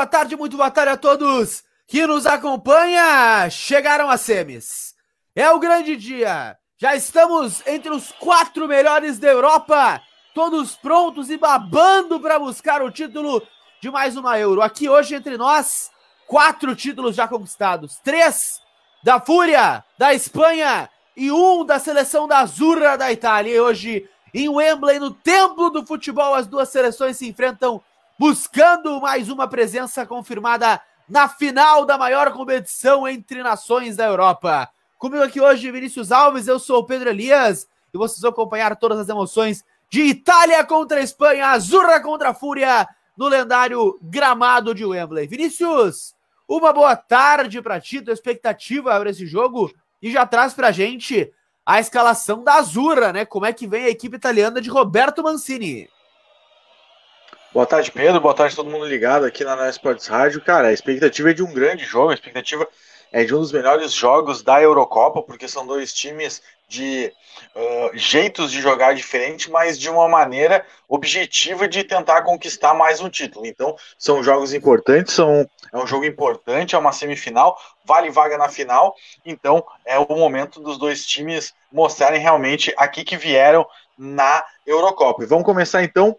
boa tarde, muito boa tarde a todos que nos acompanha. Chegaram as semis. É o grande dia. Já estamos entre os quatro melhores da Europa, todos prontos e babando para buscar o título de mais uma Euro. Aqui hoje entre nós, quatro títulos já conquistados: três da Fúria, da Espanha e um da seleção da Azurra da Itália. E hoje, em Wembley, no templo do futebol, as duas seleções se enfrentam buscando mais uma presença confirmada na final da maior competição entre nações da Europa. Comigo aqui hoje, Vinícius Alves, eu sou o Pedro Elias e vocês vão acompanhar todas as emoções de Itália contra Espanha, Azurra contra Fúria, no lendário gramado de Wembley. Vinícius, uma boa tarde para ti, tua expectativa para esse jogo e já traz para a gente a escalação da Azurra, né? Como é que vem a equipe italiana de Roberto Mancini? Boa tarde, Pedro. Boa tarde, todo mundo ligado aqui na Nós Sports Rádio. Cara, a expectativa é de um grande jogo, a expectativa é de um dos melhores jogos da Eurocopa, porque são dois times de uh, jeitos de jogar diferente, mas de uma maneira objetiva de tentar conquistar mais um título. Então, são jogos importantes, são, é um jogo importante, é uma semifinal, vale vaga na final. Então, é o momento dos dois times mostrarem realmente aqui que vieram na Eurocopa. E vamos começar então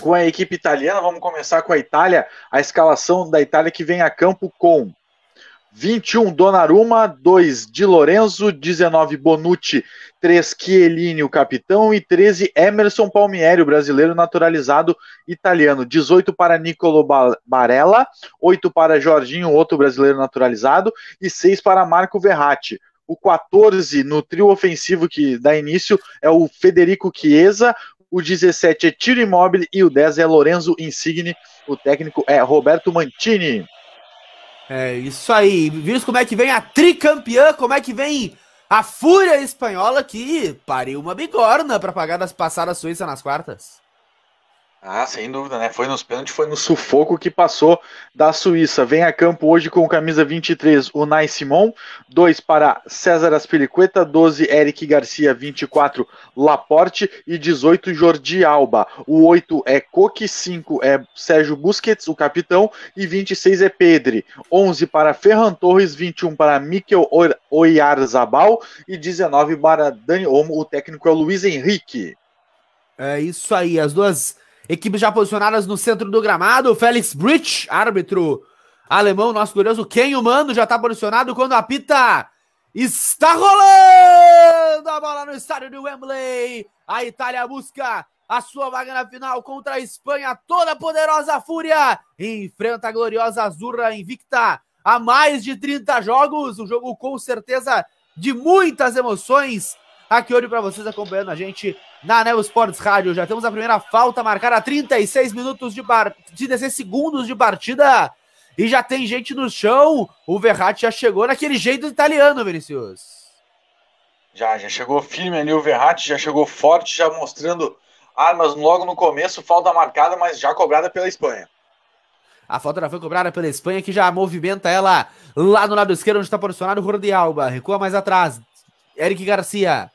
com a equipe italiana. Vamos começar com a Itália, a escalação da Itália que vem a campo com 21 Donnarumma, 2 Di Lorenzo, 19 Bonucci, 3 Chiellini, o capitão, e 13 Emerson Palmieri, o brasileiro naturalizado italiano. 18 para Nicolo Barella, 8 para Jorginho, outro brasileiro naturalizado, e 6 para Marco Verratti. O 14 no trio ofensivo que dá início é o Federico Chiesa, o 17 é Tiro Imóvel e o 10 é Lorenzo Insigne. O técnico é Roberto Mantini. É isso aí. Vimos como é que vem a tricampeã, como é que vem a fúria espanhola que pariu uma bigorna para pagar das passadas suíças nas quartas. Ah, sem dúvida, né? Foi nos pênaltis, foi no sufoco que passou da Suíça. Vem a campo hoje com camisa 23, o Nai Simon, 2 para César Aspiricueta. 12 Eric Garcia, 24 Laporte e 18 Jordi Alba. O 8 é Coque, 5 é Sérgio Busquets, o capitão, e 26 é Pedri. 11 para Ferran Torres, 21 para Mikel Oyarzabal e 19 para Dani Omo. O técnico é o Luiz Henrique. É isso aí, as duas Equipes já posicionadas no centro do gramado. Felix Bridge, árbitro alemão, nosso glorioso Ken Humano, já está posicionado quando a pita está rolando. A bola no estádio de Wembley. A Itália busca a sua vaga na final contra a Espanha. Toda poderosa Fúria enfrenta a gloriosa Azurra invicta há mais de 30 jogos. Um jogo com certeza de muitas emoções aqui hoje para vocês acompanhando a gente na Neo Sports Rádio. Já temos a primeira falta marcada, 36 minutos de bar... 16 segundos de partida e já tem gente no chão. O Verratti já chegou naquele jeito italiano, Vinicius. Já, já chegou firme ali o Verratti, já chegou forte, já mostrando armas logo no começo, falta marcada, mas já cobrada pela Espanha. A falta já foi cobrada pela Espanha, que já movimenta ela lá no lado esquerdo, onde está posicionado o Jordi Alba. Recua mais atrás. Eric Garcia.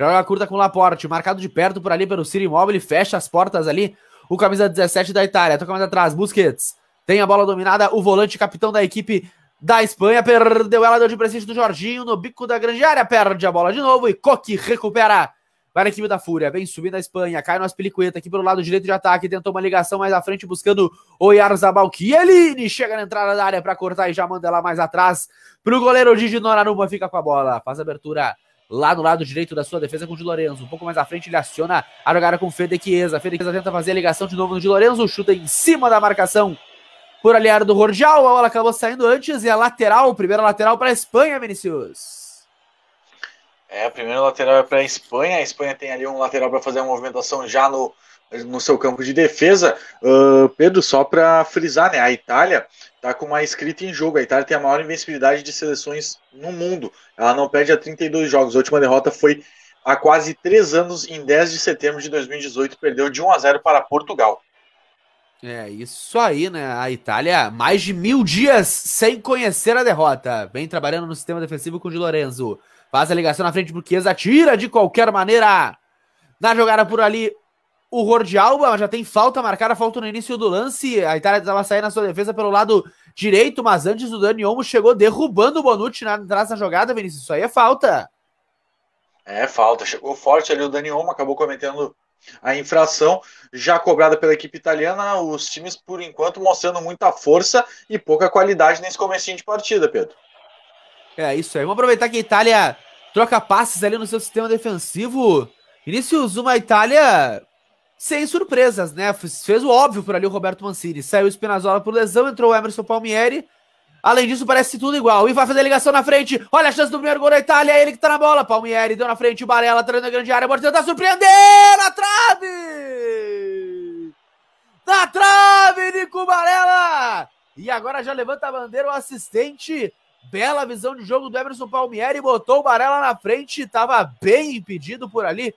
Joga curta com Laporte, marcado de perto por ali pelo Ciro Immobile, fecha as portas ali. O camisa 17 da Itália, toca mais atrás, Busquets. Tem a bola dominada, o volante capitão da equipe da Espanha, perdeu ela, deu de presente do Jorginho, no bico da grande área, perde a bola de novo e Coque recupera Vai na equipe da Fúria. Vem subindo a Espanha, cai no Aspilicueta aqui pelo lado direito de ataque, tentou uma ligação mais à frente buscando o Yarzabal Chiellini, chega na entrada da área para cortar e já manda ela mais atrás para o goleiro Digi Donnarumma, fica com a bola, faz abertura lá no lado direito da sua defesa com o Di Lorenzo. Um pouco mais à frente ele aciona a jogada com o Fede Chiesa. Fede Chiesa tenta fazer a ligação de novo no Di Lorenzo, chuta em cima da marcação por aliado do Rorjal. A bola acabou saindo antes e a lateral, primeira lateral para a Espanha, Vinicius. É, a primeira lateral é para a Espanha. A Espanha tem ali um lateral para fazer a movimentação já no no seu campo de defesa. Uh, Pedro, só para frisar, né? A Itália tá com uma escrita em jogo. A Itália tem a maior invencibilidade de seleções no mundo. Ela não perde a 32 jogos. A última derrota foi há quase três anos, em 10 de setembro de 2018, perdeu de 1 a 0 para Portugal. É, isso aí, né? A Itália, mais de mil dias sem conhecer a derrota. Vem trabalhando no sistema defensivo com o Di Lorenzo. Faz a ligação na frente pro Chiesa, tira de qualquer maneira. Na jogada por ali, o alba já tem falta marcada, falta no início do lance. A Itália estava saindo na sua defesa pelo lado direito, mas antes o Dani Olmo chegou derrubando o Bonucci na, atrás da jogada, Vinícius. Isso aí é falta. É falta. Chegou forte ali o Dani Olmo, acabou cometendo a infração já cobrada pela equipe italiana. Os times, por enquanto, mostrando muita força e pouca qualidade nesse comecinho de partida, Pedro. É isso aí. Vamos aproveitar que a Itália troca passes ali no seu sistema defensivo. Vinícius, uma Itália sem surpresas, né? Fez o óbvio por ali o Roberto Mancini. Saiu o Spinazzola por lesão, entrou o Emerson Palmieri. Além disso, parece tudo igual. E vai fazer a ligação na frente. Olha a chance do primeiro gol da Itália. É ele que tá na bola. Palmieri deu na frente. o Barella trazendo tá a grande área. Pode tentar tá surpreender. Na trave! Na trave, Nico Barella! E agora já levanta a bandeira o assistente. Bela visão de jogo do Emerson Palmieri. Botou o Barella na frente. Tava bem impedido por ali.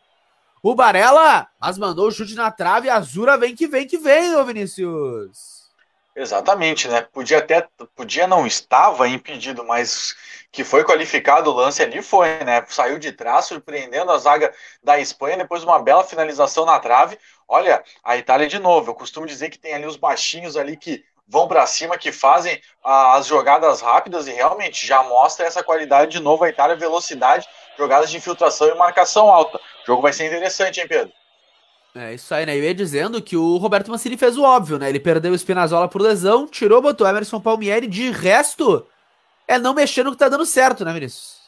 O Barella, mas mandou o chute na trave. A Azura vem que vem que vem, ô Vinícius. Exatamente, né? Podia até, podia não estava impedido, mas que foi qualificado o lance ali foi, né? Saiu de trás, surpreendendo a zaga da Espanha, depois uma bela finalização na trave. Olha, a Itália de novo. Eu costumo dizer que tem ali os baixinhos ali que vão para cima, que fazem as jogadas rápidas e realmente já mostra essa qualidade de novo a Itália, velocidade jogadas de infiltração e marcação alta. O jogo vai ser interessante, hein, Pedro? É isso aí, né? Eu ia dizendo que o Roberto Mancini fez o óbvio, né? Ele perdeu o Espinazola por lesão, tirou, botou Emerson Palmieri. De resto, é não mexer no que tá dando certo, né, Vinícius?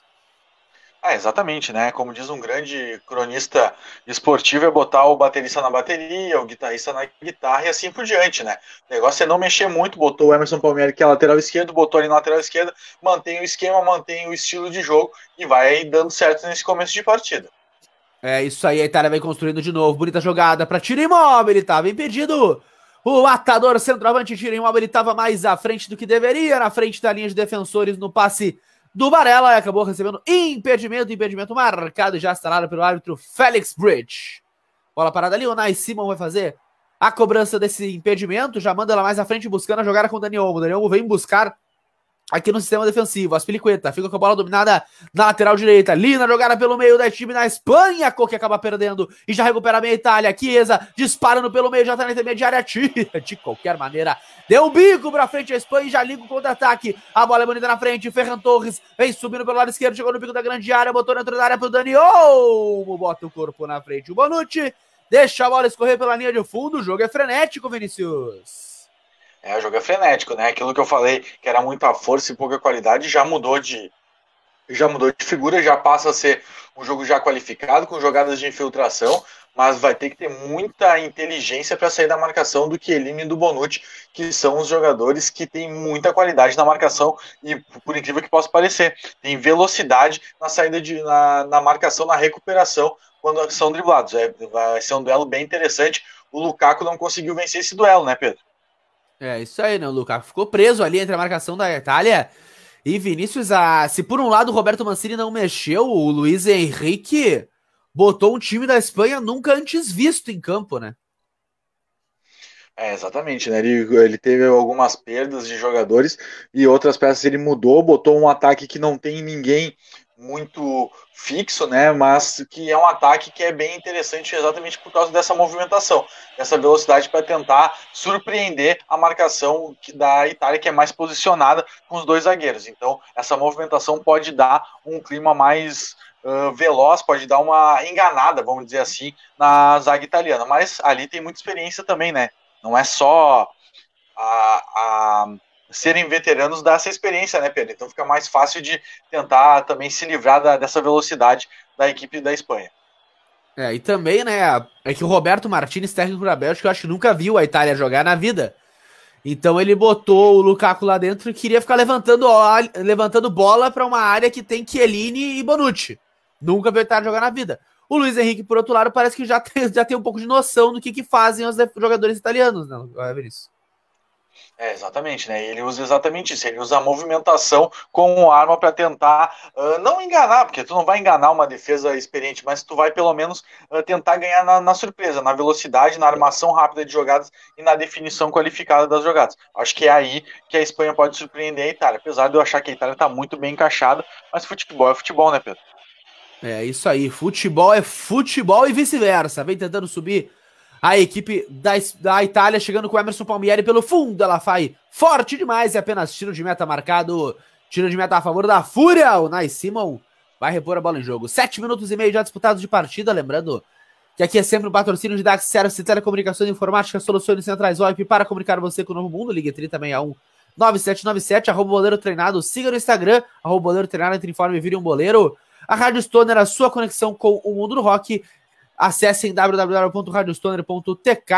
Ah, exatamente, né? Como diz um grande cronista esportivo, é botar o baterista na bateria, o guitarrista na guitarra e assim por diante, né? O negócio é não mexer muito, botou o Emerson Palmieri, que é lateral esquerdo, botou ele na lateral esquerda, mantém o esquema, mantém o estilo de jogo e vai dando certo nesse começo de partida. É isso aí, a Itália vem construindo de novo. Bonita jogada para Tiro Imóvel, ele estava impedido. O atador centroavante Tiro Imóvel estava mais à frente do que deveria, na frente da linha de defensores no passe do Varela e acabou recebendo impedimento, impedimento marcado e já assinado pelo árbitro Felix Bridge. Bola parada ali, o Nai Simon vai fazer a cobrança desse impedimento, já manda ela mais à frente buscando a jogada com o Daniel Olmo. Daniel Olmo vem buscar aqui no sistema defensivo. as Aspilicueta fica com a bola dominada na lateral direita. Lina jogada pelo meio da time na Espanha. Coque acaba perdendo e já recupera a meia Itália. Chiesa disparando pelo meio, já tá na intermediária. Tira de qualquer maneira. Deu um bico pra frente a Espanha e já liga o contra-ataque. A bola é bonita na frente. Ferran Torres vem subindo pelo lado esquerdo, chegou no bico da grande área, botou dentro da área pro Dani Oh! Bota o corpo na frente. O Bonucci deixa a bola escorrer pela linha de fundo. O jogo é frenético, Vinícius. É, o jogo é frenético, né? Aquilo que eu falei, que era muita força e pouca qualidade, já mudou de já mudou de figura, já passa a ser um jogo já qualificado, com jogadas de infiltração, mas vai ter que ter muita inteligência para sair da marcação do Chiellini e do Bonucci, que são os jogadores que têm muita qualidade na marcação e, por incrível que possa parecer, tem velocidade na saída de na, na marcação, na recuperação, quando são driblados. É, vai ser um duelo bem interessante. O Lukaku não conseguiu vencer esse duelo, né, Pedro? É, isso aí, né? O Lukaku ficou preso ali entre a marcação da Itália e Vinícius. se por um lado o Roberto Mancini não mexeu, o Luiz Henrique botou um time da Espanha nunca antes visto em campo, né? É, exatamente, né? Ele, ele teve algumas perdas de jogadores e outras peças ele mudou, botou um ataque que não tem ninguém muito fixo, né? Mas que é um ataque que é bem interessante exatamente por causa dessa movimentação, dessa velocidade para tentar surpreender a marcação da Itália, que é mais posicionada com os dois zagueiros. Então, essa movimentação pode dar um clima mais uh, veloz, pode dar uma enganada, vamos dizer assim, na zaga italiana. Mas ali tem muita experiência também, né? Não é só a, a serem veteranos dá essa experiência, né, Pedro? Então fica mais fácil de tentar também se livrar da, dessa velocidade da equipe da Espanha. É, e também, né, é que o Roberto Martinez, técnico da Bélgica, eu acho que nunca viu a Itália jogar na vida. Então ele botou o Lukaku lá dentro e queria ficar levantando, levantando bola para uma área que tem Chiellini e Bonucci. Nunca viu a Itália jogar na vida. O Luiz Henrique, por outro lado, parece que já tem, já tem um pouco de noção do que, que fazem os jogadores italianos, né, Vinícius? É, exatamente, né? Ele usa exatamente isso. Ele usa a movimentação como arma para tentar uh, não enganar, porque tu não vai enganar uma defesa experiente, mas tu vai pelo menos uh, tentar ganhar na, na, surpresa, na velocidade, na armação rápida de jogadas e na definição qualificada das jogadas. Acho que é aí que a Espanha pode surpreender a Itália, apesar de eu achar que a Itália está muito bem encaixada, mas futebol é futebol, né, Pedro? É isso aí. Futebol é futebol e vice-versa. Vem tentando subir a equipe da, da Itália chegando com Emerson Palmieri pelo fundo. Ela faz forte demais e apenas tiro de meta marcado. Tiro de meta a favor da Fúria. O Nice Simon vai repor a bola em jogo. Sete minutos e meio já disputados de partida. Lembrando que aqui é sempre o patrocínio de Dax Service, Telecomunicações Informática, Soluções Centrais VoIP para comunicar você com o Novo Mundo. Ligue 3061 9797, arroba boleiro treinado. Siga no Instagram, arroba boleiro treinado, entre informe, vire um boleiro. A Rádio Stoner, a sua conexão com o mundo do rock. Acessem www.radiostoner.tk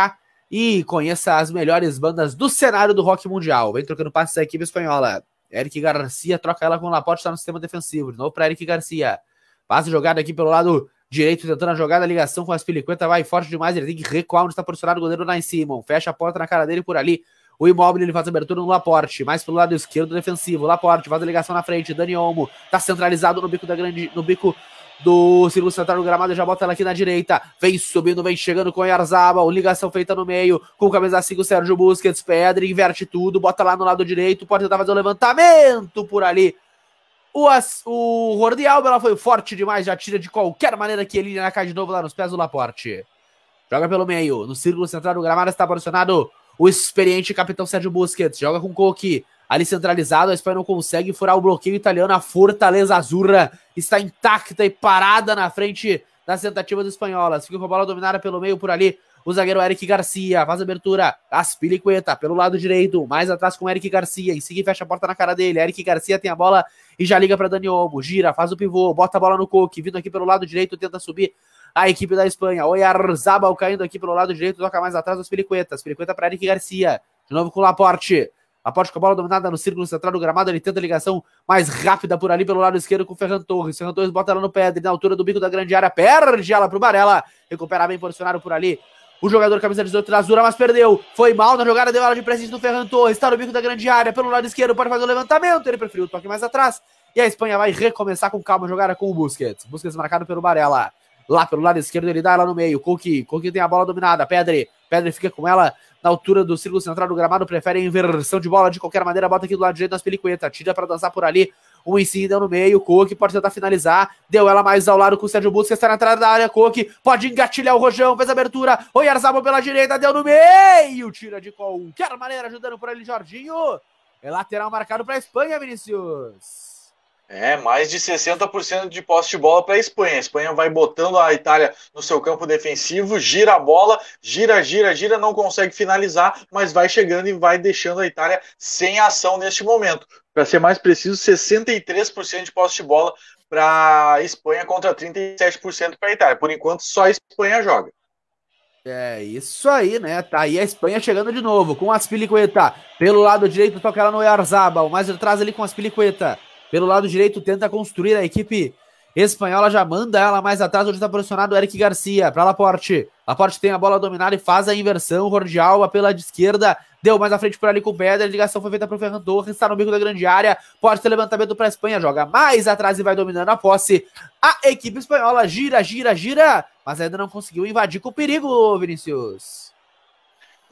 e conheça as melhores bandas do cenário do rock mundial. Vem trocando passes da equipe espanhola. Eric Garcia troca ela com o Laporte, está no sistema defensivo. De novo para Eric Garcia. Passa jogada aqui pelo lado direito, tentando a jogada, a ligação com as Piliqueta, vai forte demais. Ele tem que recuar onde está posicionado o goleiro Nain Simon. Fecha a porta na cara dele por ali. O imóvel ele faz abertura no Laporte, mais pelo lado esquerdo defensivo. Laporte faz a ligação na frente. Dani Olmo está centralizado no bico da grande, no bico do Círculo Central do Gramado, já bota ela aqui na direita, vem subindo, vem chegando com Yarzabal, ligação feita no meio, com camisa 5, Sérgio Busquets, Pedra, inverte tudo, bota lá no lado direito, pode tentar fazer o um levantamento por ali, o, o Jordi Alba ela foi forte demais, já tira de qualquer maneira que ele na cai de novo lá nos pés do Laporte. Joga pelo meio, no círculo central do gramado está posicionado o experiente capitão Sérgio Busquets. Joga com o Coque, Ali centralizado, a Espanha não consegue furar o bloqueio italiano. A Fortaleza Azurra está intacta e parada na frente das tentativas espanholas. Fica com a bola dominada pelo meio por ali. O zagueiro Eric Garcia faz abertura. Aspilicueta pelo lado direito. Mais atrás com Eric Garcia. Em seguida fecha a porta na cara dele. Eric Garcia tem a bola e já liga para Dani Olmo. Gira, faz o pivô, bota a bola no coque. Vindo aqui pelo lado direito, tenta subir a equipe da Espanha. Oyarzabal caindo aqui pelo lado direito. Toca mais atrás dos Pilicuetas. Pilicueta para Eric Garcia. De novo com Laporte. A parte com a bola dominada no círculo central do gramado, ele tenta a ligação mais rápida por ali pelo lado esquerdo com o Ferran Torres. Ferran Torres bota ela no pé, na altura do bico da grande área, perde ela pro Barella. Recupera bem posicionado por ali. O jogador camisa 18 da Azura, mas perdeu. Foi mal na jogada, deu ela de presente no Ferran Torres. Está no bico da grande área, pelo lado esquerdo, pode fazer o levantamento. Ele preferiu o toque mais atrás. E a Espanha vai recomeçar com calma a jogada com o Busquets. Busquets marcado pelo Barella. Lá pelo lado esquerdo ele dá ela no meio. Kouki, Kouki tem a bola dominada. Pedre. Pedre fica com ela na altura do círculo central do gramado, prefere a inversão de bola de qualquer maneira, bota aqui do lado direito nas pelicuetas, tira para dançar por ali, um em cima no meio, Coque pode tentar finalizar, deu ela mais ao lado com o Sérgio Busca, está na entrada da área, Coque pode engatilhar o Rojão, fez a abertura, o Yarzabo pela direita, deu no meio, tira de qualquer maneira, ajudando por ali Jorginho, é lateral marcado para Espanha, Vinícius. É, mais de 60% de posse de bola para a Espanha. A Espanha vai botando a Itália no seu campo defensivo, gira a bola, gira, gira, gira, não consegue finalizar, mas vai chegando e vai deixando a Itália sem ação neste momento. Para ser mais preciso, 63% de posse de bola para a Espanha contra 37% para a Itália. Por enquanto, só a Espanha joga. É isso aí, né? Tá aí a Espanha chegando de novo com as Aspilicueta. Pelo lado direito toca ela no Yarzabal, ele traz ali com as Aspilicueta. Pelo lado direito, tenta construir a equipe espanhola, já manda ela mais atrás, onde está posicionado Eric Garcia, para Laporte. Laporte tem a bola dominada e faz a inversão. Jordialba pela de esquerda, deu mais à frente por ali com o Pedro, A ligação foi feita para o Ferran Torres, está no bico da grande área. Pode ter levantamento para a Espanha, joga mais atrás e vai dominando a posse. A equipe espanhola gira, gira, gira, mas ainda não conseguiu invadir com perigo, Vinícius.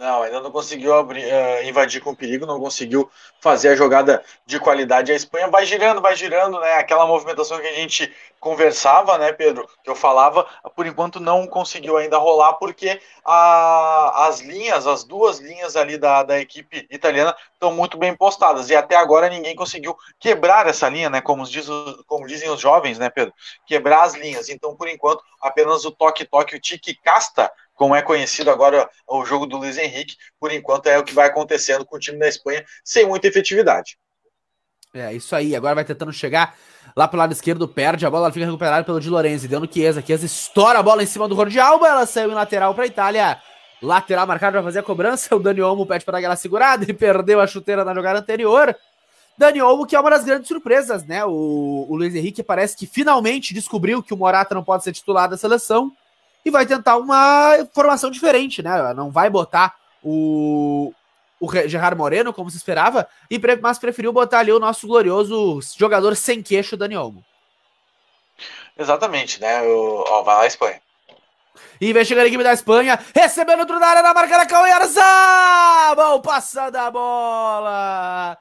Não, ainda não conseguiu abrir, uh, invadir com perigo, não conseguiu fazer a jogada de qualidade. A Espanha vai girando, vai girando, né? Aquela movimentação que a gente conversava, né, Pedro? Que eu falava, por enquanto não conseguiu ainda rolar, porque a, as linhas, as duas linhas ali da, da equipe italiana estão muito bem postadas. E até agora ninguém conseguiu quebrar essa linha, né? Como, diz, como dizem os jovens, né, Pedro? Quebrar as linhas. Então, por enquanto, apenas o toque-toque, o tique-casta como é conhecido agora o jogo do Luiz Henrique, por enquanto é o que vai acontecendo com o time da Espanha, sem muita efetividade. É, isso aí, agora vai tentando chegar lá pro lado esquerdo, perde a bola, ela fica recuperada pelo Di Lorenzi, deu no Chiesa, Chiesa estoura a bola em cima do Alba, ela saiu em lateral pra Itália, lateral marcado para fazer a cobrança, o Dani Olmo pede para dar aquela segurada e perdeu a chuteira na jogada anterior. Dani Olmo, que é uma das grandes surpresas, né? O, o Luiz Henrique parece que finalmente descobriu que o Morata não pode ser titular da seleção e vai tentar uma formação diferente, né? Não vai botar o, o Gerard Moreno, como se esperava, e mas preferiu botar ali o nosso glorioso jogador sem queixo, Dani Olmo. Exatamente, né? O, ó, vai lá, Espanha. E vem chegando a equipe da Espanha, recebendo outro na área na marca da Cauiarza! Bom, passada a bola!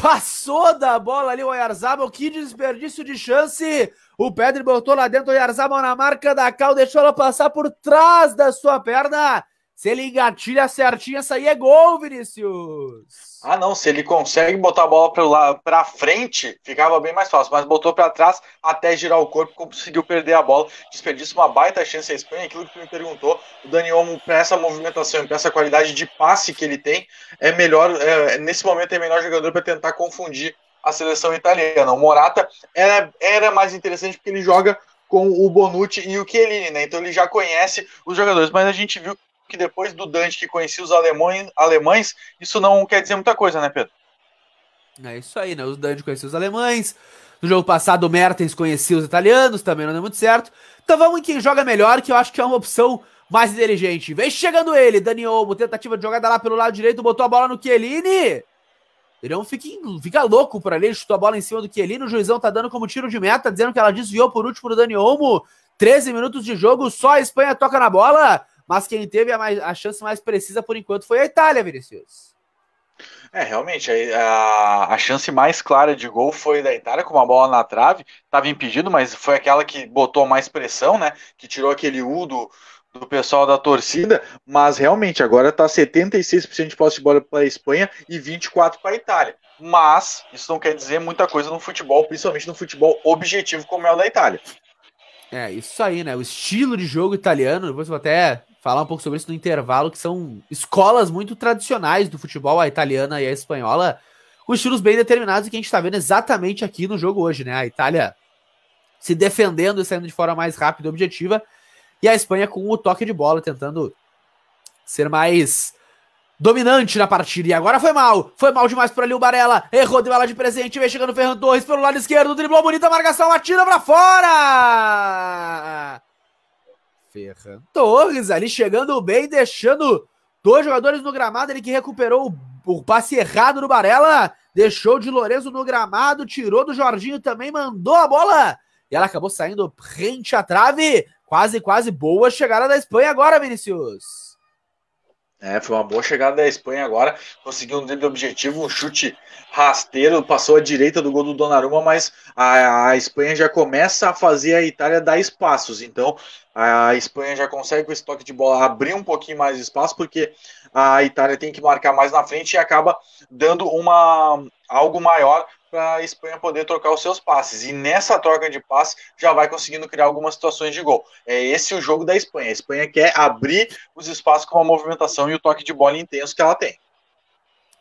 Passou da bola ali o Yarzabal que desperdício de chance o Pedro botou lá dentro, o Yarzá, na marca da Cal, deixou ela passar por trás da sua perna. Se ele engatilha certinho, essa aí é gol, Vinícius. Ah, não. Se ele consegue botar a bola para frente, ficava bem mais fácil. Mas botou para trás até girar o corpo, conseguiu perder a bola. Desperdiça uma baita chance à Espanha. Aquilo que tu me perguntou, o Dani Olmo, para essa movimentação, para essa qualidade de passe que ele tem, é melhor. É, nesse momento, é melhor jogador para tentar confundir a seleção italiana. O Morata era, era mais interessante porque ele joga com o Bonucci e o Chiellini, né? Então ele já conhece os jogadores, mas a gente viu que depois do Dante que conhecia os alemães, alemães isso não quer dizer muita coisa, né, Pedro? É isso aí, né? O Dante conhecia os alemães. No jogo passado, o Mertens conhecia os italianos, também não deu muito certo. Então vamos em quem joga melhor, que eu acho que é uma opção mais inteligente. Vem chegando ele, Dani Olmo, tentativa de jogada lá pelo lado direito, botou a bola no Chiellini. Ele não é fica, fica louco por ali, chutou a bola em cima do ele o juizão tá dando como tiro de meta, dizendo que ela desviou por último do Dani Olmo. 13 minutos de jogo, só a Espanha toca na bola, mas quem teve a, mais, a chance mais precisa por enquanto foi a Itália, Vinicius. É, realmente, a, a, chance mais clara de gol foi da Itália, com uma bola na trave, estava impedido, mas foi aquela que botou mais pressão, né? Que tirou aquele U do, do pessoal da torcida, mas realmente agora está 76% de posse de bola para a Espanha e 24% para a Itália. Mas isso não quer dizer muita coisa no futebol, principalmente no futebol objetivo como é o da Itália. É, isso aí, né? O estilo de jogo italiano, depois vou até falar um pouco sobre isso no intervalo, que são escolas muito tradicionais do futebol, a italiana e a espanhola, com estilos bem determinados que a gente está vendo exatamente aqui no jogo hoje, né? A Itália se defendendo e saindo de fora mais rápida e objetiva, e a Espanha com o toque de bola, tentando ser mais dominante na partida. E agora foi mal. Foi mal demais por ali o Barella. Errou, deu bola de presente. Vem chegando o Ferran Torres pelo lado esquerdo. Driblou bonita a marcação. Atira pra fora! Ferran Torres ali chegando bem, deixando dois jogadores no gramado. Ele que recuperou o passe errado do Barella. Deixou de Lorenzo no gramado. Tirou do Jorginho também. Mandou a bola. E ela acabou saindo rente à trave quase, quase boa chegada da Espanha agora, Vinicius. É, foi uma boa chegada da Espanha agora. Conseguiu um drible objetivo, um chute rasteiro, passou à direita do gol do Donnarumma, mas a, a, Espanha já começa a fazer a Itália dar espaços. Então, a Espanha já consegue com esse toque de bola abrir um pouquinho mais espaço, porque a Itália tem que marcar mais na frente e acaba dando uma algo maior para a Espanha poder trocar os seus passes. E nessa troca de passes já vai conseguindo criar algumas situações de gol. É esse o jogo da Espanha. A Espanha quer abrir os espaços com a movimentação e o toque de bola intenso que ela tem.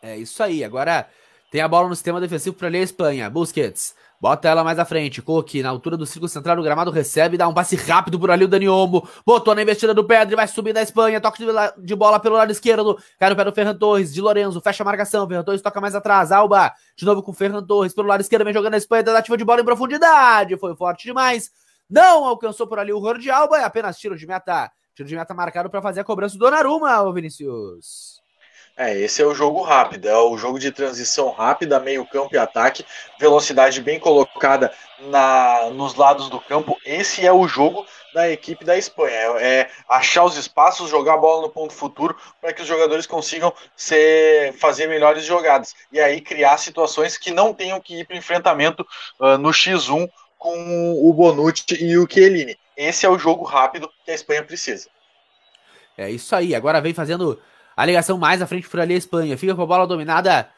É isso aí. Agora tem a bola no sistema defensivo para ler a Espanha. Busquets. Bota ela mais à frente. Coque, na altura do círculo central do gramado, recebe, dá um passe rápido por ali o Dani Olmo. Botou na investida do Pedro, vai subir da Espanha. Toque de bola pelo lado esquerdo. Cai no pé do Ferran Torres, de Lorenzo. Fecha a marcação. Ferran Torres toca mais atrás. Alba, de novo com o Ferran Torres pelo lado esquerdo. Vem jogando a Espanha, tentativa de bola em profundidade. Foi forte demais. Não alcançou por ali o Ror de Alba. É apenas tiro de meta. Tiro de meta marcado para fazer a cobrança do Donnarumma, o Vinícius. É, esse é o jogo rápido, é o jogo de transição rápida, meio campo e ataque, velocidade bem colocada na, nos lados do campo. Esse é o jogo da equipe da Espanha, é, é achar os espaços, jogar a bola no ponto futuro para que os jogadores consigam ser, fazer melhores jogadas e aí criar situações que não tenham que ir para o enfrentamento uh, no X1 com o Bonucci e o Chiellini. Esse é o jogo rápido que a Espanha precisa. É isso aí, agora vem fazendo a ligação mais à frente por ali é a Espanha. Fica com a bola dominada.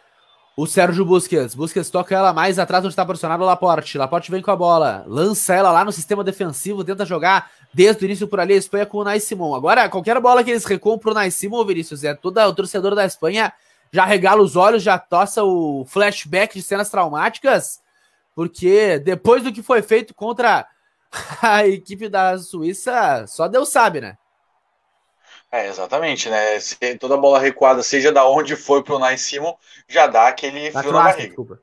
O Sérgio Busquets. Busquets toca ela mais atrás onde está posicionado o Laporte. Laporte vem com a bola. Lança ela lá no sistema defensivo. Tenta jogar desde o início por ali a Espanha com o Nais Simon. Agora, qualquer bola que eles recuam o Nais Simon, Vinícius, é todo o torcedor da Espanha já regala os olhos, já toça o flashback de cenas traumáticas, porque depois do que foi feito contra a equipe da Suíça, só Deus sabe, né? É, exatamente, né? Se toda bola recuada, seja da onde foi pro em cima, já dá aquele da frio Croácia, na barriga.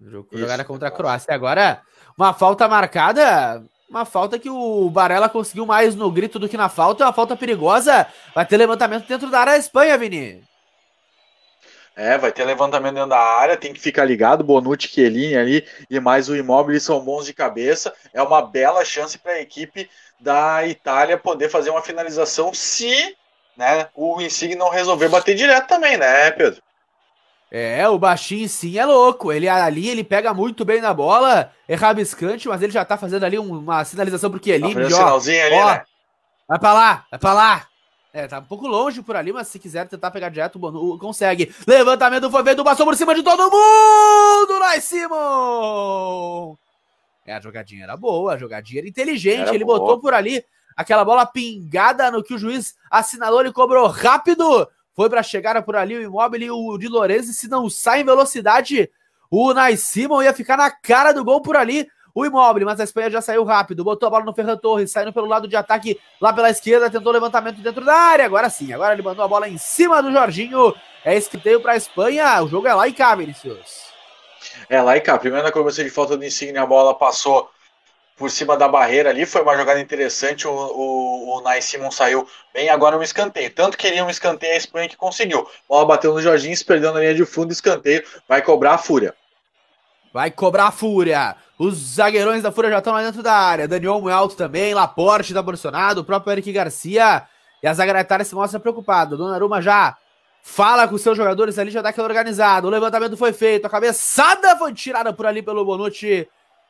Desculpa. jogada contra a Croácia. Agora, uma falta marcada, uma falta que o Barella conseguiu mais no grito do que na falta, uma falta perigosa. Vai ter levantamento dentro da área da Espanha, Vini. É, vai ter levantamento dentro da área, tem que ficar ligado. Bonucci, Chiellini ali e mais o Imóvel são bons de cabeça. É uma bela chance para a equipe da Itália poder fazer uma finalização se né, o Insigne não resolver bater direto também, né, Pedro? É, o baixinho sim é louco. Ele ali, ele pega muito bem na bola, é rabiscante, mas ele já tá fazendo ali uma sinalização porque ali, tá ó, ali, ó, né? Vai pra lá, vai pra lá. É, tá um pouco longe por ali, mas se quiser tentar pegar direto, o consegue. Levantamento foi feito, passou por cima de todo mundo! Nós, Simon! É, a jogadinha era boa, a jogadinha era inteligente. Era ele boa. botou por ali aquela bola pingada no que o juiz assinalou, ele cobrou rápido. Foi para chegar por ali o imóvel e o de Lorenzi, se não sai em velocidade, o Nai Simon ia ficar na cara do gol por ali. O imóvel, mas a Espanha já saiu rápido, botou a bola no Ferran Torres, saindo pelo lado de ataque lá pela esquerda, tentou levantamento dentro da área. Agora sim, agora ele mandou a bola em cima do Jorginho. É escanteio para a Espanha. O jogo é lá em cá, Vinícius. É, Laika, primeiro na cobrança de falta do Insigne, a bola passou por cima da barreira ali, foi uma jogada interessante, o, o, o Nai Simon saiu bem, agora um escanteio, tanto queria um escanteio, a Espanha que conseguiu, bola bateu no Jorginho, perdendo na linha de fundo, escanteio, vai cobrar a Fúria. Vai cobrar a Fúria, os zagueirões da Fúria já estão lá dentro da área, Daniel é alto também, Laporte da Bolsonaro, o próprio Eric Garcia, e a zaga se mostra preocupada, Aruma já Fala com seus jogadores ali, já dá tá aquela organizada. O levantamento foi feito, a cabeçada foi tirada por ali pelo Bonucci.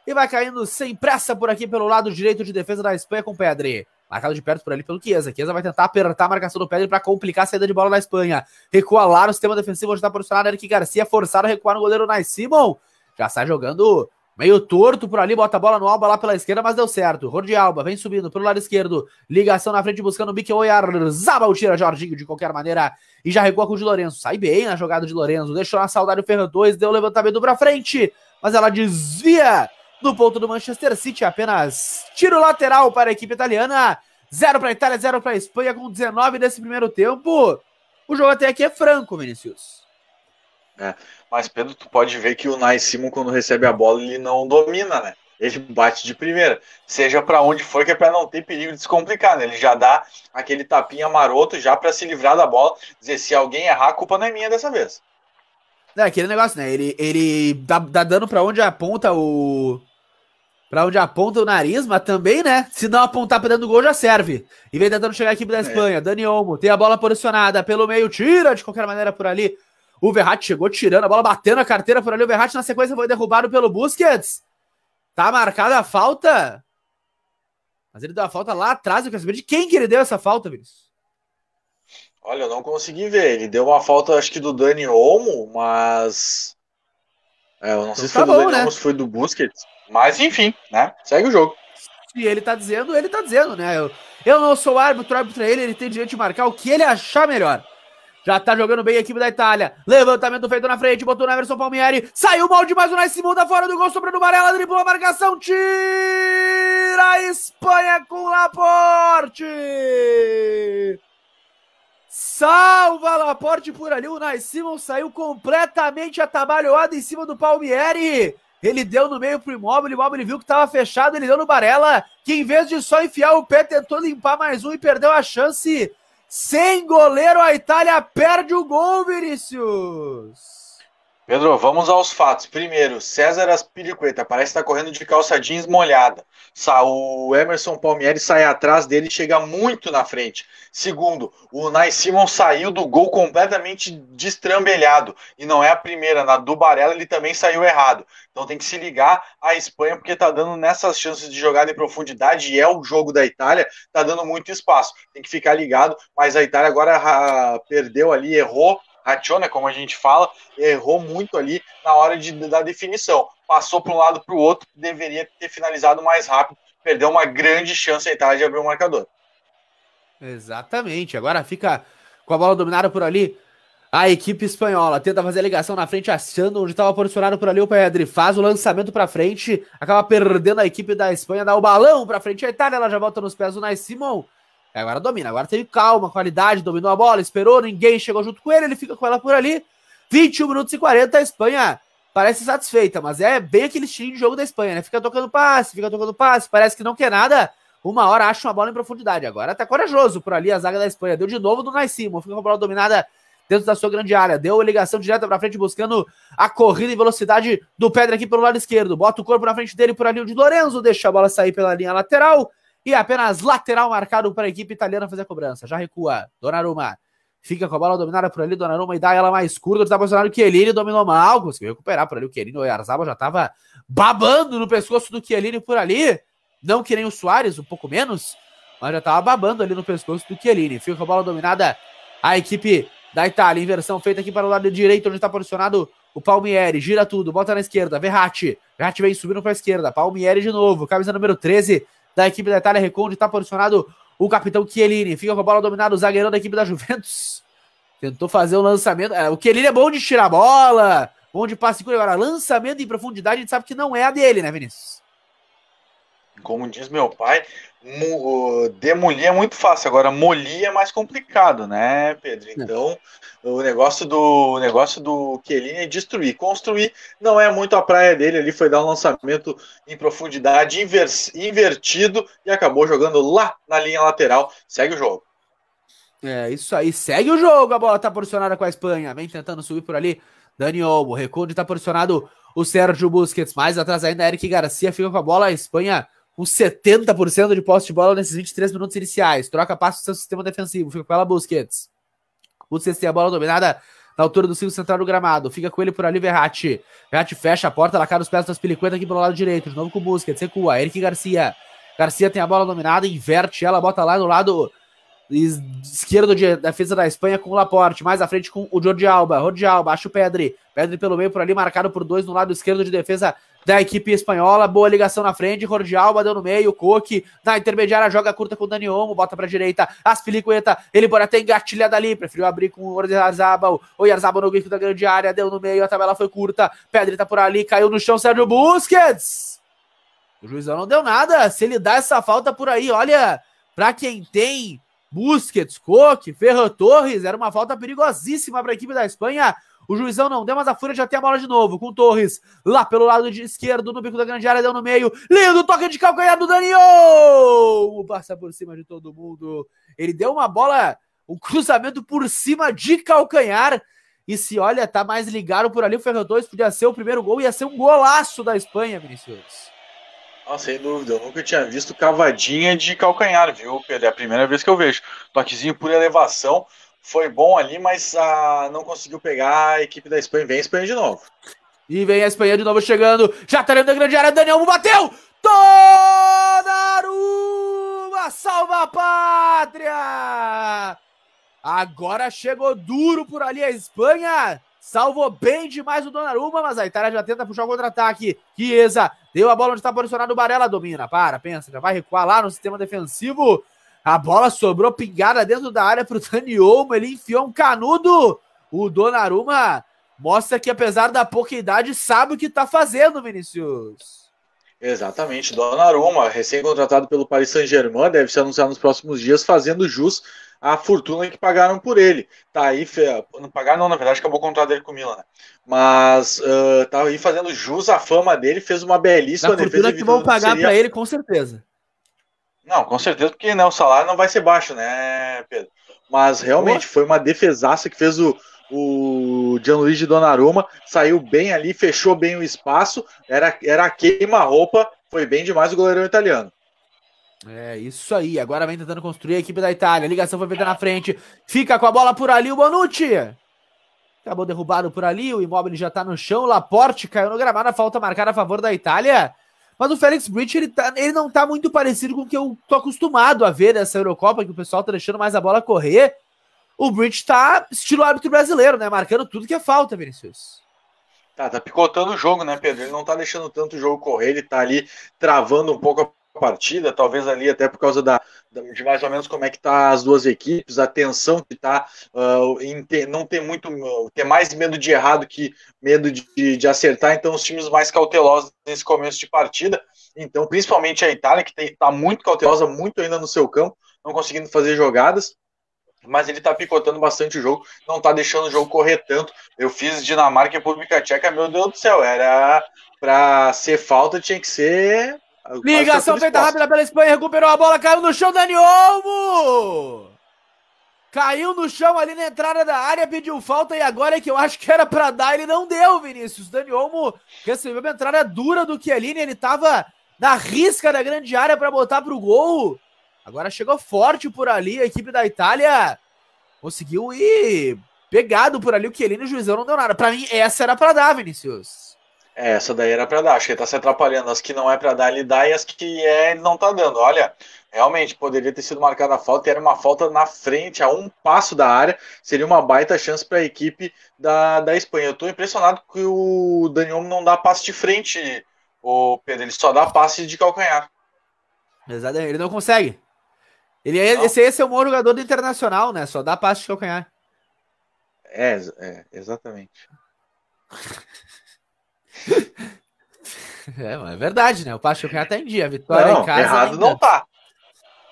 E vai caindo sem pressa por aqui pelo lado direito de defesa da Espanha com Pedri. Marcado de perto por ali pelo Chiesa. Chiesa vai tentar apertar a marcação do Pedri para complicar a saída de bola da Espanha. Recua lá no sistema defensivo onde está posicionado Eric Garcia, Forçaram a recuar no goleiro Simon. Já sai jogando Meio torto por ali, bota a bola no Alba lá pela esquerda, mas deu certo. Rodi Alba vem subindo pelo lado esquerdo. Ligação na frente buscando o Mikel o Tira Jorginho de qualquer maneira e já recua com o de Lourenço. Sai bem na jogada de Lourenço. Deixou na saudade o Ferran 2, deu o levantamento pra frente. Mas ela desvia no ponto do Manchester City. Apenas tiro lateral para a equipe italiana. Zero para Itália, zero para Espanha com 19 nesse primeiro tempo. O jogo até aqui é franco, Vinicius. É. Mas, Pedro, tu pode ver que o Nai Simon, quando recebe a bola, ele não domina, né? Ele bate de primeira. Seja para onde for, que é pra não ter perigo de descomplicar, né? Ele já dá aquele tapinha maroto já para se livrar da bola, dizer se alguém errar, a culpa não é minha dessa vez. É aquele negócio, né? Ele, ele dá, dá dano para onde aponta o. Pra onde aponta o nariz, mas também, né? Se não apontar pra dentro do gol, já serve. E vem tentando chegar a equipe da é. Espanha. É. Dani Olmo tem a bola posicionada pelo meio, tira de qualquer maneira por ali. O Verratti chegou tirando a bola, batendo a carteira por ali. O Verratti na sequência foi derrubado pelo Busquets. Tá marcada a falta. Mas ele deu a falta lá atrás. Eu quero saber de quem que ele deu essa falta, Vinícius. Olha, eu não consegui ver. Ele deu uma falta, acho que do Dani Olmo, mas. É, eu não então sei se tá foi bom, do Dani né? Olmo, se foi do Busquets. Mas enfim, né? Segue o jogo. Se ele tá dizendo, ele tá dizendo, né? Eu, eu não sou árbitro, árbitro é ele, ele tem direito de marcar o que ele achar melhor. Já tá jogando bem a equipe da Itália. Levantamento feito na frente, botou na versão Palmieri. Saiu mal demais o Nice Muda fora do gol, sobrando Varela, driblou a marcação, tira a Espanha com Laporte. Salva Laporte por ali. O Nice Simon saiu completamente atabalhoado em cima do Palmieri. Ele deu no meio pro imóvel, o imóvel viu que estava fechado, ele deu no Barella, que em vez de só enfiar o pé, tentou limpar mais um e perdeu a chance. Sem goleiro, a Itália perde o gol, Vinícius! Pedro, vamos aos fatos. Primeiro, César Aspiricueta parece estar correndo de calça jeans molhada. O Emerson Palmieri sai atrás dele e chega muito na frente. Segundo, o Nai Simon saiu do gol completamente destrambelhado. E não é a primeira, na do ele também saiu errado. Então tem que se ligar à Espanha, porque está dando nessas chances de jogada em profundidade, e é o jogo da Itália, está dando muito espaço. Tem que ficar ligado, mas a Itália agora ah, perdeu ali, errou Rationa, né, como a gente fala, errou muito ali na hora de, da definição. Passou para um lado para o outro, deveria ter finalizado mais rápido, perdeu uma grande chance a Itália de abrir o marcador. Exatamente. Agora fica com a bola dominada por ali. A equipe espanhola tenta fazer a ligação na frente, achando onde estava posicionado por ali o Pedri. Faz o lançamento para frente, acaba perdendo a equipe da Espanha, dá o balão para frente. A Itália ela já volta nos pés do Nais Simon. Agora domina, agora teve calma, qualidade, dominou a bola, esperou, ninguém chegou junto com ele, ele fica com ela por ali. 21 minutos e 40, a Espanha parece satisfeita, mas é bem aquele estilo de jogo da Espanha, né? Fica tocando passe, fica tocando passe, parece que não quer nada. Uma hora acha uma bola em profundidade. Agora tá corajoso por ali a zaga da Espanha. Deu de novo do Naisimo, fica com a bola dominada dentro da sua grande área. Deu ligação direta para frente, buscando a corrida e velocidade do Pedra aqui pelo lado esquerdo. Bota o corpo na frente dele por ali o de Lorenzo, deixa a bola sair pela linha lateral. E apenas lateral marcado para a equipe italiana fazer a cobrança. Já recua. Donnarumma. Fica com a bola dominada por ali, Donnarumma e dá ela mais curta, está posicionado que ele dominou mal, conseguiu recuperar por ali o Chiellini, o Arzaba já estava babando no pescoço do Chiellini por ali, não que nem o Soares, um pouco menos, mas já estava babando ali no pescoço do Chiellini. Fica com a bola dominada a equipe da Itália, inversão feita aqui para o lado direito, onde está posicionado o Palmieri, gira tudo, bota na esquerda, Verratti, Verratti vem subindo para a esquerda, Palmieri de novo, camisa número 13, da equipe da Itália Recondi. Está posicionado o capitão Chiellini. Fica com a bola dominada o zagueirão da equipe da Juventus. Tentou fazer o um lançamento. É, o Chiellini é bom de tirar a bola, bom de passe curto. Agora, lançamento em profundidade, a gente sabe que não é a dele, né, Vinícius? como diz meu pai, demolir é muito fácil, agora molir é mais complicado, né, Pedro? É. Então, o negócio do o negócio do Chiellini é destruir. Construir não é muito a praia dele, ali foi dar um lançamento em profundidade invers invertido e acabou jogando lá na linha lateral. Segue o jogo. É, isso aí, segue o jogo, a bola tá posicionada com a Espanha, vem tentando subir por ali. Dani Olmo, recuo tá posicionado o Sérgio Busquets, mais atrás ainda Eric Garcia fica com a bola, a Espanha com 70% de posse de bola nesses 23 minutos iniciais. Troca passo do seu sistema defensivo. Fica com ela, Busquets. Busquets tem a bola dominada na altura do círculo central do gramado. Fica com ele por ali, Verratti. Verratti fecha a porta, lacara os pés das pelicuetas aqui pelo lado direito. De novo com Busquets. Recua. Eric Garcia. Garcia tem a bola dominada, inverte ela, bota lá no lado esquerdo de defesa da Espanha com o Laporte, mais à frente com o Jordi Alba. Jordi Alba, acha o Pedri. Pedri pelo meio por ali, marcado por dois no lado esquerdo de defesa da equipe espanhola. Boa ligação na frente, Jordi Alba deu no meio, Coque na intermediária joga curta com o Dani Olmo, bota pra direita, Aspilicueta, ele bora ter engatilhada ali, preferiu abrir com o O Oyarzabal no grito da grande área, deu no meio, a tabela foi curta, Pedrita por ali, caiu no chão, Sérgio Busquets! O juizão não deu nada, se ele dá essa falta por aí, olha, pra quem tem Busquets, Coque, Ferran Torres, era uma falta perigosíssima para a equipe da Espanha. O juizão não deu, mas a Fúria já tem a bola de novo. Com Torres lá pelo lado de esquerdo, no bico da grande área, deu no meio. Lindo toque de calcanhar do Daniel! Passa por cima de todo mundo. Ele deu uma bola, um cruzamento por cima de calcanhar. E se olha, tá mais ligado por ali. O Ferro 2 podia ser o primeiro gol, ia ser um golaço da Espanha, Vinicius. Ah, sem dúvida, eu nunca tinha visto cavadinha de calcanhar, viu, Pedro? É a primeira vez que eu vejo. Toquezinho por elevação foi bom ali, mas ah, não conseguiu pegar a equipe da Espanha. Vem a Espanha de novo. E vem a Espanha de novo chegando. Já tá dentro da grande área. Daniel bateu! Donnarumma salva a pátria! Agora chegou duro por ali a Espanha. Salvou bem demais o Donnarumma, mas a Itália já tenta puxar o contra-ataque. Chiesa deu a bola onde está posicionado o Barella, domina, para, pensa, já vai recuar lá no sistema defensivo. A bola sobrou pingada dentro da área para o Dani Olmo. Ele enfiou um canudo. O Donnarumma mostra que, apesar da pouca idade, sabe o que está fazendo, Vinícius. Exatamente. Donnarumma, recém-contratado pelo Paris Saint-Germain, deve se anunciar nos próximos dias, fazendo jus à fortuna que pagaram por ele. Tá aí, não pagaram não, na verdade acabou o contrato dele com o Milan, né? Mas uh, tá aí fazendo jus à fama dele, fez uma belíssima Na defesa. fortuna que vão pagar seria... para ele, com certeza. Não, com certeza, porque né, o salário não vai ser baixo, né, Pedro? Mas realmente foi uma defesaça que fez o, o Gianluigi Donnarumma, saiu bem ali, fechou bem o espaço, era, era queima-roupa, foi bem demais o goleirão italiano. É, isso aí, agora vem tentando construir a equipe da Itália, a ligação foi feita na frente, fica com a bola por ali o Bonucci, acabou derrubado por ali, o imóvel já tá no chão, o Laporte caiu no gramado, a falta marcada a favor da Itália, mas o Felix Bridge, ele, tá, ele não tá muito parecido com o que eu tô acostumado a ver nessa Eurocopa, que o pessoal tá deixando mais a bola correr. O Bridge tá estilo árbitro brasileiro, né? Marcando tudo que é falta, Vinícius. Tá, tá picotando o jogo, né, Pedro? Ele não tá deixando tanto o jogo correr, ele tá ali travando um pouco a partida, talvez ali até por causa da, de mais ou menos como é que tá as duas equipes, a tensão que tá uh, em ter, não ter muito, ter mais medo de errado que medo de, de acertar, então os times mais cautelosos nesse começo de partida, então principalmente a Itália, que tem, tá muito cautelosa, muito ainda no seu campo, não conseguindo fazer jogadas, mas ele tá picotando bastante o jogo, não tá deixando o jogo correr tanto. Eu fiz Dinamarca e República Tcheca, meu Deus do céu, era para ser falta, tinha que ser Ligação feita rápida pela Espanha, recuperou a bola, caiu no chão, Dani Olmo! Caiu no chão ali na entrada da área, pediu falta e agora é que eu acho que era para dar, ele não deu, Vinícius. Dani Olmo recebeu uma entrada dura do Chiellini, ele tava na risca da grande área para botar pro gol. Agora chegou forte por ali, a equipe da Itália conseguiu ir pegado por ali o Chiellini, o juizão não deu nada. Para mim, essa era para dar, Vinícius. É, essa daí era para dar, acho que ele tá se atrapalhando. As que não é para dar, ele dá, e as que é, ele não tá dando. Olha, realmente poderia ter sido marcada a falta, e era uma falta na frente, a um passo da área, seria uma baita chance para a equipe da, da Espanha. Eu tô impressionado que o Daniel não dá passe de frente, o Pedro, ele só dá passe de calcanhar. Exatamente, ele não consegue. Ele é, não. Esse, esse é o maior jogador do Internacional, né? Só dá passe de calcanhar. é, é exatamente. É, é verdade, né? O Pacho Renato até em dia. A vitória não, em casa. Errado não tá.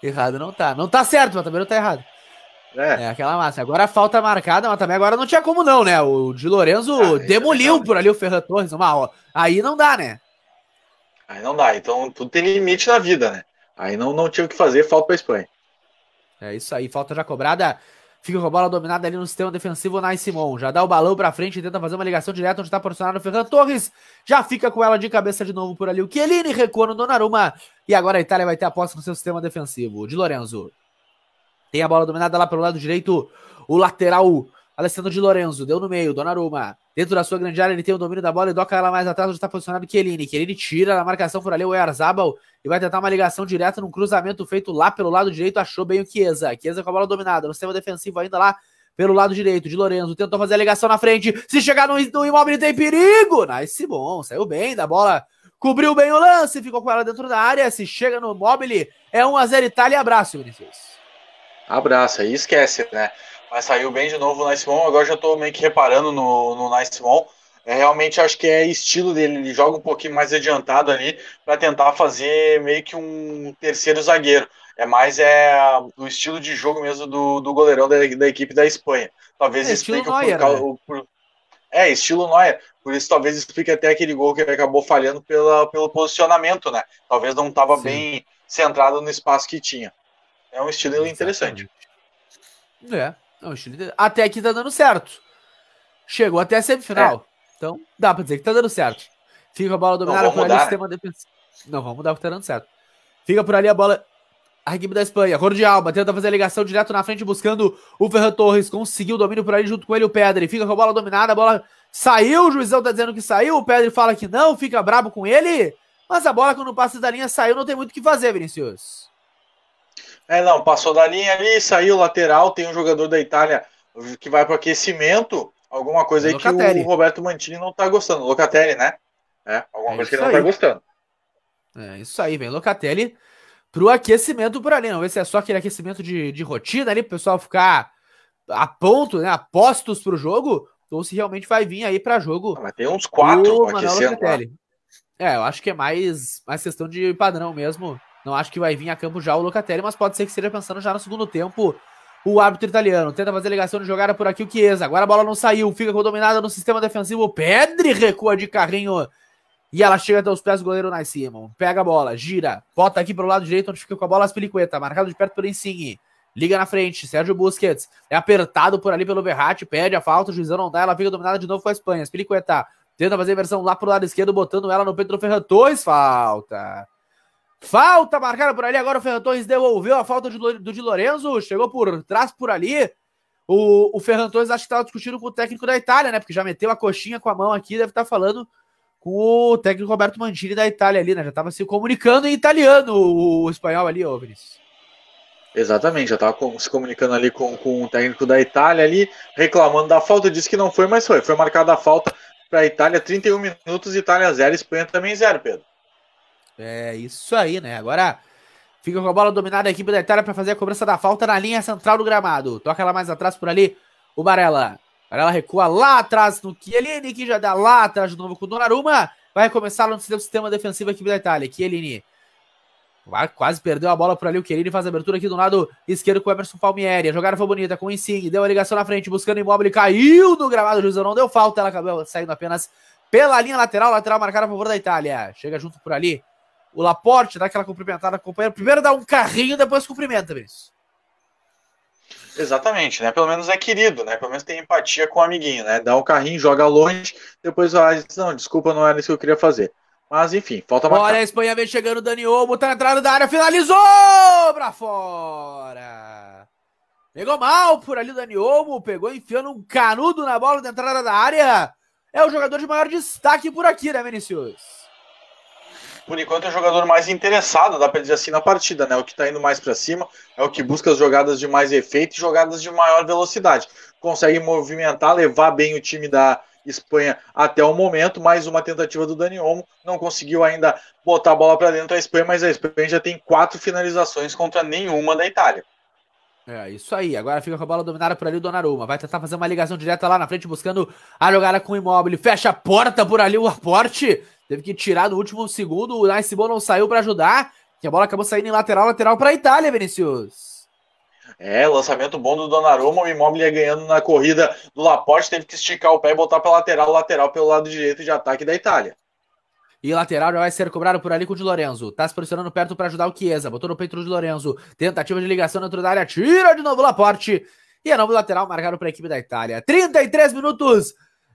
Errado não tá. Não tá certo, mas também não tá errado. É. é aquela massa. Agora a falta marcada, mas também agora não tinha como não, né? O de Lorenzo ah, é demoliu é por ali o Ferran Torres. Uma, ó, aí não dá, né? Aí não dá. Então tudo tem limite na vida, né? Aí não, não tinha o que fazer, falta pra Espanha. É isso aí, falta já cobrada Fica com a bola dominada ali no sistema defensivo, Nai Simon. Já dá o balão pra frente e tenta fazer uma ligação direta onde está posicionado o Ferran Torres. Já fica com ela de cabeça de novo por ali. O Chiellini recua no Donnarumma. E agora a Itália vai ter a posse no seu sistema defensivo. De Lorenzo. Tem a bola dominada lá pelo lado direito. O lateral Alessandro de Lorenzo, deu no meio, Donnarumma. Dentro da sua grande área, ele tem o domínio da bola e doca ela mais atrás, onde está posicionado Chiellini. Chiellini tira na marcação por ali o Erzabal e vai tentar uma ligação direta num cruzamento feito lá pelo lado direito. Achou bem o Chiesa. Chiesa com a bola dominada no sistema defensivo ainda lá pelo lado direito de Lorenzo. Tentou fazer a ligação na frente. Se chegar no, no imóvel, tem perigo. Nice, bom. Saiu bem da bola. Cobriu bem o lance, ficou com ela dentro da área. Se chega no Mobile, é 1x0 Itália. Abraço, Vinícius. Abraço, e esquece, né? mas saiu bem de novo o Nice Mon. Agora já tô meio que reparando no, no Nice Mon. É, realmente acho que é estilo dele, ele joga um pouquinho mais adiantado ali para tentar fazer meio que um terceiro zagueiro. É mais é o estilo de jogo mesmo do, do goleirão da, da equipe da Espanha. Talvez é, explique né? o, por, né? É, estilo Noia. Por isso talvez explique até aquele gol que acabou falhando pela, pelo posicionamento, né? Talvez não estava bem centrado no espaço que tinha. É um estilo Exatamente. interessante. É. Não, tá- até aqui tá dando certo. Chegou até a semifinal. É. Então, dá pra dizer que tá dando certo. Fica a bola dominada por ali, sistema defensivo. Não, vamos mudar o que tá dando certo. Fica por ali a bola. A equipe da Espanha, cor de alma, tenta fazer a ligação direto na frente, buscando o Ferran Torres. Conseguiu o domínio por ali junto com ele, o Pedro Fica com a bola dominada, a bola saiu, o juizão tá dizendo que saiu, o Pedro fala que não, fica brabo com ele. Mas a bola, quando passa da linha, saiu, não tem muito o que fazer, Vinicius é, não, passou da linha ali, saiu lateral, tem um jogador da Itália que vai para aquecimento, alguma coisa aí Locatelli. que o Roberto Mantini não tá gostando. Locatelli, né? É, alguma é coisa que ele não tá aí. tá gostando. É, isso aí, vem Locatelli pro aquecimento por ali. Não ver se é só aquele aquecimento de, de rotina ali, pro pessoal ficar a ponto, né? Apostos pro jogo, ou se realmente vai vir aí para jogo. Ah, mas tem uns quatro aquecendo. Locatelli. É, eu acho que é mais, mais questão de padrão mesmo não acho que vai vir a campo já o Locatelli, mas pode ser que seja pensando já no segundo tempo. O árbitro italiano tenta fazer ligação de jogada por aqui o Chiesa. Agora a bola não saiu, fica dominada no sistema defensivo. O Pedri recua de carrinho e ela chega até os pés do goleiro Nice Simon. Pega a bola, gira, bota aqui para o lado direito onde fica com a bola as Aspilicueta, marcado de perto pelo Insigne. Liga na frente, Sérgio Busquets. É apertado por ali pelo Verratti, pede a falta, o juizão não dá, ela fica dominada de novo com a Espanha. Aspilicueta tenta fazer a inversão lá para o lado esquerdo, botando ela no Pedro Ferran. falta. Falta marcada por ali. Agora o Ferran Torres devolveu a falta de, do Di Lorenzo. Chegou por trás por ali. O, o Ferran Torres acho que estava discutindo com o técnico da Itália, né? Porque já meteu a coxinha com a mão aqui. Deve estar tá falando com o técnico Roberto Mantini da Itália ali, né? Já estava se comunicando em italiano o, o espanhol ali, ô Vinícius. Exatamente, já estava se comunicando ali com, com o técnico da Itália ali, reclamando da falta, disse que não foi, mas foi. Foi marcada a falta para a Itália, 31 minutos, Itália 0, Espanha também 0, Pedro. É isso aí, né? Agora fica com a bola dominada a equipe da Itália para fazer a cobrança da falta na linha central do gramado. Toca ela mais atrás por ali, o Barella. Barella recua lá atrás no Chiellini, que já dá lá atrás de novo com o Donnarumma. Vai começar no sistema defensivo aqui equipe da Itália. Chiellini Quase perdeu a bola por ali. O Querini faz a abertura aqui do lado esquerdo com o Emerson Palmieri. A jogada foi bonita com o Insigne. Deu a ligação na frente, buscando imóvel. Caiu no gramado. O não deu falta. Ela acabou saindo apenas pela linha lateral. Lateral marcada a favor da Itália. Chega junto por ali o Laporte dá né, aquela cumprimentada companheiro. Primeiro dá um carrinho, depois cumprimenta, Vinícius. Exatamente, né? Pelo menos é querido, né? Pelo menos tem empatia com o amiguinho, né? Dá um carrinho, joga longe, depois vai, ah, não, desculpa, não era isso que eu queria fazer. Mas enfim, falta uma. Olha a Espanha vem chegando, Dani Olmo tá entrando da área, finalizou pra fora. Pegou mal por ali o Dani Olmo, pegou enfiando um canudo na bola da entrada da área. É o jogador de maior destaque por aqui, né, Vinícius? por enquanto, é o jogador mais interessado, dá para dizer assim, na partida, né? O que está indo mais para cima é o que busca as jogadas de mais efeito e jogadas de maior velocidade. Consegue movimentar, levar bem o time da Espanha até o momento. Mais uma tentativa do Dani Olmo, não conseguiu ainda botar a bola para dentro da Espanha, mas a Espanha já tem quatro finalizações contra nenhuma da Itália. É, isso aí. Agora fica com a bola dominada por ali o Donnarumma. Vai tentar fazer uma ligação direta lá na frente, buscando a jogada com o Imóvel. Fecha a porta por ali o aporte. Teve que tirar no último segundo. O Nice Ball não saiu para ajudar. Que a bola acabou saindo em lateral, lateral para a Itália, Vinicius. É, lançamento bom do Donnarumma, o Imóvel ia ganhando na corrida do Laporte, teve que esticar o pé e botar para lateral, lateral pelo lado direito de ataque da Itália. E lateral já vai ser cobrado por ali com o de Lorenzo. Tá se posicionando perto para ajudar o Chiesa. Botou no peito do de Lorenzo. Tentativa de ligação dentro da área. Tira de novo o Laporte. E a é nova lateral marcado para a equipe da Itália. 33 minutos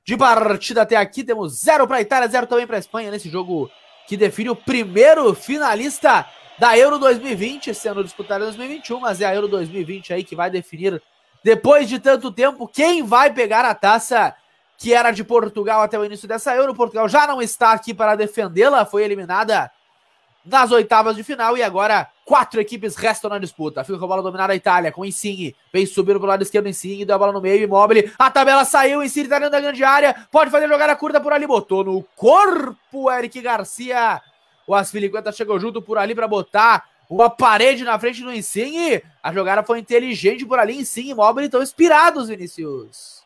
de partida até aqui. Temos zero para a Itália, zero também para a Espanha nesse jogo que define o primeiro finalista da Euro 2020, sendo disputada em 2021, mas é a Euro 2020 aí que vai definir, depois de tanto tempo, quem vai pegar a taça que era de Portugal até o início dessa Euro. Portugal já não está aqui para defendê-la, foi eliminada nas oitavas de final e agora Quatro equipes restam na disputa. Fica com a bola dominada a Itália, com Insigne. Vem subindo pelo lado esquerdo, Insigne, deu a bola no meio, Imóvel. A tabela saiu, Insigne tá dentro da grande área. Pode fazer jogada curta por ali. Botou no corpo, Eric Garcia. O Asfiliqueta chegou junto por ali para botar uma parede na frente do Insigne. A jogada foi inteligente por ali. Insigne e Imóvel estão inspirados, Vinícius.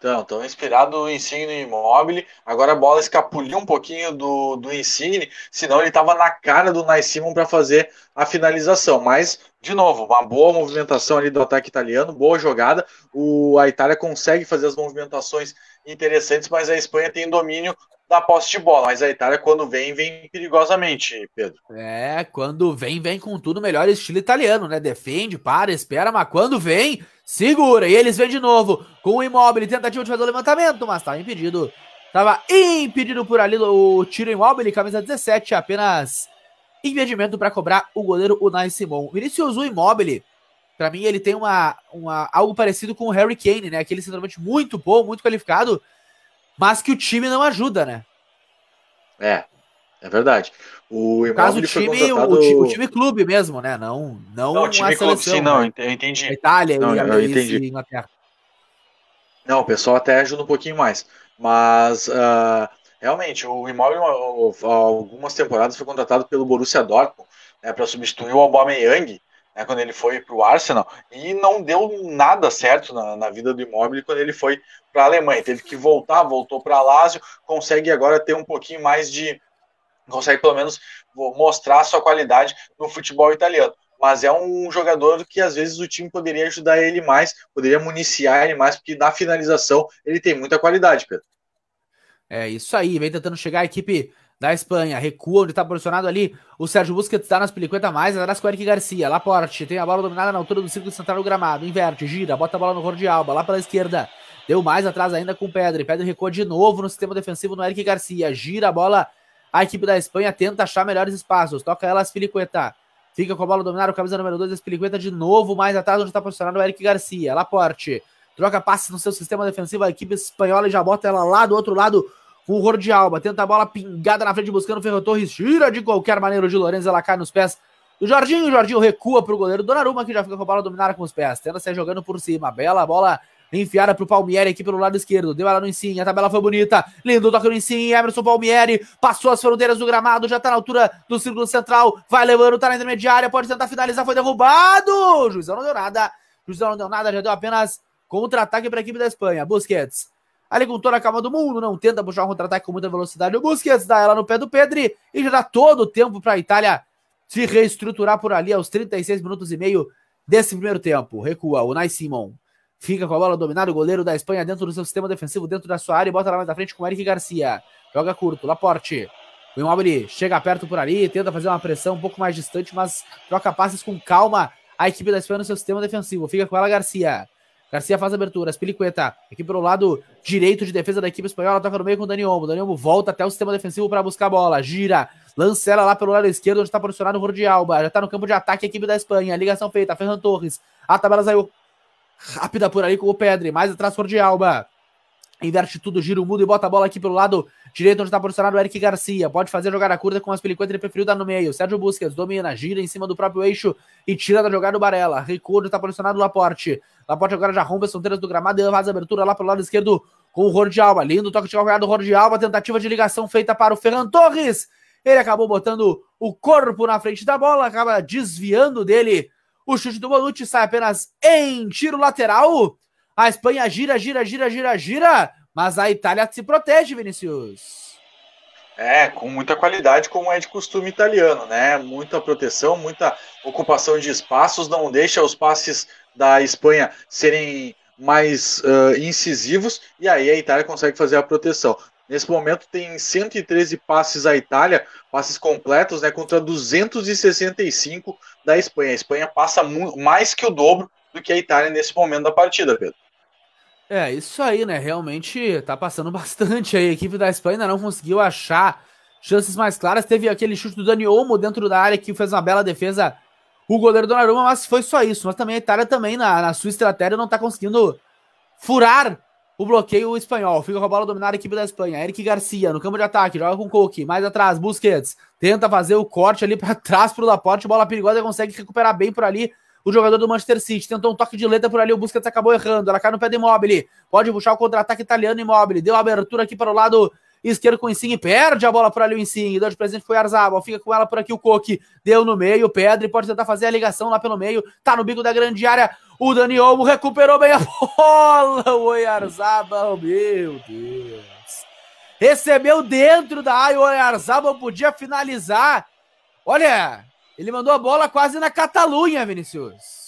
Então, então inspirado no Insigne Immobile. Agora a bola escapuliu um pouquinho do, do Insigne, senão ele estava na cara do Naisimon para fazer a finalização. Mas, de novo, uma boa movimentação ali do ataque italiano, boa jogada. O, a Itália consegue fazer as movimentações interessantes, mas a Espanha tem domínio da posse de bola. Mas a Itália, quando vem, vem perigosamente, Pedro. É, quando vem, vem com tudo melhor estilo italiano, né? Defende, para, espera, mas quando vem Segura. E eles vêm de novo com o Imóvel. Tentativa de fazer o levantamento, mas estava impedido. Estava impedido por ali o tiro Imóvel. Camisa 17, apenas impedimento para cobrar o goleiro Unai Simon. Vinícius, o Imóvel, para mim, ele tem uma, uma, algo parecido com o Harry Kane, né? Aquele centroavante muito bom, muito qualificado, mas que o time não ajuda, né? É, é verdade. O Imóvel caso o time, contratado... o, time, o time clube mesmo, né? Não, não, não o time seleção, clube, sim, não, né? eu entendi. A Itália não, e a e Inglaterra. Não, o pessoal até ajuda um pouquinho mais. Mas uh, realmente, o Imóvel algumas temporadas foi contratado pelo Borussia Dortmund né, para substituir o Aubameyang, né, quando ele foi para o Arsenal, e não deu nada certo na, na vida do Imóvel quando ele foi para a Alemanha. Teve que voltar, voltou para Lazio, consegue agora ter um pouquinho mais de consegue pelo menos mostrar sua qualidade no futebol italiano. Mas é um jogador que às vezes o time poderia ajudar ele mais, poderia municiar ele mais, porque na finalização ele tem muita qualidade, Pedro. É isso aí, vem tentando chegar a equipe da Espanha, recua onde está posicionado ali o Sérgio Busquets, está nas 50 mais, é atrás com o Eric Garcia, Laporte, tem a bola dominada na altura do círculo central do gramado, inverte, gira, bota a bola no de Alba, lá pela esquerda, deu mais atrás ainda com o Pedro, Pedro recua de novo no sistema defensivo no Eric Garcia, gira a bola a equipe da Espanha tenta achar melhores espaços. Toca ela, Aspilicueta. Fica com a bola dominada, o camisa número 2, Aspilicueta de novo, mais atrás, onde está posicionado o Eric Garcia. Laporte. Troca passe no seu sistema defensivo, a equipe espanhola e já bota ela lá do outro lado com o de Alba. Tenta a bola pingada na frente, buscando o Ferro Torres. Tira de qualquer maneira o de Lourenço, ela cai nos pés do Jardim O Jardim recua para o goleiro Donnarumma, que já fica com a bola dominada com os pés. Tenta sair jogando por cima. Bela bola Enfiada pro Palmieri aqui pelo lado esquerdo. Deu ela no Insin. A tabela foi bonita. Lindo toque no Insin. Emerson Palmieri passou as fronteiras do gramado. Já tá na altura do círculo central. Vai levando, tá na intermediária. Pode tentar finalizar. Foi derrubado. Juizão não deu nada. Juizão não deu nada. Já deu apenas contra-ataque para a equipe da Espanha. Busquets. Ali com toda a calma do mundo. Não tenta puxar um contra-ataque com muita velocidade. O Busquets dá ela no pé do Pedri. E já dá todo o tempo para a Itália se reestruturar por ali aos 36 minutos e meio desse primeiro tempo. Recua o Nai Simon. Fica com a bola dominada, o goleiro da Espanha dentro do seu sistema defensivo, dentro da sua área e bota lá mais da frente com o Eric Garcia. Joga curto, Laporte. O Immobile chega perto por ali, tenta fazer uma pressão um pouco mais distante, mas troca passes com calma a equipe da Espanha no seu sistema defensivo. Fica com ela, Garcia. Garcia faz aberturas, Piliqueta, aqui pelo lado direito de defesa da equipe espanhola, toca no meio com o Dani Olmo. Dani Olmo volta até o sistema defensivo para buscar a bola, gira, lança ela lá pelo lado esquerdo, onde está posicionado o Jordi Alba. Já está no campo de ataque a equipe da Espanha. Ligação feita, Ferran Torres. A tabela saiu Rápida por aí com o Pedri. Mais atrás de Alba, Inverte tudo, gira o mundo e bota a bola aqui pelo lado direito, onde está posicionado o Eric Garcia. Pode fazer jogar a curta com as pelicuetas, ele preferiu dar no meio. Sérgio Busquets domina, gira em cima do próprio eixo e tira da jogada o Barella. Recurso está posicionado o Laporte. Laporte agora já rompe as fronteiras do gramado e faz a abertura lá pelo lado esquerdo com o Alba Lindo toque de calcanhar do Alba. Tentativa de ligação feita para o Ferran Torres. Ele acabou botando o corpo na frente da bola, acaba desviando dele o chute do Bonucci sai apenas em tiro lateral. A Espanha gira, gira, gira, gira, gira. Mas a Itália se protege, Vinícius. É, com muita qualidade, como é de costume italiano, né? Muita proteção, muita ocupação de espaços, não deixa os passes da Espanha serem mais uh, incisivos, e aí a Itália consegue fazer a proteção. Nesse momento tem 113 passes à Itália, passes completos, né, contra 265 da Espanha. A Espanha passa mais que o dobro do que a Itália nesse momento da partida, Pedro. É, isso aí, né? Realmente tá passando bastante aí. A equipe da Espanha ainda não conseguiu achar chances mais claras. Teve aquele chute do Dani Olmo dentro da área que fez uma bela defesa o goleiro Donnarumma, mas foi só isso. Mas também a Itália também na, na sua estratégia não tá conseguindo furar o bloqueio espanhol. Fica com a bola dominada a equipe da Espanha. Eric Garcia no campo de ataque, joga com Coque. Mais atrás, Busquets. Tenta fazer o corte ali para trás pro Laporte. Bola perigosa, consegue recuperar bem por ali. O jogador do Manchester City tentou um toque de letra por ali. O Busquets acabou errando. Ela cai no pé de Immobile. Pode puxar o contra-ataque italiano Immobile. Deu abertura aqui para o lado Esquerdo com o Insigne, perde a bola para ali o Insigne. Dá de presente foi Arzabal, fica com ela por aqui o Coque. Deu no meio, Pedro pode tentar fazer a ligação lá pelo meio. Tá no bico da grande área. O Dani Olmo recuperou bem a bola. O Arzabal, meu Deus. Recebeu dentro da área. O Arzabal podia finalizar. Olha, ele mandou a bola quase na Catalunha, Vinicius.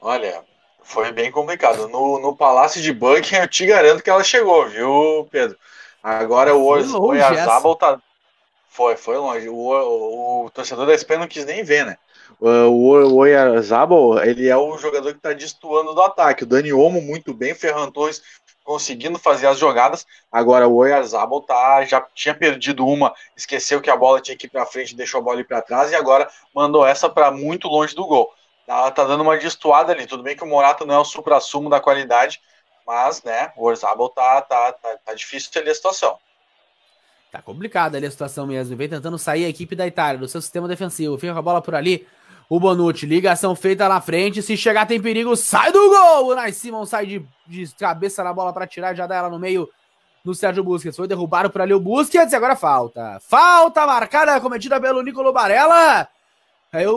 Olha, foi bem complicado. No, no Palácio de Buckingham, eu te garanto que ela chegou, viu, Pedro? Agora o Oyarzabal tá. Foi, foi longe. O, o, o, torcedor da Espanha não quis nem ver, né? O Oyarzabal, ele é o jogador que tá destoando do ataque. O Dani Olmo muito bem, Ferran Torres conseguindo fazer as jogadas. Agora o Oyarzabal tá, já tinha perdido uma, esqueceu que a bola tinha que ir para frente, deixou a bola ir para trás e agora mandou essa para muito longe do gol. Ela tá, tá dando uma destoada ali. Tudo bem que o Morata não é o supra-sumo da qualidade, mas, né, o Orzabal tá, tá, tá, tá difícil ali a situação. Tá complicada ali a situação mesmo. Vem tentando sair a equipe da Itália, do seu sistema defensivo. Fica com a bola por ali. O Bonucci, ligação feita na frente. Se chegar, tem perigo. Sai do gol! O Simon sai de, de cabeça na bola para tirar. Já dá ela no meio no Sérgio Busquets. Foi derrubado por ali o Busquets e agora falta. Falta marcada, cometida pelo Nicolo Barella. Aí o,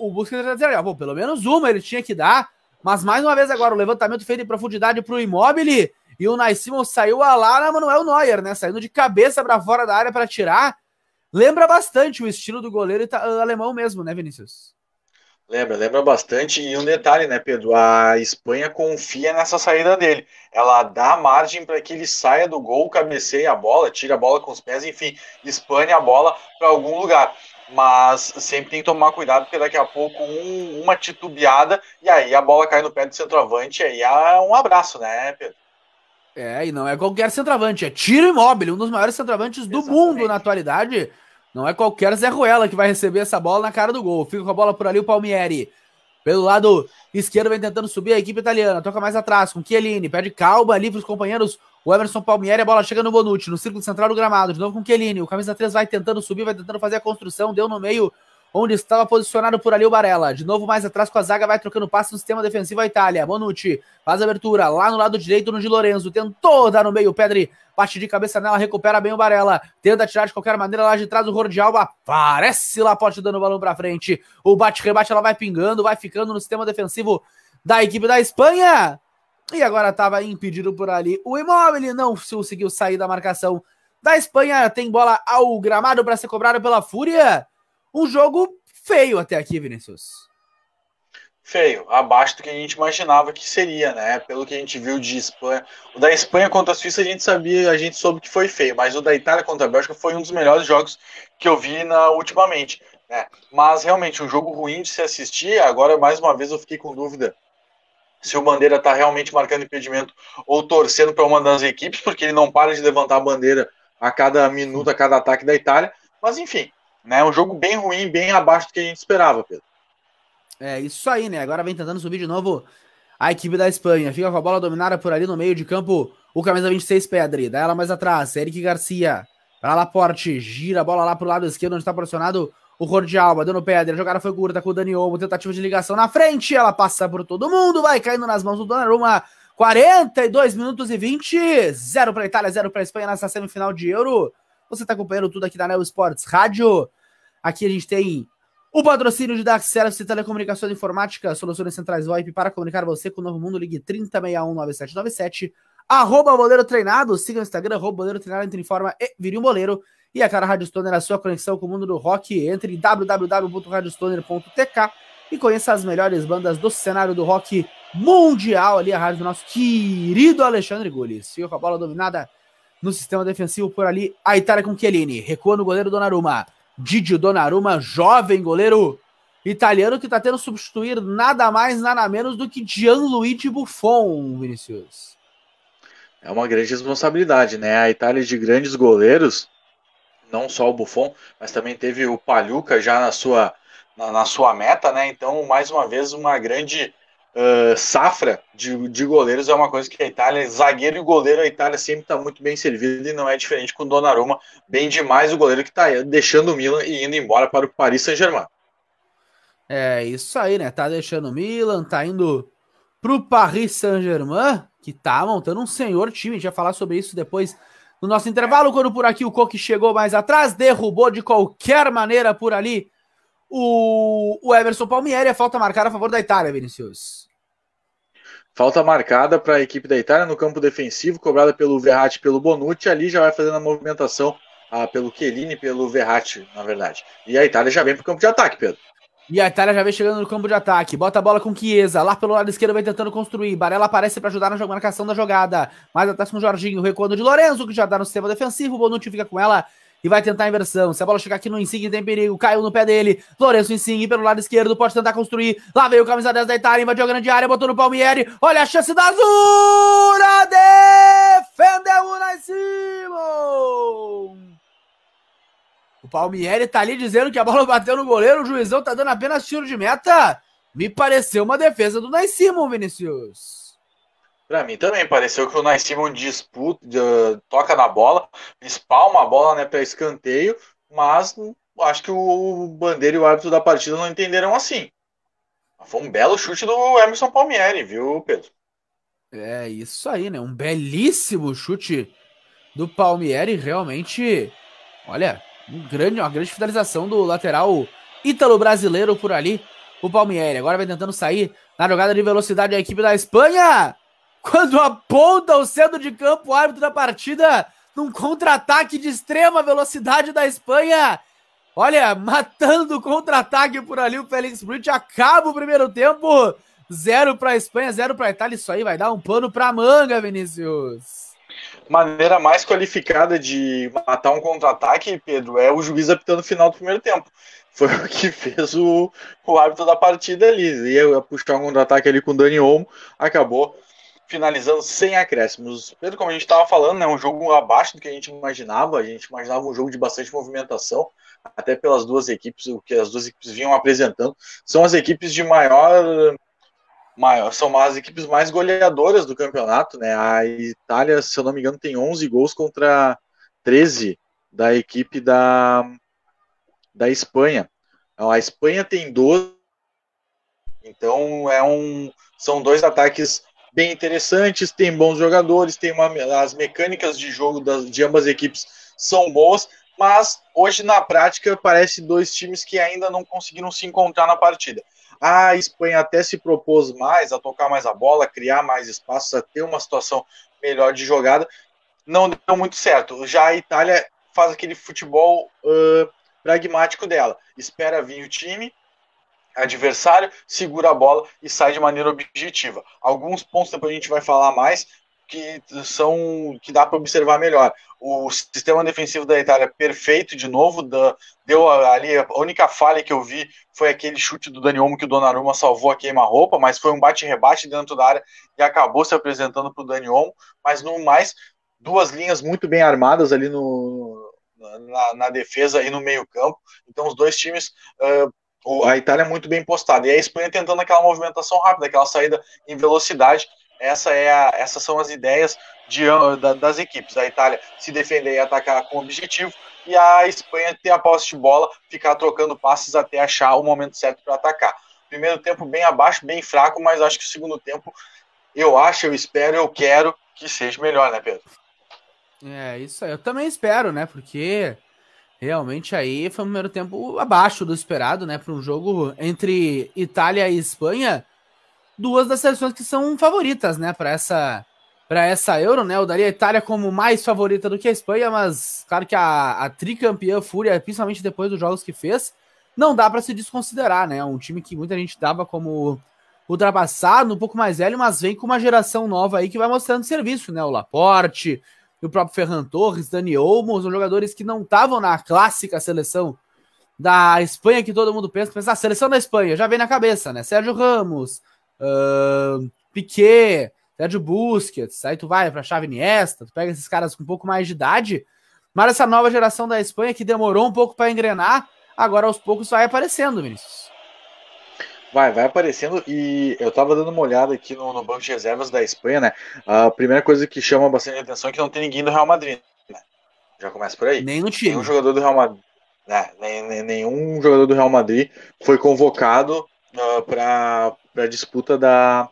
o Busquets já dizia, pelo menos uma ele tinha que dar. Mas mais uma vez agora, o levantamento feito em profundidade para o Immobile e o Nice saiu a lá na Manuel Neuer, né? Saindo de cabeça para fora da área para tirar. Lembra bastante o estilo do goleiro ah, alemão mesmo, né, Vinícius? Lembra, lembra bastante. E um detalhe, né, Pedro? A Espanha confia nessa saída dele. Ela dá margem para que ele saia do gol, cabeceie a bola, tira a bola com os pés, enfim, espane a bola para algum lugar mas sempre tem que tomar cuidado, porque daqui a pouco um, uma titubeada e aí a bola cai no pé do centroavante, e aí é um abraço, né, Pedro? É, e não é qualquer centroavante, é Tiro Imóvel, um dos maiores centroavantes do Exatamente. mundo na atualidade. Não é qualquer Zé Ruela que vai receber essa bola na cara do gol. Fica com a bola por ali o Palmieri. Pelo lado esquerdo vem tentando subir a equipe italiana. Toca mais atrás com Chiellini. Pede calma ali para os companheiros o Emerson Palmieri, a bola chega no Bonucci, no círculo central do gramado, de novo com o Chiellini. O camisa 3 vai tentando subir, vai tentando fazer a construção, deu no meio onde estava posicionado por ali o Barella. De novo mais atrás com a zaga, vai trocando passe no sistema defensivo a Itália. Bonucci faz a abertura lá no lado direito no de Lorenzo. Tentou dar no meio o Pedri. Bate de cabeça nela, recupera bem o Barella. Tenta tirar de qualquer maneira lá de trás o parece Aparece Laporte dando o balão para frente. O bate-rebate ela vai pingando, vai ficando no sistema defensivo da equipe da Espanha. E agora estava impedido por ali. O Imóvel não conseguiu sair da marcação da Espanha. Tem bola ao gramado para ser cobrado pela Fúria. Um jogo feio até aqui, Vinícius. Feio, abaixo do que a gente imaginava que seria, né? Pelo que a gente viu de Espanha. O da Espanha contra a Suíça a gente sabia, a gente soube que foi feio, mas o da Itália contra a Bélgica foi um dos melhores jogos que eu vi na, ultimamente. Né? Mas realmente, um jogo ruim de se assistir. Agora, mais uma vez, eu fiquei com dúvida se o Bandeira está realmente marcando impedimento ou torcendo para uma das equipes, porque ele não para de levantar a bandeira a cada minuto, a cada ataque da Itália. Mas enfim, né, um jogo bem ruim, bem abaixo do que a gente esperava, Pedro. É isso aí, né? Agora vem tentando subir de novo a equipe da Espanha. Fica com a bola dominada por ali no meio de campo. O camisa 26 Pedri, dá ela mais atrás, Eric Garcia. Para Laporte, gira a bola lá pro lado esquerdo, onde está posicionado o Alba dando pedra, a jogada foi curta com o Dani Olmo, tentativa de ligação na frente, ela passa por todo mundo, vai caindo nas mãos do Donnarumma. 42 minutos e 20, zero para Itália, zero para Espanha nessa semifinal de Euro. Você está acompanhando tudo aqui na Neo Sports Rádio. Aqui a gente tem o patrocínio de Dark Service, Telecomunicações Informáticas Informática, soluções centrais VoIP para comunicar você com o Novo Mundo. Ligue 30619797. Arroba Boleiro Treinado, siga no Instagram, arroba Boleiro Treinado, entre em forma e vire um boleiro. E a cara Rádio Stoner, a sua conexão com o mundo do rock, entre www.radiostoner.tk e conheça as melhores bandas do cenário do rock mundial ali, a rádio do nosso querido Alexandre Gullis. Fica com a bola dominada no sistema defensivo por ali, a Itália com Chiellini, recua no goleiro Donnarumma. Didi Donnarumma, jovem goleiro italiano que está tendo substituir nada mais, nada menos do que Gianluigi Buffon, Vinicius. É uma grande responsabilidade, né? A Itália é de grandes goleiros não só o Buffon, mas também teve o Paluca já na sua, na, na, sua meta, né? Então, mais uma vez, uma grande uh, safra de, de goleiros é uma coisa que a Itália, zagueiro e goleiro, a Itália sempre está muito bem servida e não é diferente com o Donnarumma, bem demais o goleiro que está deixando o Milan e indo embora para o Paris Saint-Germain. É isso aí, né? Tá deixando o Milan, tá indo pro Paris Saint-Germain, que tá montando um senhor time, a gente vai falar sobre isso depois no nosso intervalo, quando por aqui o Coque chegou mais atrás, derrubou de qualquer maneira por ali o, o Everson Palmieri. A falta marcada a favor da Itália, Vinicius. Falta marcada para a equipe da Itália no campo defensivo, cobrada pelo Verratti e pelo Bonucci. Ali já vai fazendo a movimentação ah, pelo Chiellini, pelo Verratti, na verdade. E a Itália já vem para o campo de ataque, Pedro. E a Itália já vem chegando no campo de ataque. Bota a bola com Chiesa. Lá pelo lado esquerdo vem tentando construir. Barella aparece para ajudar na marcação da jogada. Mais atrás com o Jorginho. Recuando de Lorenzo, que já dá tá no sistema defensivo. Bonucci fica com ela e vai tentar a inversão. Se a bola chegar aqui no Insigne, tem perigo. Caiu no pé dele. Lourenço Insigne pelo lado esquerdo, pode tentar construir. Lá veio o camisa 10 da Itália, invadiu a grande área, botou no Palmieri. Olha a chance da Azura! Defendeu o Simon! O Palmieri tá ali dizendo que a bola bateu no goleiro, o juizão tá dando apenas tiro de meta. Me pareceu uma defesa do Nice Vinícius. Pra mim também, pareceu que o Nice disputa, toca na bola, espalma a bola né, para escanteio, mas acho que o Bandeira e o árbitro da partida não entenderam assim. Foi um belo chute do Emerson Palmieri, viu, Pedro? É isso aí, né? Um belíssimo chute do Palmieri, realmente. Olha, um grande, uma grande finalização do lateral ítalo-brasileiro por ali. O Palmieri agora vai tentando sair na jogada de velocidade da equipe da Espanha. Quando aponta o centro de campo, o árbitro da partida, num contra-ataque de extrema velocidade da Espanha. Olha, matando o contra-ataque por ali, o Félix Brito acaba o primeiro tempo. Zero para a Espanha, zero para a Itália. Isso aí vai dar um pano para manga, Vinícius maneira mais qualificada de matar um contra-ataque, Pedro, é o juiz apitando o final do primeiro tempo. Foi o que fez o, o árbitro da partida ali. Ia puxar um contra-ataque ali com o Dani Olmo, acabou finalizando sem acréscimos. Pedro, como a gente estava falando, é né, um jogo abaixo do que a gente imaginava. A gente imaginava um jogo de bastante movimentação, até pelas duas equipes, o que as duas equipes vinham apresentando. São as equipes de maior maior, são as equipes mais goleadoras do campeonato, né? A Itália, se eu não me engano, tem 11 gols contra 13 da equipe da, da Espanha. Então, a Espanha tem 12. Então é um, são dois ataques bem interessantes, tem bons jogadores, tem uma, as mecânicas de jogo das, de ambas equipes são boas, mas hoje na prática parece dois times que ainda não conseguiram se encontrar na partida a Espanha até se propôs mais a tocar mais a bola, criar mais espaços, a ter uma situação melhor de jogada. Não deu muito certo. Já a Itália faz aquele futebol uh, pragmático dela. Espera vir o time, adversário, segura a bola e sai de maneira objetiva. Alguns pontos depois a gente vai falar mais, que são que dá para observar melhor. O sistema defensivo da Itália perfeito de novo, da, deu ali a única falha que eu vi foi aquele chute do Dani Olmo que o Donnarumma salvou a queima-roupa, mas foi um bate-rebate dentro da área e acabou se apresentando para o Dani Olmo, mas no mais duas linhas muito bem armadas ali no na, na defesa e no meio-campo. Então os dois times uh, a Itália é muito bem postada. E a Espanha tentando aquela movimentação rápida, aquela saída em velocidade, essa é a, essas são as ideias de, da, das equipes. A Itália se defender e atacar com objetivo, e a Espanha ter a posse de bola, ficar trocando passes até achar o momento certo para atacar. Primeiro tempo bem abaixo, bem fraco, mas acho que o segundo tempo, eu acho, eu espero, eu quero que seja melhor, né, Pedro? É, isso aí. Eu também espero, né? Porque realmente aí foi um primeiro tempo abaixo do esperado, né? Para um jogo entre Itália e Espanha duas das seleções que são favoritas, né, para essa para essa Euro, né? Eu daria a Itália como mais favorita do que a Espanha, mas claro que a, a tricampeã Fúria, principalmente depois dos jogos que fez, não dá para se desconsiderar, né? Um time que muita gente dava como ultrapassado, um pouco mais velho, mas vem com uma geração nova aí que vai mostrando serviço, né? O Laporte, o próprio Ferran Torres, Dani Olmo, são jogadores que não estavam na clássica seleção da Espanha que todo mundo pensa, pensa, ah, seleção da Espanha, já vem na cabeça, né? Sérgio Ramos, uh, Piquet, Sérgio Busquets, aí tu vai para Chave Iniesta, tu pega esses caras com um pouco mais de idade, mas essa nova geração da Espanha que demorou um pouco para engrenar, agora aos poucos vai aparecendo, Vinícius. Vai, vai aparecendo e eu tava dando uma olhada aqui no, no banco de reservas da Espanha, né? A primeira coisa que chama bastante atenção é que não tem ninguém do Real Madrid, né? Já começa por aí. Nem no time. Nenhum jogador do Real Madrid, né? nenhum jogador do Real Madrid foi convocado uh, ah, para a disputa da,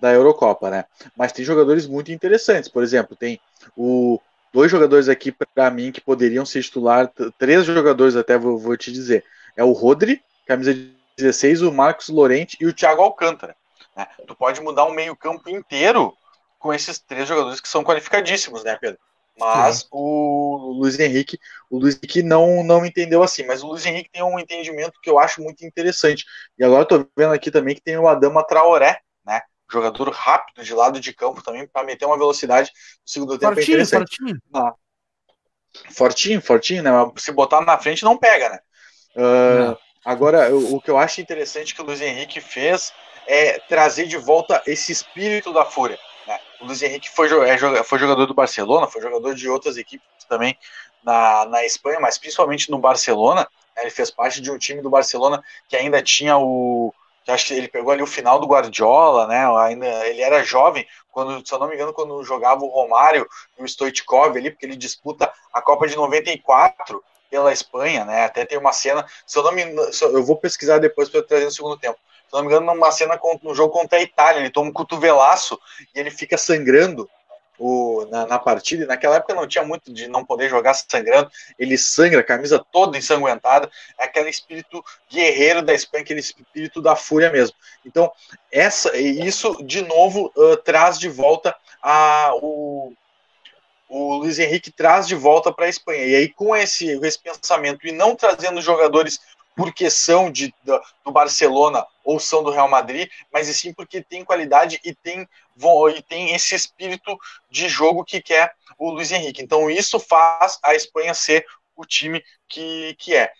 da Eurocopa, né? Mas tem jogadores muito interessantes, por exemplo, tem o dois jogadores aqui para mim que poderiam ser titular, três jogadores até vou, vou, te dizer. É o Rodri, camisa 16, o Marcos Lorente e o Thiago Alcântara. Né? Tu pode mudar um meio-campo inteiro com esses três jogadores que são qualificadíssimos, né, Pedro? Mas Sim. o Luiz Henrique, o Luiz Henrique não, não entendeu assim, mas o Luiz Henrique tem um entendimento que eu acho muito interessante. E agora eu tô vendo aqui também que tem o Adama Traoré, né? Jogador rápido de lado de campo também, para meter uma velocidade no segundo tempo é fortinho, é interessante. Fortinho. Ah. fortinho, fortinho, né? Se botar na frente não pega, né? Uh, agora, o que eu acho interessante que o Luiz Henrique fez é trazer de volta esse espírito da fúria o Luiz Henrique foi, é foi jogador do Barcelona, foi jogador de outras equipes também na, na Espanha, mas principalmente no Barcelona. Né, ele fez parte de um time do Barcelona que ainda tinha o. Que acho que ele pegou ali o final do Guardiola, né? Ainda ele era jovem, quando, se eu não me engano, quando jogava o Romário e o Stoichkov ali, porque ele disputa a Copa de 94 pela Espanha, né? Até tem uma cena, se eu não me, eu vou pesquisar depois para trazer no segundo tempo se não me engano, numa cena no jogo contra a Itália, ele toma um cotovelaço e ele fica sangrando o, na, na partida. E naquela época não tinha muito de não poder jogar sangrando. Ele sangra, a camisa toda ensanguentada, é aquele espírito guerreiro da Espanha, aquele espírito da fúria mesmo. Então, essa, isso de novo uh, traz de volta a, o, o Luiz Henrique traz de volta para a Espanha. E aí, com esse, esse pensamento e não trazendo jogadores porque são de, do, do Barcelona ou são do Real Madrid, mas e sim porque tem qualidade e tem, e tem esse espírito de jogo que quer o Luiz Henrique. Então isso faz a Espanha ser o time que, que é.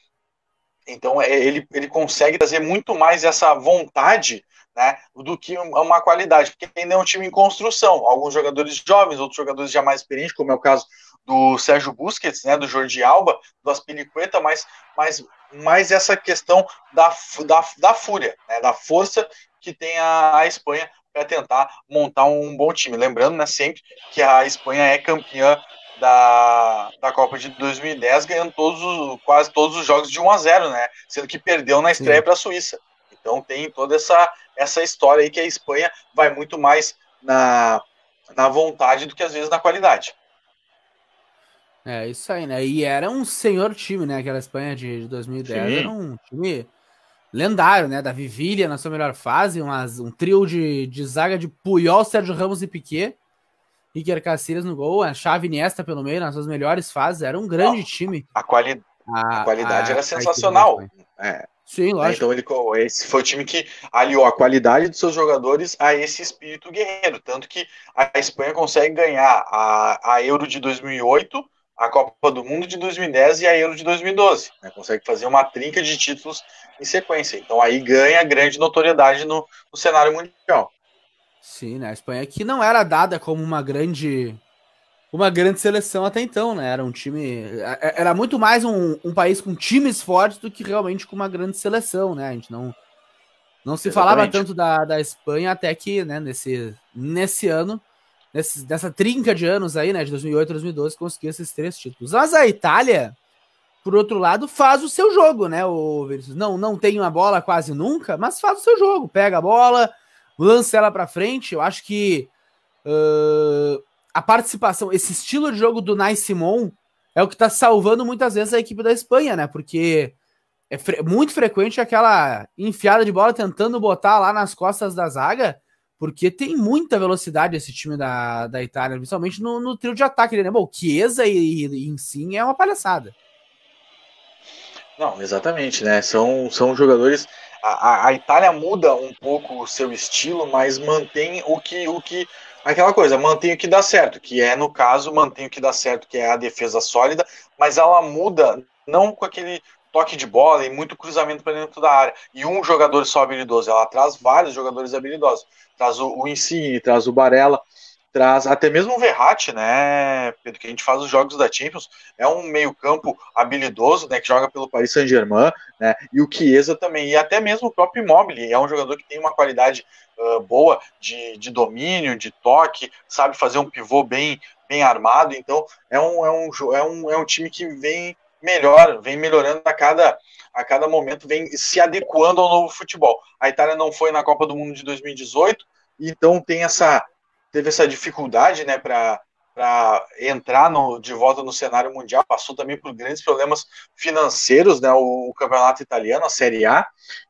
Então é, ele, ele consegue trazer muito mais essa vontade né, do que uma qualidade, porque ainda é um time em construção. Alguns jogadores jovens, outros jogadores já mais experientes, como é o caso do Sérgio Busquets, né, do Jordi Alba, do Aspinicueta, mas, mas, mas essa questão da, da, da fúria, né, da força que tem a, a Espanha para tentar montar um bom time. Lembrando, né, sempre que a Espanha é campeã da, da Copa de 2010, ganhando todos os, quase todos os jogos de 1 a 0, né, sendo que perdeu na estreia para a Suíça. Então tem toda essa, essa história aí que a Espanha vai muito mais na, na vontade do que às vezes na qualidade. É, isso aí, né? E era um senhor time, né? Aquela Espanha de, 2010 Sim. era um time lendário, né? Da Vivilha na sua melhor fase, umas, um trio de, de zaga de Puyol, Sérgio Ramos e Piquet. Iker Casillas no gol, a Chave Iniesta pelo meio, nas suas melhores fases, era um grande time. A, quali a, a qualidade a, era sensacional. É. Sim, né, lógico. Então ele, esse foi o time que aliou a qualidade dos seus jogadores a esse espírito guerreiro, tanto que a Espanha consegue ganhar a, a Euro de 2008 a Copa do Mundo de 2010 e a Euro de 2012. Né? Consegue fazer uma trinca de títulos em sequência. Então aí ganha grande notoriedade no, no cenário mundial. Sim, né? A Espanha que não era dada como uma grande uma grande seleção até então, né? Era um time. É, é, era muito mais um, um país com times fortes do que realmente com uma grande seleção, né? A gente não, não se Exatamente. falava tanto da, da Espanha até que, né, nesse, nesse ano, nesse, nessa trinca de anos aí, né, de 2008 a 2012, conseguiu esses três títulos. Mas a Itália, por outro lado, faz o seu jogo, né, o Vinícius? Não, não tem uma bola quase nunca, mas faz o seu jogo. Pega a bola, lança ela para frente. Eu acho que uh, a participação, esse estilo de jogo do Nai Simon é o que está salvando muitas vezes a equipe da Espanha, né? Porque é fre muito frequente aquela enfiada de bola tentando botar lá nas costas da zaga porque tem muita velocidade esse time da, da Itália, principalmente no, no trio de ataque. Né? Bom, Chiesa e, e é uma palhaçada. Não, exatamente, né? São, são jogadores. A, a, Itália muda um pouco o seu estilo, mas mantém o que, o que. Aquela coisa, mantém o que dá certo, que é, no caso, mantém o que dá certo, que é a defesa sólida, mas ela muda não com aquele toque de bola e muito cruzamento para dentro da área. E um jogador só habilidoso, ela traz vários jogadores habilidosos. Traz o, o Insigne, traz o Barella, traz até mesmo o Verratti, né, Pedro, que a gente faz os jogos da Champions, é um meio-campo habilidoso, né, que joga pelo Paris Saint-Germain, né, e o Chiesa também, e até mesmo o próprio Immobile, é um jogador que tem uma qualidade uh, boa de, de domínio, de toque, sabe fazer um pivô bem bem armado, então é um, é um, é um, é um time que vem melhora, vem melhorando a cada, a cada momento, vem se adequando ao novo futebol. A Itália não foi na Copa do Mundo de 2018, então tem essa, teve essa dificuldade né, para entrar no, de volta no cenário mundial, passou também por grandes problemas financeiros, né, o, o campeonato italiano, a Série A,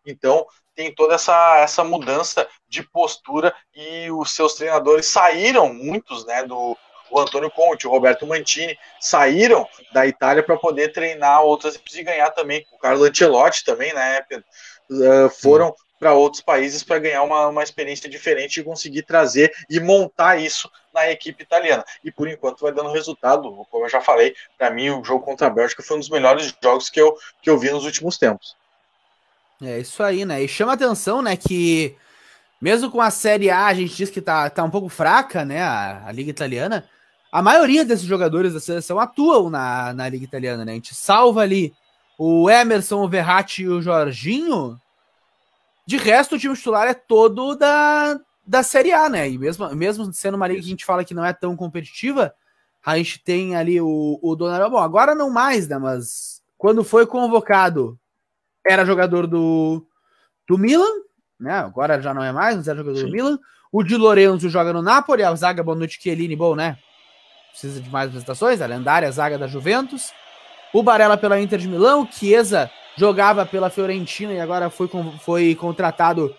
então tem toda essa, essa mudança de postura e os seus treinadores saíram, muitos, né, do, o Antônio Conte, o Roberto Mantini, saíram da Itália para poder treinar outras equipes e ganhar também. O Carlo Ancelotti também, né, ah, foram para outros países para ganhar uma, uma experiência diferente e conseguir trazer e montar isso na equipe italiana. E por enquanto vai dando resultado. Como eu já falei, para mim o jogo contra a Bélgica foi um dos melhores jogos que eu, que eu vi nos últimos tempos. É isso aí, né? E chama atenção, né, que mesmo com a Série A, a gente diz que tá, tá um pouco fraca, né, a, a Liga Italiana, a maioria desses jogadores da seleção atuam na, na Liga Italiana, né? A gente salva ali o Emerson, o Verratti e o Jorginho. De resto, o time titular é todo da, da Série A, né? E mesmo, mesmo sendo uma liga que a gente fala que não é tão competitiva, a gente tem ali o, o Donnarumma. Bom, agora não mais, né? Mas quando foi convocado, era jogador do, do Milan, né? Agora já não é mais, mas era jogador Sim. do Milan. O Di Lorenzo joga no Napoli, a zaga, boa noite, Chiellini, bom, né? precisa de mais apresentações, a lendária zaga da Juventus. O Barella pela Inter de Milão, Chiesa jogava pela Fiorentina e agora foi, foi contratado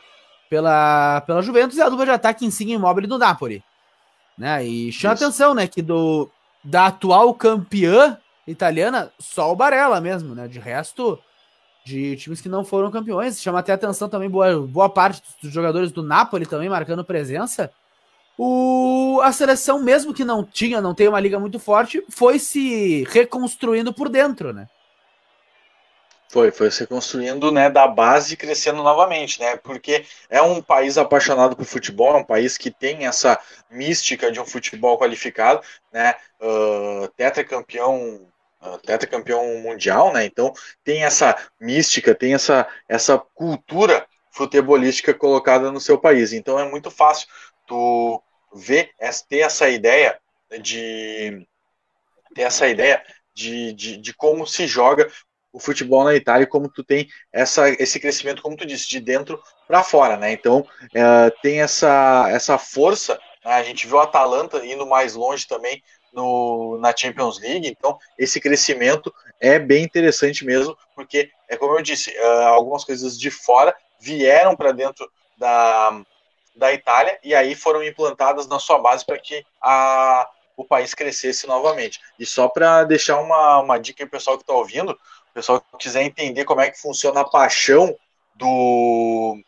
pela, pela Juventus, e a dupla de ataque em Siga Imóvel do Napoli. Né? E chama Isso. atenção, né, que do, da atual campeã italiana, só o Barella mesmo, né? De resto, de times que não foram campeões. Chama até atenção também boa, boa parte dos jogadores do Napoli também marcando presença o, a seleção, mesmo que não tinha, não tem uma liga muito forte, foi se reconstruindo por dentro, né? Foi, foi se reconstruindo né, da base e crescendo novamente, né? Porque é um país apaixonado por futebol, é um país que tem essa mística de um futebol qualificado, né? Uh, tetracampeão Uh, ah, campeão mundial, né? Então tem essa mística, tem essa, essa cultura futebolística colocada no seu país. Então é muito fácil tu ver, é ter essa ideia de ter essa ideia de, de, de como se joga o futebol na Itália, como tu tem essa, esse crescimento, como tu disse, de dentro para fora, né? Então é, tem essa, essa força. Né? A gente viu o Atalanta indo mais longe também no, na Champions League. Então, esse crescimento é bem interessante mesmo, porque, é como eu disse, é, algumas coisas de fora vieram para dentro da, da Itália, e aí foram implantadas na sua base para que a, o país crescesse novamente. E só para deixar uma, uma dica para o pessoal que está ouvindo, o pessoal que quiser entender como é que funciona a paixão do,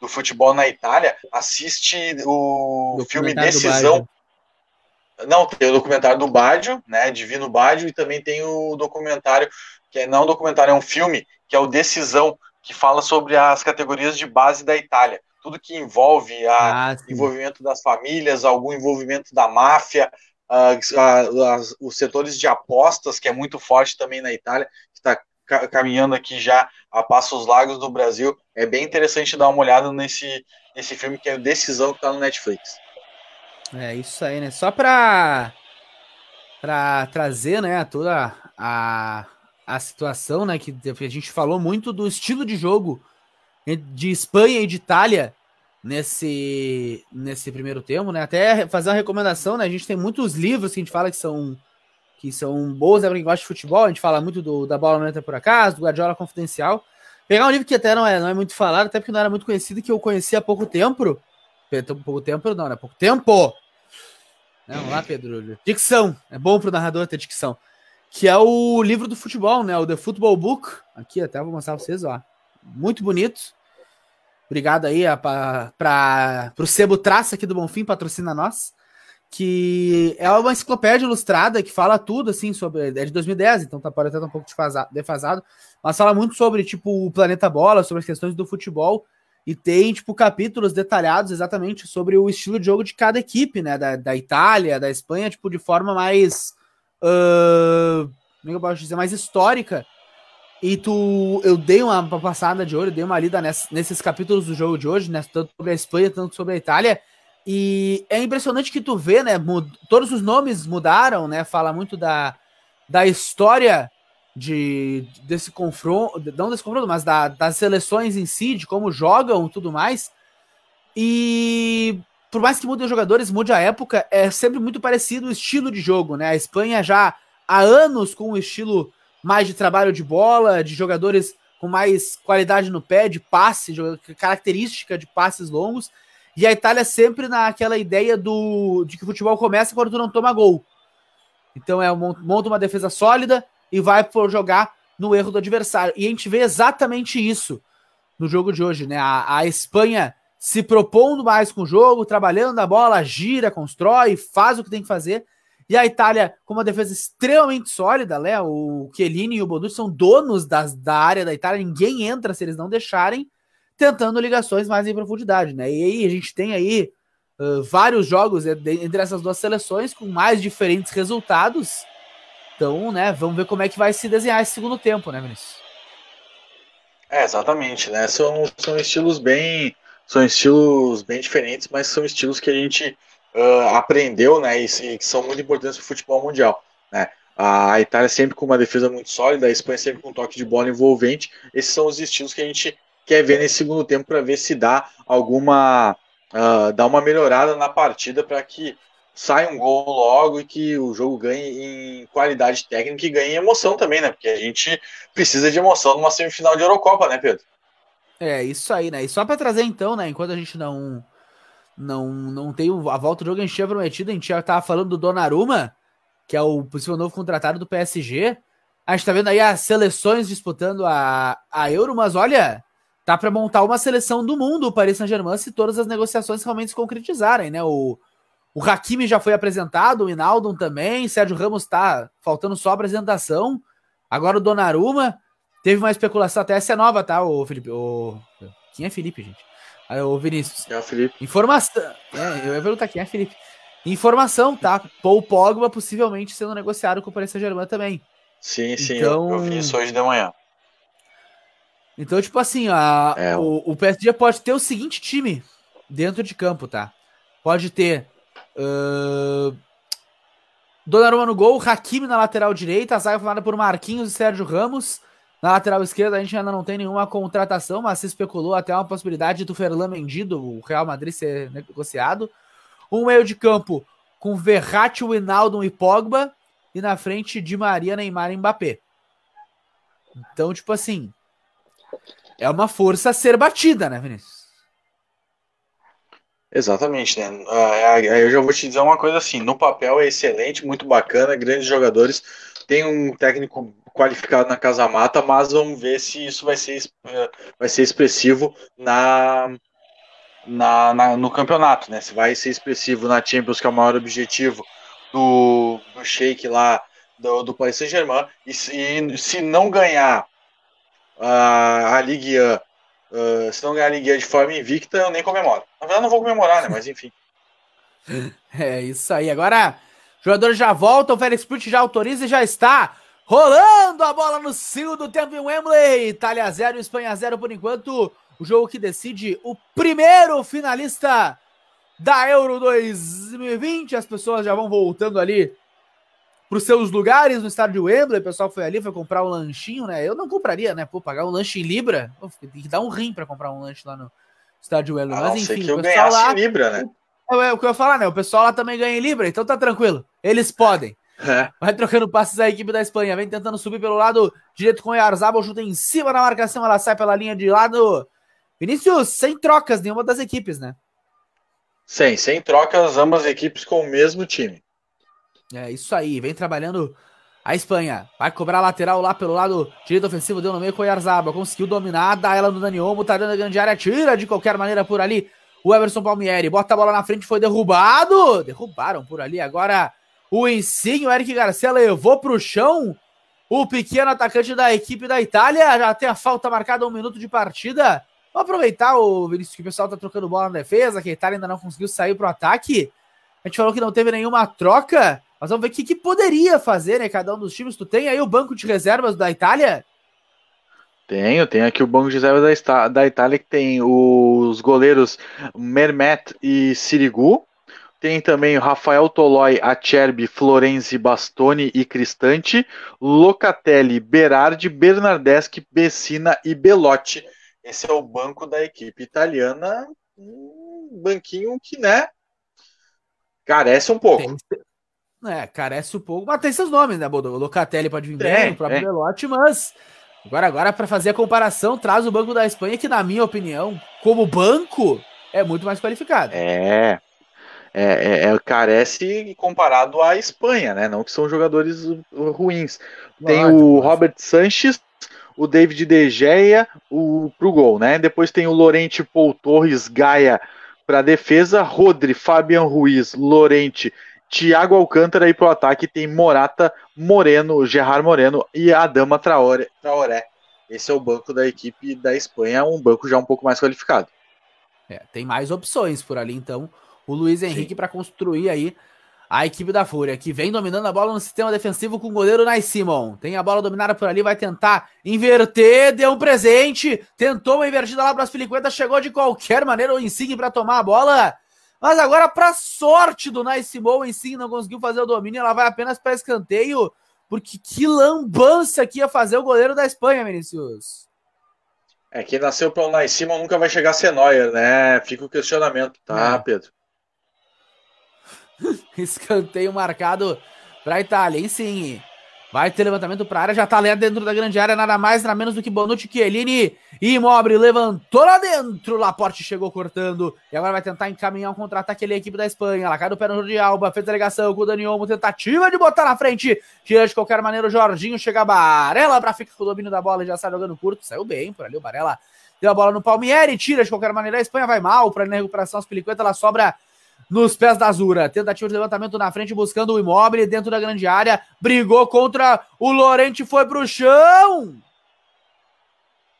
do futebol na Itália, assiste o filme Decisão. Não, tem o documentário do Bádio, né, Divino Bádio, e também tem o documentário, que é não é um documentário, é um filme, que é o Decisão, que fala sobre as categorias de base da Itália tudo que envolve a ah, envolvimento das famílias, algum envolvimento da máfia, uh, os setores de apostas, que é muito forte também na Itália, que está caminhando aqui já a passos largos do Brasil. É bem interessante dar uma olhada nesse, nesse filme que é Decisão, que está no Netflix. É isso aí, né? Só para para trazer, né, toda a, a situação, né, que a gente falou muito do estilo de jogo de Espanha e de Itália nesse, nesse primeiro tempo, né? Até fazer uma recomendação, né? A gente tem muitos livros que a gente fala que são que são bons, né? linguagem de futebol, a gente fala muito do, da Bola Não Entra Por Acaso, do Guardiola Confidencial. Pegar um livro que até não é, não é muito falado, até porque não era muito conhecido, que eu conheci há pouco tempo. Pouco tempo não, né? Pouco tempo! Né? Vamos lá, Pedro. Dicção. É bom pro narrador ter dicção. Que é o livro do futebol, né? O The Football Book. Aqui até vou mostrar pra vocês, ó. Muito bonito Obrigado aí para o Sebo Traça aqui do Bonfim, patrocina nós. Que é uma enciclopédia ilustrada que fala tudo, assim, sobre. É de 2010, então tá, pode até tá um pouco defasado, mas fala muito sobre, tipo, o planeta bola, sobre as questões do futebol. E tem, tipo, capítulos detalhados exatamente sobre o estilo de jogo de cada equipe, né? Da, da Itália, da Espanha, tipo, de forma mais. Uh, como é que eu posso dizer? Mais histórica e tu, eu dei uma passada de olho, dei uma lida ness, nesses capítulos do jogo de hoje, né, tanto sobre a Espanha, tanto sobre a Itália. E é impressionante que tu vê, né? Mud, todos os nomes mudaram, né? Fala muito da, da história de desse confronto, não desse confronto, mas da, das seleções em si, de como jogam e tudo mais. E por mais que mudem os jogadores, mude a época, é sempre muito parecido o estilo de jogo, né? A Espanha já há anos com o estilo mais de trabalho de bola, de jogadores com mais qualidade no pé, de passe, característica de passes longos. E a Itália sempre naquela ideia do de que o futebol começa quando tu não toma gol. Então é monta uma defesa sólida e vai por jogar no erro do adversário. E a gente vê exatamente isso no jogo de hoje, né? A, a Espanha se propondo mais com o jogo, trabalhando a bola, gira, constrói, faz o que tem que fazer e a Itália com uma defesa extremamente sólida, né? O Chiellini e o Bonucci são donos das, da área da Itália, ninguém entra se eles não deixarem, tentando ligações mais em profundidade, né? E aí a gente tem aí uh, vários jogos entre essas duas seleções com mais diferentes resultados. Então, né, vamos ver como é que vai se desenhar esse segundo tempo, né, Vinícius? É, exatamente, né? São, são estilos bem. São estilos bem diferentes, mas são estilos que a gente uh, aprendeu, né, e, e, são muito importantes para o futebol mundial. Né? A Itália sempre com uma defesa muito sólida, a Espanha sempre com um toque de bola envolvente. Esses são os estilos que a gente quer ver nesse segundo tempo para ver se dá alguma uh, dá uma melhorada na partida para que saia um gol logo e que o jogo ganhe em qualidade técnica e ganhe em emoção também, né? Porque a gente precisa de emoção numa semifinal de Eurocopa, né, Pedro? É, isso aí, né? E só para trazer então, né, enquanto a gente não não não tem a volta do Jogan Chan prometida. A gente já estava falando do Donnarumma, que é o possível novo contratado do PSG. A gente está vendo aí as seleções disputando a, a Euro, mas olha, tá para montar uma seleção do mundo o Paris Saint-Germain se todas as negociações realmente se concretizarem, né? O, o Hakimi já foi apresentado, o Inaldon também, Sérgio Ramos tá faltando só a apresentação. Agora o Donnarumma, teve uma especulação até essa é nova, tá, o Felipe, o quem é Felipe, gente? Ô, Vinícius. É o Felipe. Informação. É, eu ia perguntar aqui, é Felipe. Informação, tá? Paul Pogba possivelmente sendo negociado com o Paris Saint-Germain também. Sim, sim. Então... Eu, eu vi isso hoje de manhã. Então, tipo assim, a, é. o, o PSG pode ter o seguinte time dentro de campo, tá? Pode ter uh, Donnarumma no gol, Hakimi na lateral direita, a zaga formada por Marquinhos e Sérgio Ramos, na lateral esquerda, a gente ainda não tem nenhuma contratação, mas se especulou até uma possibilidade do Ferlan Mendido, o Real Madrid, ser negociado. Um meio de campo com Verratti, Winaldo e Pogba. E na frente, de Maria, Neymar e Mbappé. Então, tipo assim, é uma força a ser batida, né, Vinícius? Exatamente, né? Ah, é, eu já vou te dizer uma coisa assim: no papel é excelente, muito bacana, grandes jogadores, tem um técnico qualificado na Casa Mata, mas vamos ver se isso vai ser, eh, vai ser expressivo na, na, na no campeonato, né? Se vai ser expressivo na Champions, que é o maior objetivo do, do Sheik lá do, do Paris Saint-Germain, e se, se não ganhar a, ah, a Ligue 1, uh, ah, se não ganhar a Ligue 1 de forma invicta, eu nem comemoro. Na verdade, não vou comemorar, né? Mas enfim. É isso aí. Agora, o jogador já volta, o Félix Put já autoriza e já está Rolando a bola no segundo do tempo em Wembley. Itália 0, Espanha 0 por enquanto. O jogo que decide o primeiro finalista da Euro 2020. As pessoas já vão voltando ali para os seus lugares no estádio de Wembley. O pessoal foi ali, foi comprar um lanchinho, né? Eu não compraria, né? Pô, pagar um lanche em Libra. Tem que dar um rim para comprar um lanche lá no estádio Wembley. Ah, Mas enfim, que eu o pessoal lá. Libra, né? É, é o que eu ia falar, né? O pessoal lá também ganha em Libra, então tá tranquilo. Eles podem. É. Vai trocando passes a equipe da Espanha. Vem tentando subir pelo lado direito com o Yarzabal. Chuta em cima na marcação. Ela sai pela linha de lado. Vinícius, sem trocas nenhuma das equipes, né? Sem, sem trocas, ambas equipes com o mesmo time. É isso aí. Vem trabalhando a Espanha. Vai cobrar lateral lá pelo lado direito ofensivo. Deu no meio com o Yarzabal. Conseguiu dominar. Dá ela no Dani Olmo. Tá dando a grande área. Tira de qualquer maneira por ali. O Everson Palmieri bota a bola na frente, foi derrubado. Derrubaram por ali. Agora o o Eric Garcia levou para o chão o pequeno atacante da equipe da Itália. Já tem a falta marcada, um minuto de partida. Vamos aproveitar, o Vinícius, que o pessoal está trocando bola na defesa, que a Itália ainda não conseguiu sair para o ataque. A gente falou que não teve nenhuma troca, mas vamos ver o que, que poderia fazer, né? Cada um dos times. Tu tem aí o banco de reservas da Itália? Tenho, tenho aqui o banco de reservas da, da Itália, que tem os goleiros Mermet e Sirigu. Tem também o Rafael Tolói, Acerbi, Florenzi, Bastoni e Cristante, Locatelli, Berardi, Bernardeschi, Bessina e Belotti. Esse é o banco da equipe italiana, um banquinho que, né, carece um pouco. Tem, é, carece um pouco. Mas tem seus nomes, né, Bodo? Locatelli pode vir bem, o próprio é. Belotti, mas agora, agora para fazer a comparação, traz o banco da Espanha, que na minha opinião, como banco, é muito mais qualificado. É, é, é, é, carece comparado à Espanha, né? Não que são jogadores ruins. Tem o Robert Sanches, o David De Gea o, pro gol, né? Depois tem o Lorente Paul Torres Gaia para defesa, Rodri, Fabian Ruiz, Lorente, Thiago Alcântara e pro ataque tem Morata, Moreno, Gerard Moreno e Adama Traoré. Traoré. Esse é o banco da equipe da Espanha, um banco já um pouco mais qualificado. É, tem mais opções por ali, então o Luiz Henrique para construir aí a equipe da Fúria, que vem dominando a bola no sistema defensivo com o goleiro Nai Simon. Tem a bola dominada por ali, vai tentar inverter, deu um presente, tentou uma invertida lá para as 50, chegou de qualquer maneira o Insigne para tomar a bola. Mas agora, para sorte do Nai Simon, o Insigne não conseguiu fazer o domínio, ela vai apenas para escanteio, porque que lambança que ia fazer o goleiro da Espanha, Vinícius. É, quem nasceu para o Nai Simon nunca vai chegar a ser Neuer, né? Fica o questionamento, tá, é. Pedro? Escanteio marcado para a Itália. Insigne. Vai ter levantamento para a área, já tá lá dentro da grande área, nada mais, nada menos do que Bonucci, Chiellini, Immobile levantou lá dentro, Laporte chegou cortando, e agora vai tentar encaminhar um contra-ataque ali, a equipe da Espanha, Ela cai do pé no Jordi Alba, fez a ligação com o Dani Olmo, tentativa de botar na frente, tira de qualquer maneira o Jorginho, chega a Barella para ficar com o domínio da bola, e já sai jogando curto, saiu bem por ali o Barella, deu a bola no Palmieri, tira de qualquer maneira, a Espanha vai mal para na recuperação, As pelicuetas. ela sobra nos pés da Azura. Tentativa de levantamento na frente, buscando o imóvel dentro da grande área. Brigou contra o Lorente, foi pro chão.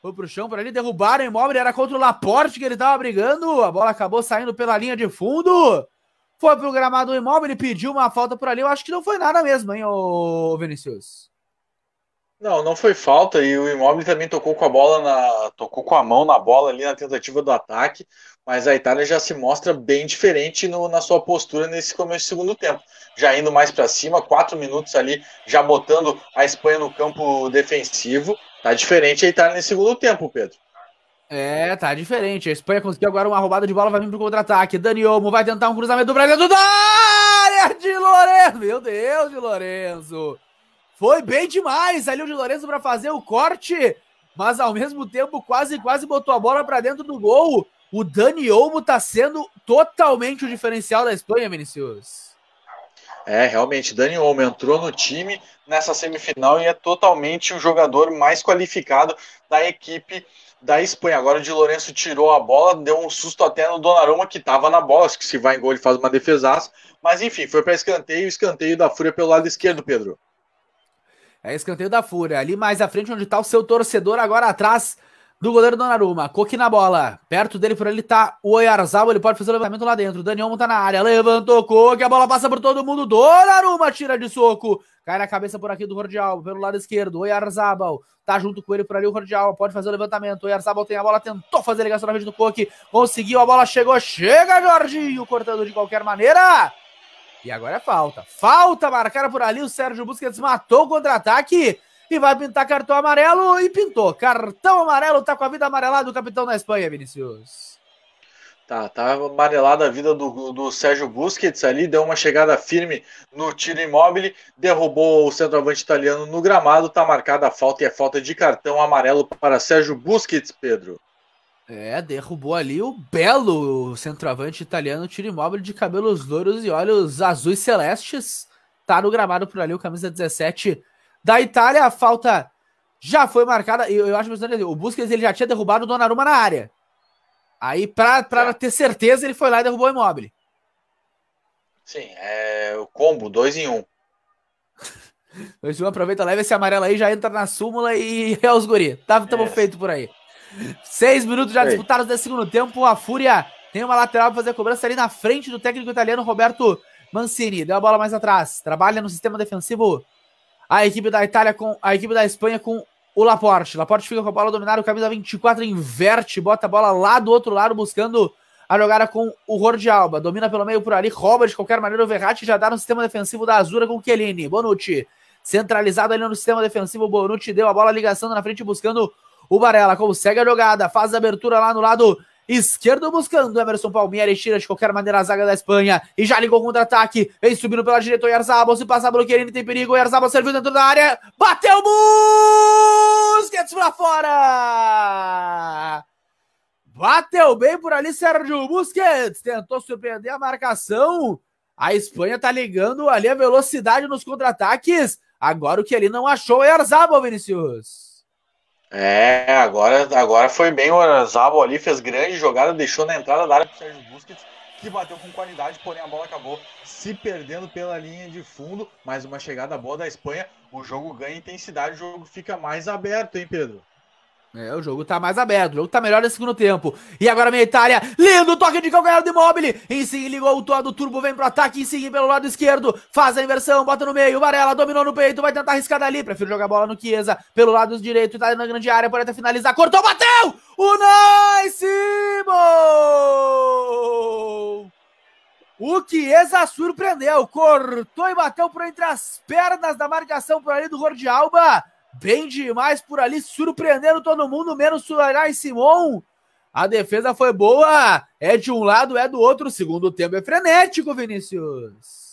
Foi pro chão por ali, derrubaram o imóvel. Era contra o Laporte que ele tava brigando. A bola acabou saindo pela linha de fundo. Foi pro gramado o imóvel, ele pediu uma falta por ali. Eu acho que não foi nada mesmo, hein, ô Vinicius? Não, não foi falta e o Imóvel também tocou com a bola na, tocou com a mão na bola ali na tentativa do ataque mas a Itália já se mostra bem diferente no, na sua postura nesse começo do segundo tempo. Já indo mais para cima, quatro minutos ali, já botando a Espanha no campo defensivo. Tá diferente a Itália nesse segundo tempo, Pedro. É, tá diferente. A Espanha conseguiu agora uma roubada de bola, vai vir pro contra-ataque. Dani Olmo vai tentar um cruzamento do Brasil da área de Lourenço. Meu Deus, de Lourenço. Foi bem demais ali o de Lourenço para fazer o corte, mas ao mesmo tempo quase quase botou a bola para dentro do gol. O Dani Olmo está sendo totalmente o diferencial da Espanha, Vinicius. É, realmente, Dani Olmo entrou no time nessa semifinal e é totalmente o jogador mais qualificado da equipe da Espanha. Agora o Di Lourenço tirou a bola, deu um susto até no Donnarumma que estava na bola, que se vai em gol ele faz uma defesaça. Mas enfim, foi para escanteio, escanteio da Fúria pelo lado esquerdo, Pedro. É escanteio da Fúria. Ali mais à frente onde está o seu torcedor, agora atrás do goleiro Donnarumma. Coque na bola. Perto dele, por ali tá o Oyarzabal. Ele pode fazer o levantamento lá dentro. Daniel tá na área. Levantou Coque. A bola passa por todo mundo. Donnarumma tira de soco. Cai na cabeça por aqui do Rordial. Pelo lado esquerdo. Oyarzabal. Tá junto com ele por ali o Rordial. Pode fazer o levantamento. Oyarzabal tem a bola. Tentou fazer a ligação na frente do Coque. Conseguiu. A bola chegou. Chega, Jorginho. Cortando de qualquer maneira. E agora é falta. Falta marcada por ali. O Sérgio Busquets matou o contra-ataque e vai pintar cartão amarelo e pintou. Cartão amarelo, tá com a vida amarelada o capitão da Espanha, Vinícius. Tá, tá amarelada a vida do, do Sérgio Busquets ali, deu uma chegada firme no tiro imóvel, derrubou o centroavante italiano no gramado, tá marcada a falta e a é falta de cartão amarelo para Sérgio Busquets, Pedro. É, derrubou ali o belo centroavante italiano, tiro imóvel de cabelos louros e olhos azuis celestes. Tá no gramado por ali, o camisa 17 da Itália, a falta já foi marcada. Eu, eu acho que o Busquets ele já tinha derrubado o Donnarumma na área. Aí, para é. ter certeza, ele foi lá e derrubou o imóvel. Sim, é o combo, dois em um. em um aproveita, leva esse amarelo aí, já entra na súmula e é os guri. Tava tá, tamo é. feito por aí. Seis minutos já disputados nesse segundo tempo. A Fúria tem uma lateral para fazer a cobrança ali na frente do técnico italiano Roberto Mancini. Deu a bola mais atrás. Trabalha no sistema defensivo a equipe da Itália com a equipe da Espanha com o Laporte. Laporte fica com a bola dominada, o camisa 24 inverte, bota a bola lá do outro lado buscando a jogada com o Rordi Alba. Domina pelo meio por ali, rouba de qualquer maneira o Verratti já dá no sistema defensivo da Azura com o Chiellini. Bonucci centralizado ali no sistema defensivo. Bonucci deu a bola ligação na frente buscando o Varela. Consegue a jogada, faz a abertura lá no lado Esquerdo buscando Emerson Palmieri, tira de qualquer maneira a zaga da Espanha e já ligou contra-ataque. Vem subindo pela direita o Yarzabal, se passar pelo Querini tem perigo. O Yarzabal serviu dentro da área, bateu Busquets pra fora! Bateu bem por ali Sérgio Busquets, tentou surpreender a marcação. A Espanha tá ligando ali a velocidade nos contra-ataques. Agora o que ele não achou é Arzabal, Vinicius. É, agora, agora foi bem o Orazabal ali, fez grande jogada, deixou na entrada da área pro Sérgio Busquets, que bateu com qualidade, porém a bola acabou se perdendo pela linha de fundo, mais uma chegada boa da Espanha, o jogo ganha intensidade, o jogo fica mais aberto, hein, Pedro? É, o jogo tá mais aberto, o jogo tá melhor no segundo tempo. E agora meia Itália, lindo toque de calcanhar do Immobile. Em seguida ligou o todo, o Turbo vem pro ataque, em seguida pelo lado esquerdo, faz a inversão, bota no meio, Varela dominou no peito, vai tentar arriscar dali, prefiro jogar bola no Chiesa, pelo lado direito, Itália na grande área, pode até finalizar, cortou, bateu! O nice, O Chiesa surpreendeu, cortou e bateu por entre as pernas da marcação por ali do de Alba bem demais por ali, surpreendendo todo mundo, menos Sulaná e Simon. A defesa foi boa, é de um lado, é do outro. O segundo tempo é frenético, Vinícius.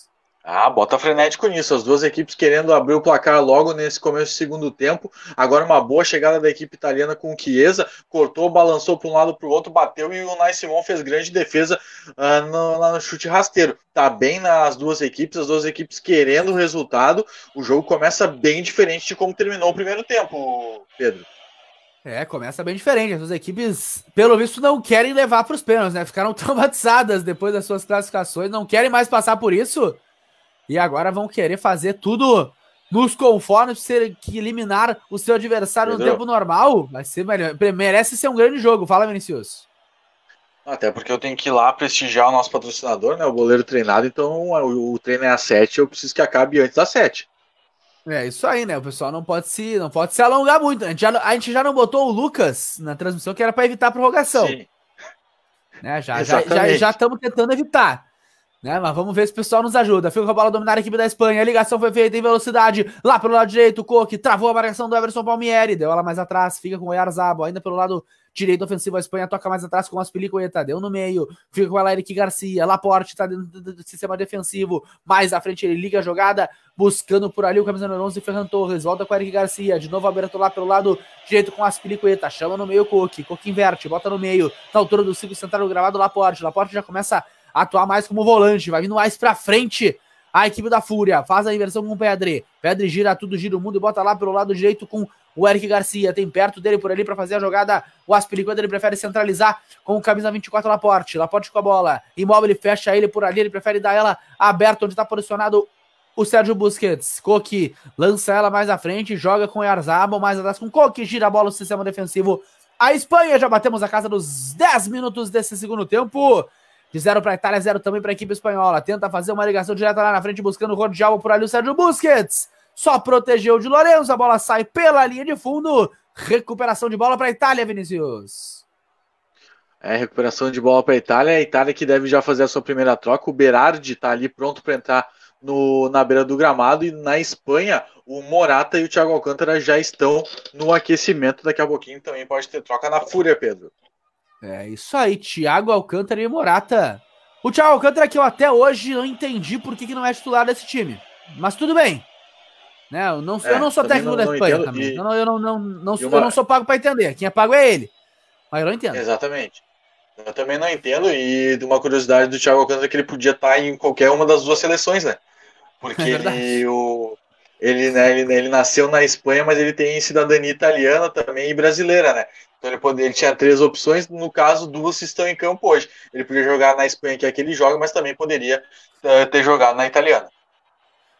Ah, bota frenético nisso. As duas equipes querendo abrir o placar logo nesse começo do segundo tempo. Agora uma boa chegada da equipe italiana com o Chiesa. Cortou, balançou para um lado para o outro, bateu e o Nai Simon fez grande defesa uh, no, no, chute rasteiro. Tá bem nas duas equipes, as duas equipes querendo o resultado. O jogo começa bem diferente de como terminou o primeiro tempo, Pedro. É, começa bem diferente. As duas equipes, pelo visto, não querem levar para os pênaltis, né? Ficaram traumatizadas depois das suas classificações, não querem mais passar por isso. E agora vão querer fazer tudo nos conformes ser que eliminar o seu adversário Entendeu? no tempo normal. Vai ser merece ser um grande jogo. Fala, Vinicius. Até porque eu tenho que ir lá prestigiar o nosso patrocinador, né? O goleiro treinado, então é, o, treino é às 7, eu preciso que acabe antes das 7. É isso aí, né? O pessoal não pode se, não pode se alongar muito. A gente, já, a gente já não botou o Lucas na transmissão, que era para evitar a prorrogação. Sim. Né? Já estamos já, já, já tentando evitar. Né? Mas vamos ver se o pessoal nos ajuda. Fica com a bola dominada a equipe da Espanha. A ligação foi feita em velocidade. Lá pelo lado direito, o Coque travou a marcação do Everson Palmieri. Deu ela mais atrás. Fica com o Yarzabo. Ainda pelo lado direito ofensivo, a Espanha toca mais atrás com o Aspilicueta. Deu no meio. Fica com ela, Eric Garcia. Laporte tá dentro do sistema defensivo. Mais à frente ele liga a jogada. Buscando por ali o camisa número 11, Ferran Torres. Volta com o Eric Garcia. De novo aberto lá pelo lado direito com o Aspilicueta. Chama no meio o Coque. Coque inverte. Bota no meio. Na tá altura do ciclo central gravado, Laporte. Laporte já começa a atuar mais como volante, vai vindo mais pra frente a equipe da Fúria. Faz a inversão com o Pedre. Pedre gira tudo, gira o mundo e bota lá pelo lado direito com o Eric Garcia. Tem perto dele por ali para fazer a jogada. O Aspiricueta ele prefere centralizar com o camisa 24 Laporte. Laporte com a bola. Imóvel fecha ele por ali. Ele prefere dar ela aberta onde está posicionado o Sérgio Busquets. Coque lança ela mais à frente. Joga com o Erzabal mais atrás com Coque. Gira a bola o sistema defensivo. A Espanha já batemos a casa dos 10 minutos desse segundo tempo. De zero para a Itália, zero também para a equipe espanhola. Tenta fazer uma ligação direta lá na frente, buscando o Rodrigo por ali. O Sérgio Busquets só protegeu de Lourenço. A bola sai pela linha de fundo. Recuperação de bola para a Itália, Vinícius. É, recuperação de bola para a Itália. A Itália que deve já fazer a sua primeira troca. O Berardi está ali pronto para entrar no, na beira do gramado. E na Espanha, o Morata e o Thiago Alcântara já estão no aquecimento. Daqui a pouquinho também pode ter troca na Fúria, Pedro. É isso aí, Thiago Alcântara e Morata. O Thiago Alcântara que eu até hoje não entendi por que, que não é titular desse time. Mas tudo bem. Né? Eu, não, é, eu não sou técnico não, da Espanha também. E, não, eu, não, não, não, eu não sou pago para entender. Quem é pago é ele. Mas eu não entendo. Exatamente. Eu também não entendo. E de uma curiosidade do Thiago Alcântara é que ele podia estar tá em qualquer uma das duas seleções, né? Porque é ele, o, ele, né, ele, ele nasceu na Espanha, mas ele tem cidadania italiana também e brasileira, né? Então ele, ele tinha três opções, no caso, duas estão em campo hoje. Ele podia jogar na Espanha, que é aquele jogo, mas também poderia uh, ter jogado na italiana.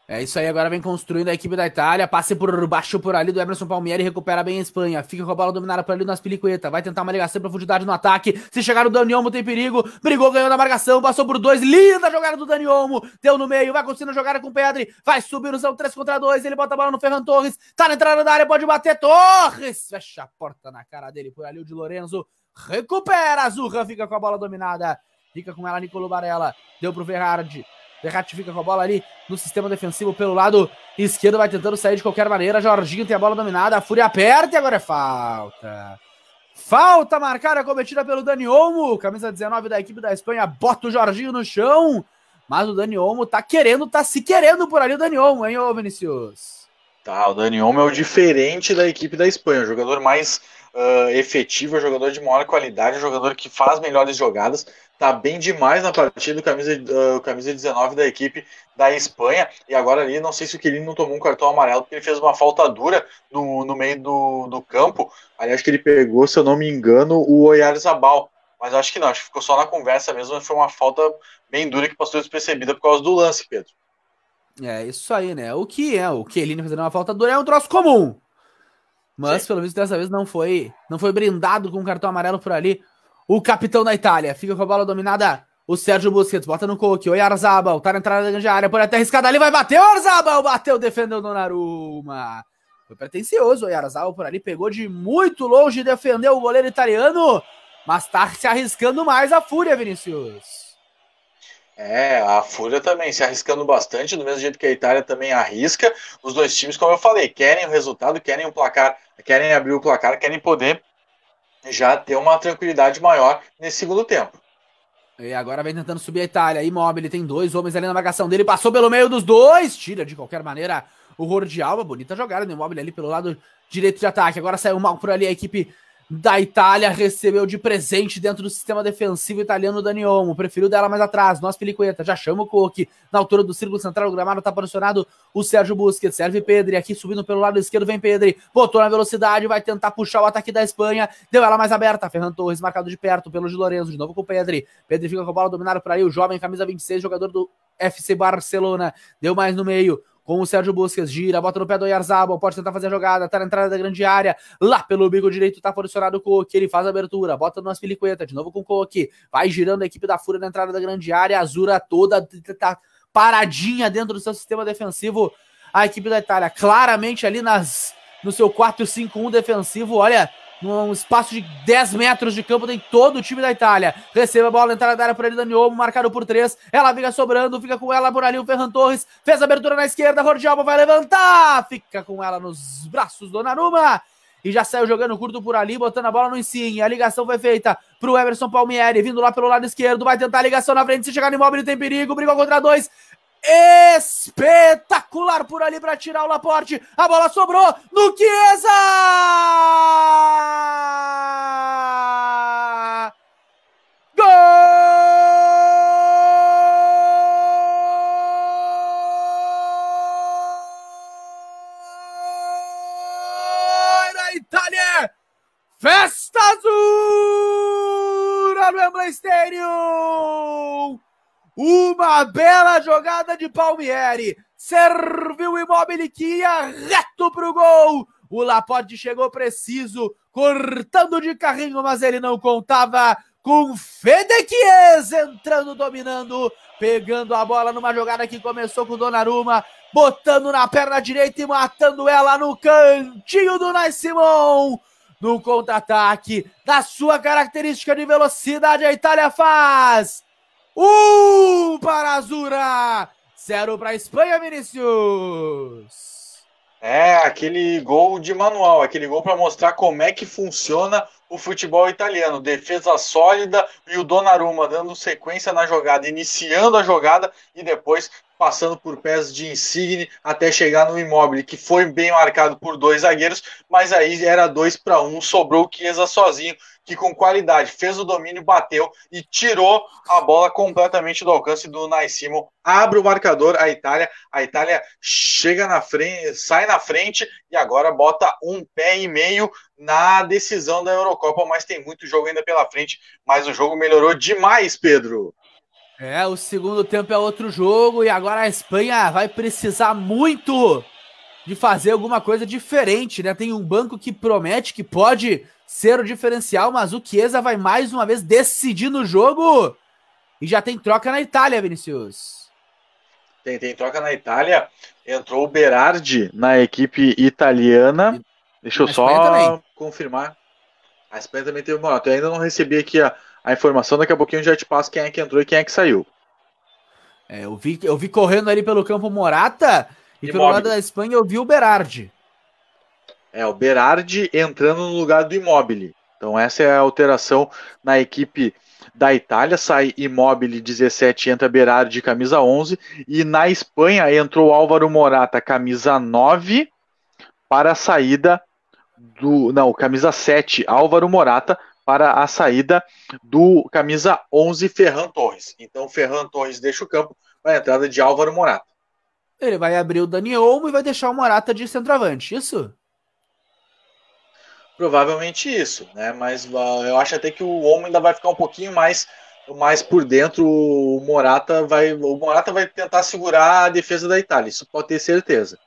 É isso aí, agora vem construindo a equipe da Itália. Passe por baixo por ali do Emerson Palmieri, recupera bem a Espanha. Fica com a bola dominada por ali nas pelicuetas. Vai tentar uma ligação profundidade no ataque. Se chegar o Dani Olmo, tem perigo. Brigou, ganhou na marcação, passou por dois. Linda jogada do Dani Olmo. Deu no meio, vai conseguindo jogar com o Pedri. Vai subir no são 3 contra 2. Ele bota a bola no Ferran Torres. Tá na entrada da área, pode bater. Torres! Fecha a porta na cara dele por ali o de Lorenzo. Recupera, Azurra fica com a bola dominada. Fica com ela, Nicolo Barella. Deu pro Verardi. Verratti fica com a bola ali no sistema defensivo pelo lado esquerdo, vai tentando sair de qualquer maneira. Jorginho tem a bola dominada, a Fúria aperta e agora é falta. Falta marcada cometida pelo Dani Olmo, camisa 19 da equipe da Espanha, bota o Jorginho no chão. Mas o Dani Olmo tá querendo, tá se querendo por ali o Dani Olmo, hein, ô Vinicius? Tá, o Dani Olmo é o diferente da equipe da Espanha, o jogador mais uh, efetivo, é jogador de maior qualidade, é jogador que faz melhores jogadas, tá bem demais na partida, o camisa, uh, camisa 19 da equipe da Espanha, e agora ali, não sei se o Quirino não tomou um cartão amarelo, porque ele fez uma falta dura no, no meio do, do campo, Aliás, que ele pegou, se eu não me engano, o Oyarzabal, mas acho que não, acho que ficou só na conversa mesmo, foi uma falta bem dura que passou despercebida por causa do lance, Pedro. É, isso aí, né? O que é? O Kelini fazendo uma falta dura é um troço comum. Mas Sim. pelo menos dessa vez não foi, não foi brindado com um cartão amarelo por ali. O capitão da Itália fica com a bola dominada. O Sérgio Busquets bota no coque. Oi, Arzabal. Tá na entrada da grande área. Por até arriscada ali. Vai bater. O Arzabal bateu. Defendeu o Donnarumma. Foi pretencioso. O Arzabal por ali. Pegou de muito longe. Defendeu o goleiro italiano. Mas tá se arriscando mais a Fúria, Vinícius. É, a Fúria também se arriscando bastante, do mesmo jeito que a Itália também arrisca. Os dois times, como eu falei, querem o resultado, querem o placar querem abrir o placar, querem poder já ter uma tranquilidade maior nesse segundo tempo. E agora vem tentando subir a Itália. Imóvel tem dois homens ali na marcação dele. Passou pelo meio dos dois. Tira de qualquer maneira o Horror de Alba. Bonita jogada do Imóvel ali pelo lado direito de ataque. Agora saiu mal por ali a equipe da Itália recebeu de presente dentro do sistema defensivo italiano Dani Olmo, preferiu dela mais atrás, nós Pelicueta, já chama o Coque, na altura do círculo central, o gramado está posicionado o Sérgio Busquets, serve Pedri, aqui subindo pelo lado esquerdo, vem Pedri, botou na velocidade, vai tentar puxar o ataque da Espanha, deu ela mais aberta, Ferran Torres marcado de perto pelo de Lorenzo, de novo com o Pedri, Pedri fica com a bola dominada por aí, o jovem, camisa 26, jogador do FC Barcelona, deu mais no meio, com o Sérgio Busquets, gira, bota no pé do Yarzabal, pode tentar fazer a jogada, tá na entrada da grande área, lá pelo bico direito tá posicionado o Cook, ele faz a abertura, bota no Aspilicueta, de novo com o Cook, vai girando a equipe da Fura na entrada da grande área, a Azura toda tá paradinha dentro do seu sistema defensivo, a equipe da Itália, claramente ali nas no seu 4-5-1 defensivo, olha, num espaço de 10 metros de campo, tem todo o time da Itália. Recebe a bola, entrada da área por ele, Dani Olmo, marcado por 3. Ela fica sobrando, fica com ela por ali o Ferran Torres. Fez a abertura na esquerda, Alba vai levantar. Fica com ela nos braços do Naruma e já saiu jogando curto por ali, botando a bola no ensino. A ligação foi feita pro Everson Palmieri, vindo lá pelo lado esquerdo, vai tentar a ligação na frente, se chegar no imóvel tem perigo, brigou contra dois, espetacular por ali para tirar o Laporte. A bola sobrou no Chiesa! Gol! A Itália! Festa azul no Wembley Stadium! Uma bela jogada de Palmieri. Serviu o Immobile que ia reto pro gol. O Laporte chegou preciso, cortando de carrinho, mas ele não contava com Fedequies entrando, dominando, pegando a bola numa jogada que começou com Donnarumma, botando na perna direita e matando ela no cantinho do Nais Simon. No contra-ataque, da sua característica de velocidade, a Itália faz 1 para Azura, zero para Espanha, Vinícius. É, aquele gol de manual, aquele gol para mostrar como é que funciona o futebol italiano. Defesa sólida e o Donnarumma dando sequência na jogada, iniciando a jogada e depois passando por pés de Insigne até chegar no Immobile, que foi bem marcado por dois zagueiros, mas aí era dois para um, sobrou o Chiesa sozinho que com qualidade fez o domínio, bateu e tirou a bola completamente do alcance do Naisimo. Abre o marcador a Itália, a Itália chega na frente, sai na frente e agora bota um pé e meio na decisão da Eurocopa, mas tem muito jogo ainda pela frente, mas o jogo melhorou demais, Pedro. É, o segundo tempo é outro jogo e agora a Espanha vai precisar muito de fazer alguma coisa diferente, né? Tem um banco que promete que pode ser o diferencial, mas o Chiesa vai mais uma vez decidir no jogo. E já tem troca na Itália, Vinicius. Tem, tem troca na Itália. Entrou o Berardi na equipe italiana. E, Deixa eu só confirmar. A Espanha também teve uma. Eu ainda não recebi aqui a, a informação. Daqui a pouquinho eu já te passo quem é que entrou e quem é que saiu. É, eu, vi, eu vi correndo ali pelo campo Morata. E, e pelo lado da Espanha eu vi o Berardi. É, o Berardi entrando no lugar do Immobile. Então essa é a alteração na equipe da Itália, sai Immobile 17, entra Berardi camisa 11, e na Espanha entrou Álvaro Morata camisa 9 para a saída do, não, camisa 7, Álvaro Morata para a saída do camisa 11 Ferran Torres. Então Ferran Torres deixa o campo para a entrada de Álvaro Morata. Ele vai abrir o Dani Olmo e vai deixar o Morata de centroavante, isso? Provavelmente isso, né? Mas ah, eu acho até que o homem ainda vai ficar um pouquinho mais mais por dentro o Morata vai o Morata vai tentar segurar a defesa da Itália, isso pode ter certeza.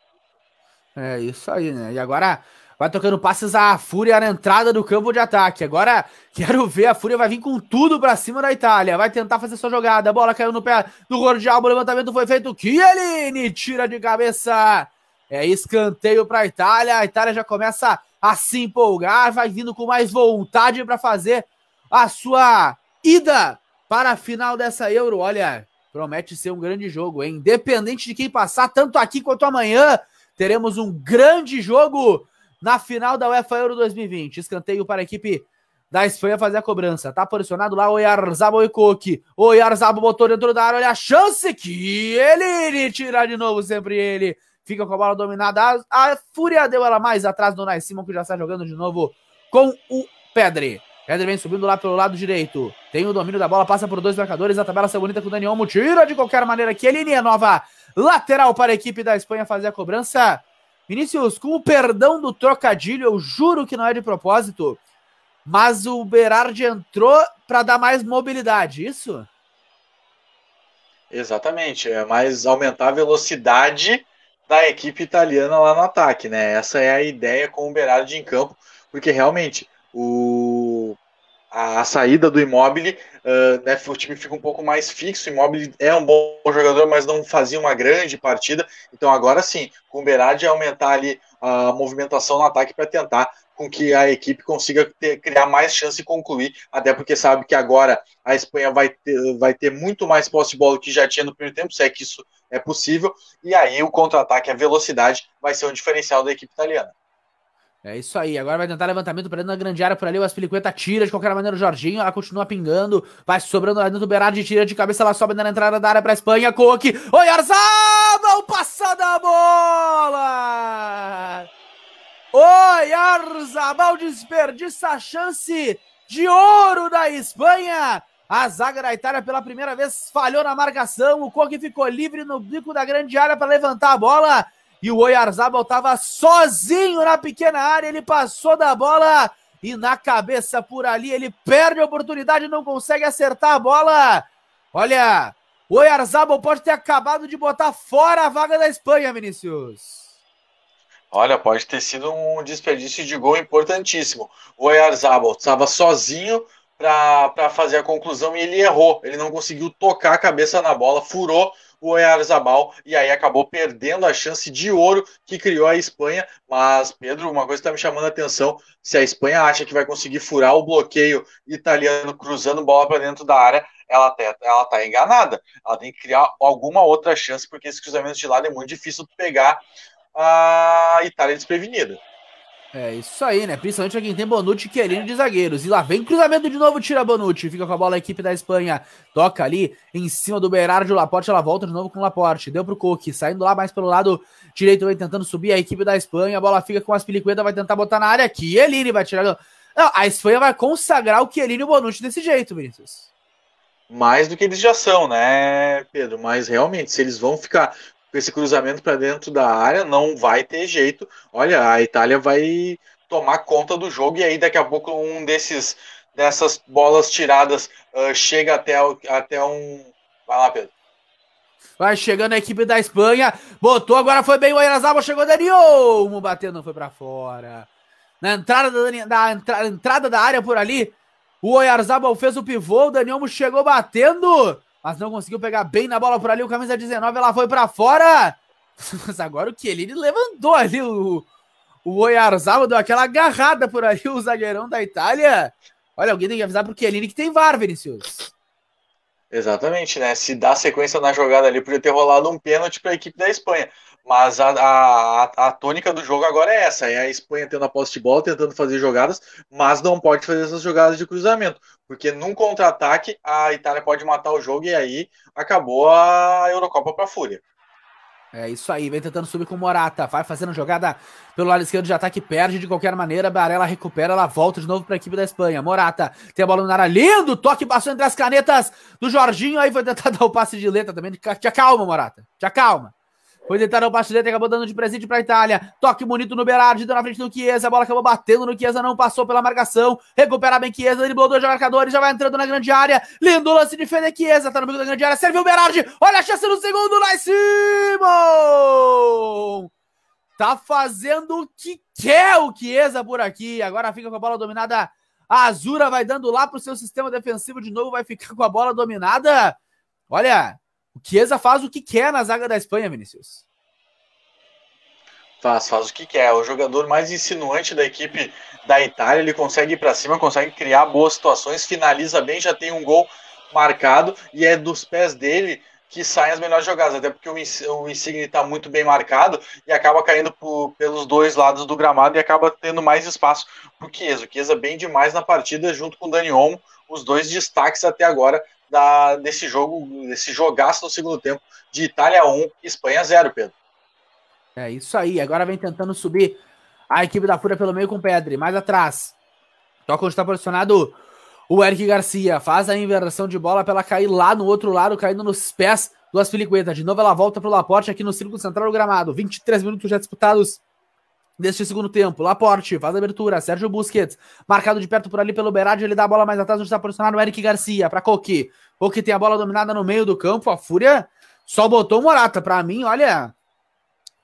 É isso aí, né? E agora vai tocando passes a Fúria na entrada do campo de ataque. Agora quero ver a Fúria vai vir com tudo para cima da Itália, vai tentar fazer sua jogada. A bola caiu no pé do Gordial, o levantamento foi feito. Chiellini tira de cabeça. É escanteio para a Itália. A Itália já começa a se empolgar, vai vindo com mais vontade para fazer a sua ida para a final dessa Euro. Olha, promete ser um grande jogo, hein? Independente de quem passar, tanto aqui quanto amanhã, teremos um grande jogo na final da UEFA Euro 2020. Escanteio para a equipe da Espanha fazer a cobrança. Tá posicionado lá o Yarzabo e O Yarzabo botou dentro da área. Olha a chance que ele, ele tirar de novo, sempre ele fica com a bola dominada. A, a Fúria deu ela mais atrás do Nai que já está jogando de novo com o Pedre. Pedre vem subindo lá pelo lado direito. Tem o domínio da bola, passa por dois marcadores. A tabela saiu bonita com o Dani Olmo. Tira de qualquer maneira aqui. Eline é nova. Lateral para a equipe da Espanha fazer a cobrança. Vinícius, com o perdão do trocadilho, eu juro que não é de propósito. Mas o Berardi entrou para dar mais mobilidade, isso? Exatamente, é mais aumentar a velocidade da equipe italiana lá no ataque, né? Essa é a ideia com o Berardi em campo, porque realmente o a, a saída do Immobile, uh, né, o time fica um pouco mais fixo. O Immobile é um bom jogador, mas não fazia uma grande partida. Então agora sim, com o Berardi aumentar ali a movimentação no ataque para tentar com que a equipe consiga ter, criar mais chance e concluir, até porque sabe que agora a Espanha vai ter, vai ter muito mais posse de bola que já tinha no primeiro tempo, se é que isso é possível. E aí o contra-ataque, a velocidade, vai ser um diferencial da equipe italiana. É isso aí. Agora vai tentar levantamento para dentro da grande área por ali. O Aspilicueta tira de qualquer maneira o Jorginho. Ela continua pingando. Vai sobrando lá dentro do Berardi. Tira de cabeça. Ela sobe na entrada da área para Espanha. Coque. Oi, Arzabal Não passa da bola! Oi, Arzabal desperdiça a chance de ouro da Espanha a zaga da Itália pela primeira vez falhou na marcação. O Kogi ficou livre no bico da grande área para levantar a bola. E o Oyarzabal estava sozinho na pequena área. Ele passou da bola e na cabeça por ali ele perde a oportunidade, não consegue acertar a bola. Olha, o Oyarzabal pode ter acabado de botar fora a vaga da Espanha, Vinícius. Olha, pode ter sido um desperdício de gol importantíssimo. O Oyarzabal estava sozinho para fazer a conclusão e ele errou. Ele não conseguiu tocar a cabeça na bola, furou o Oyarzabal e aí acabou perdendo a chance de ouro que criou a Espanha. Mas, Pedro, uma coisa está me chamando a atenção: se a Espanha acha que vai conseguir furar o bloqueio italiano cruzando bola para dentro da área, ela está ela tá enganada. Ela tem que criar alguma outra chance, porque esse cruzamento de lado é muito difícil de pegar a Itália desprevenida. É isso aí, né? Principalmente pra quem tem Bonucci e Querino de zagueiros. E lá vem cruzamento de novo, tira Bonucci. Fica com a bola a equipe da Espanha. Toca ali em cima do Berardo. Laporte, ela volta de novo com o Laporte. Deu pro Coque, saindo lá mais pelo lado direito. Vem tentando subir a equipe da Espanha. A bola fica com as Pilicueta, vai tentar botar na área aqui. Eline vai tirar. Não, a Espanha vai consagrar o Querino e o Bonucci desse jeito, Vinícius mais do que eles já são, né, Pedro? Mas realmente, se eles vão ficar esse cruzamento para dentro da área, não vai ter jeito. Olha, a Itália vai tomar conta do jogo e aí daqui a pouco um desses dessas bolas tiradas uh, chega até, até um. Vai lá, Pedro. Vai chegando a equipe da Espanha. Botou, agora foi bem o Ayrazaba, chegou Danielmo batendo bateu, não foi para fora. Na entrada da, da entra, entrada da área por ali, o Oyarzabal fez o pivô, o Dani chegou batendo mas não conseguiu pegar bem na bola por ali. O camisa 19, ela foi para fora. Mas agora o ele levantou ali o, o Oyarzaba, deu aquela agarrada por ali, o zagueirão da Itália. Olha, alguém tem que avisar pro Chiellini que tem VAR, Vinicius. Exatamente, né? Se dá sequência na jogada ali, podia ter rolado um pênalti para a equipe da Espanha. Mas a, a, a tônica do jogo agora é essa: é a Espanha tendo a posse de bola, tentando fazer jogadas, mas não pode fazer essas jogadas de cruzamento, porque num contra-ataque a Itália pode matar o jogo e aí acabou a Eurocopa para Fúria. É isso aí, vem tentando subir com o Morata, vai fazendo jogada pelo lado esquerdo de ataque, perde de qualquer maneira, Barella recupera, ela volta de novo para a equipe da Espanha. Morata tem a bola no Nara, lindo toque, passou entre as canetas do Jorginho, aí vai tentar dar o passe de letra também. Te acalma, Morata, te acalma. Foi tentar o passe direito, acabou dando de presente para a Itália. Toque bonito no Berardi, deu na frente do Chiesa. A bola acabou batendo no Chiesa, não passou pela marcação. Recupera bem Chiesa, driblou dois marcadores, já vai entrando na grande área. Lindo lance de Fede Chiesa, tá no meio da grande área. Serviu o Berardi, olha a chance no segundo, lá em cima! Tá fazendo o que quer o Chiesa por aqui. Agora fica com a bola dominada. A Azura vai dando lá pro seu sistema defensivo de novo, vai ficar com a bola dominada. Olha, o Chiesa faz o que quer na zaga da Espanha, Vinícius. Faz, faz o que quer. É o jogador mais insinuante da equipe da Itália. Ele consegue ir para cima, consegue criar boas situações, finaliza bem, já tem um gol marcado e é dos pés dele que saem as melhores jogadas, até porque o Insigne está muito bem marcado e acaba caindo por, pelos dois lados do gramado e acaba tendo mais espaço para o Chiesa. O Chiesa bem demais na partida, junto com o Dani Olmo, os dois destaques até agora da, desse jogo, desse jogaço no segundo tempo de Itália 1, Espanha 0, Pedro. É isso aí. Agora vem tentando subir a equipe da Fúria pelo meio com o Pedri. Mais atrás. Toca onde está posicionado o Eric Garcia. Faz a inversão de bola para ela cair lá no outro lado, caindo nos pés do Aspilicueta. De novo ela volta para o Laporte aqui no Círculo Central do Gramado. 23 minutos já disputados deste segundo tempo. Laporte faz a abertura, Sérgio Busquets, marcado de perto por ali pelo Berardi, ele dá a bola mais atrás, onde está posicionado o Eric Garcia, para Coqui. Coqui tem a bola dominada no meio do campo, a Fúria só botou o Morata, para mim, olha,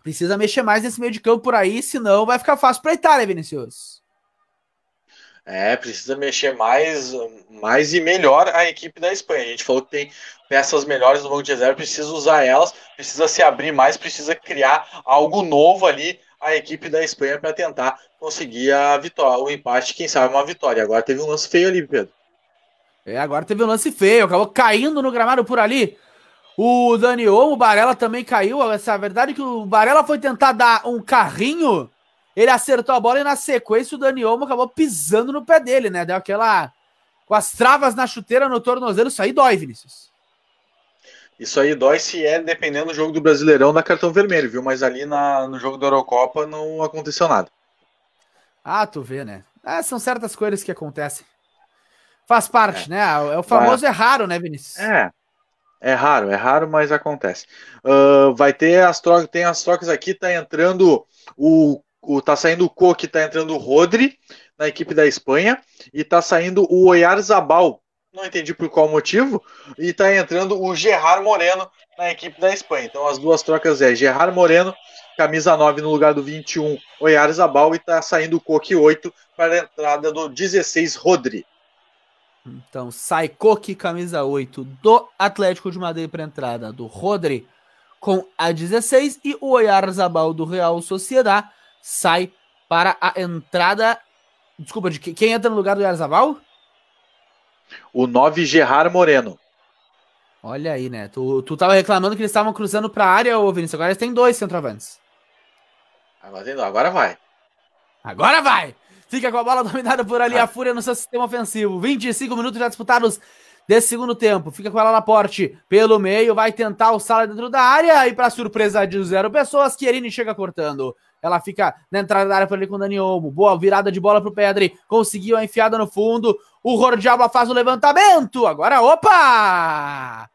precisa mexer mais nesse meio de campo por aí, senão vai ficar fácil para Itália, Vinicius. É, precisa mexer mais, mais e melhor a equipe da Espanha. A gente falou que tem peças melhores no banco de reserva, precisa usar elas, precisa se abrir mais, precisa criar algo novo ali a equipe da Espanha para tentar conseguir a vitória, o empate, quem sabe uma vitória. Agora teve um lance feio ali, Pedro. É, agora teve um lance feio, acabou caindo no gramado por ali. O Dani Olmo, o Barella também caiu. Essa é a verdade é que o Barella foi tentar dar um carrinho, ele acertou a bola e na sequência o Dani Olmo acabou pisando no pé dele, né? Deu aquela com as travas na chuteira no tornozelo, isso aí dói, Vinícius. Isso aí dói se é dependendo do jogo do Brasileirão da cartão vermelho, viu? Mas ali na, no jogo da Eurocopa não aconteceu nada. Ah, tu vê, né? É, são certas coisas que acontecem. Faz parte, é. né? É o famoso é. é raro, né, Vinícius? É. É raro, é raro, mas acontece. Uh, vai ter as trocas, tem as trocas aqui, tá entrando o, o tá saindo o Coque, tá entrando o Rodri na equipe da Espanha e tá saindo o Oyarzabal não entendi por qual motivo, e está entrando o Gerard Moreno na equipe da Espanha. Então as duas trocas é Gerard Moreno, camisa 9 no lugar do 21, Oyar Zabal, e está saindo o Coque 8 para a entrada do 16, Rodri. Então sai Coque, camisa 8 do Atlético de Madrid para a entrada do Rodri com a 16 e o Oyar Zabal do Real Sociedad sai para a entrada. Desculpa, de quem entra no lugar do Oyar Zabal? O 9, Gerard Moreno. Olha aí, né? Tu, tu tava reclamando que eles estavam cruzando pra área, ô Vinícius. Agora eles têm dois centroavantes. Agora tem dois. Agora vai. Agora vai! Fica com a bola dominada por ali, ah. a fúria no seu sistema ofensivo. 25 minutos já disputados desse segundo tempo. Fica com ela porte pelo meio, vai tentar o Sala dentro da área e para surpresa de zero pessoas, Quierini chega cortando. Ela fica na entrada da área para ali com o Dani Olmo. Boa virada de bola pro Pedri. Conseguiu a enfiada no fundo. O Rordiaba faz o levantamento. Agora, opa!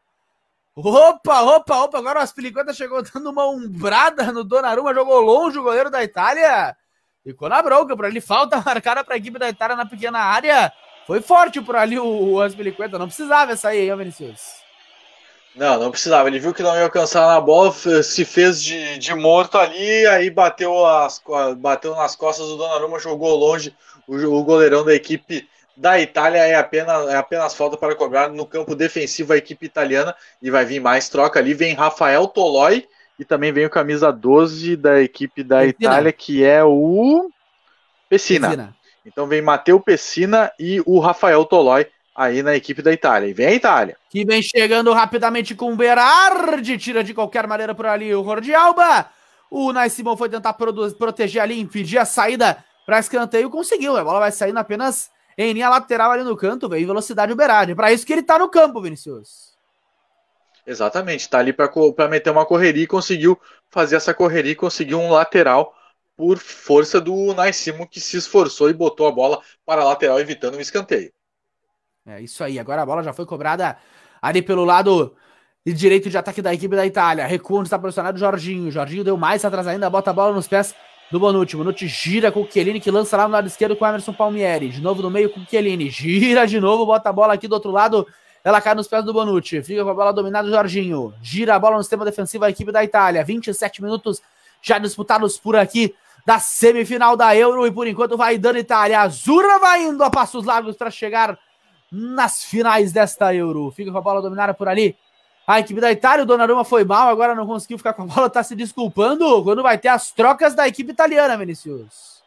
Opa, opa, opa. Agora o Aspilicueta chegou dando uma umbrada no Donnarumma. Jogou longe o goleiro da Itália. Ficou na bronca por ali. Falta marcada para a equipe da Itália na pequena área. Foi forte por ali o, o Aspilicueta. Não precisava sair, hein, Vinicius? Não, não precisava. Ele viu que não ia alcançar na bola, se fez de, de morto ali, aí bateu, as, bateu nas costas do Donnarumma, jogou longe. O, o goleirão da equipe da Itália é apenas, é apenas falta para cobrar no campo defensivo a equipe italiana. E vai vir mais troca ali. Vem Rafael Toloi e também vem o camisa 12 da equipe da Pessina. Itália, que é o Pessina. Pessina. Então vem Matheus Pessina e o Rafael Toloi aí na equipe da Itália. E vem a Itália. Que vem chegando rapidamente com o Berardi, tira de qualquer maneira por ali o Jordi Alba. O Naisimon foi tentar produzir, proteger ali, impedir a saída para escanteio, conseguiu. A bola vai saindo apenas em linha lateral ali no canto, vem velocidade o Berardi. É para isso que ele está no campo, Vinicius. Exatamente, está ali para meter uma correria e conseguiu fazer essa correria e conseguiu um lateral por força do Naisimo que se esforçou e botou a bola para a lateral evitando o escanteio. É isso aí. Agora a bola já foi cobrada ali pelo lado direito de ataque da equipe da Itália. Recuo está posicionado o Jorginho. Jorginho deu mais atrás ainda, bota a bola nos pés do Bonucci. Bonucci gira com o Chiellini, que lança lá no lado esquerdo com o Emerson Palmieri. De novo no meio com o Chiellini. Gira de novo, bota a bola aqui do outro lado. Ela cai nos pés do Bonucci. Fica com a bola dominada o Jorginho. Gira a bola no sistema defensivo da equipe da Itália. 27 minutos já disputados por aqui da semifinal da Euro. E por enquanto vai dando Itália. Azura vai indo a passos largos para chegar nas finais desta Euro. Fica com a bola dominada por ali. A equipe da Itália, o Donnarumma foi mal, agora não conseguiu ficar com a bola, tá se desculpando quando vai ter as trocas da equipe italiana, Vinicius.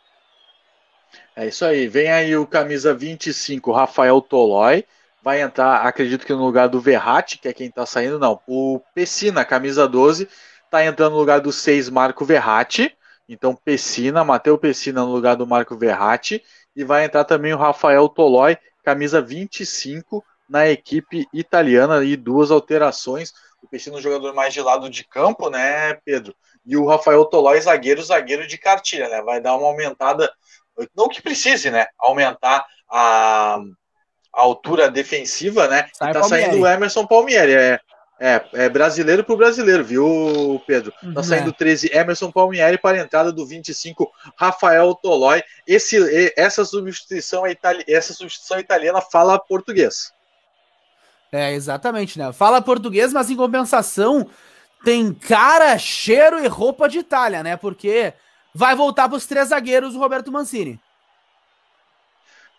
É isso aí, vem aí o camisa 25, Rafael Tolói, vai entrar, acredito que no lugar do Verratti, que é quem tá saindo, não, o Pessina, camisa 12, tá entrando no lugar do 6, Marco Verratti, então Pessina, Matheus Pessina no lugar do Marco Verratti, e vai entrar também o Rafael Tolói, camisa 25 na equipe italiana e duas alterações. O Pestino é um jogador mais de lado de campo, né, Pedro? E o Rafael Tolói zagueiro, zagueiro de cartilha, né? Vai dar uma aumentada, não que precise, né? Aumentar a, a altura defensiva, né? Sai e tá Palmieri. saindo o Emerson Palmieri, é é, é brasileiro pro brasileiro, viu, Pedro? Uhum, tá saindo saindo é. 13, Emerson Palmieri para a entrada do 25, Rafael Toloi. Esse, essa, substituição é itali essa substituição italiana fala português. É, exatamente, né? Fala português, mas em compensação tem cara, cheiro e roupa de Itália, né? Porque vai voltar para os três zagueiros o Roberto Mancini.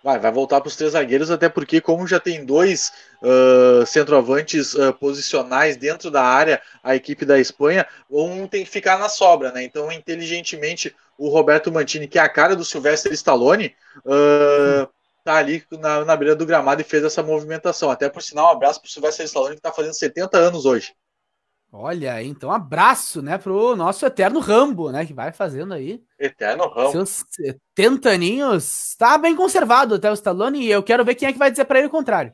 Vai, vai voltar para os três zagueiros, até porque, como já tem dois uh, centroavantes uh, posicionais dentro da área, a equipe da Espanha, um tem que ficar na sobra, né? Então, inteligentemente, o Roberto Mantini, que é a cara do Silvestre Stallone, uh, tá ali na, na beira do gramado e fez essa movimentação. Até por sinal, um abraço para o Silvestre Stallone, que está fazendo 70 anos hoje. Olha, então abraço, né, pro nosso eterno Rambo, né, que vai fazendo aí. Eterno Rambo. Seus 70 aninhos. Tá bem conservado até tá, o Stallone e eu quero ver quem é que vai dizer para ele o contrário.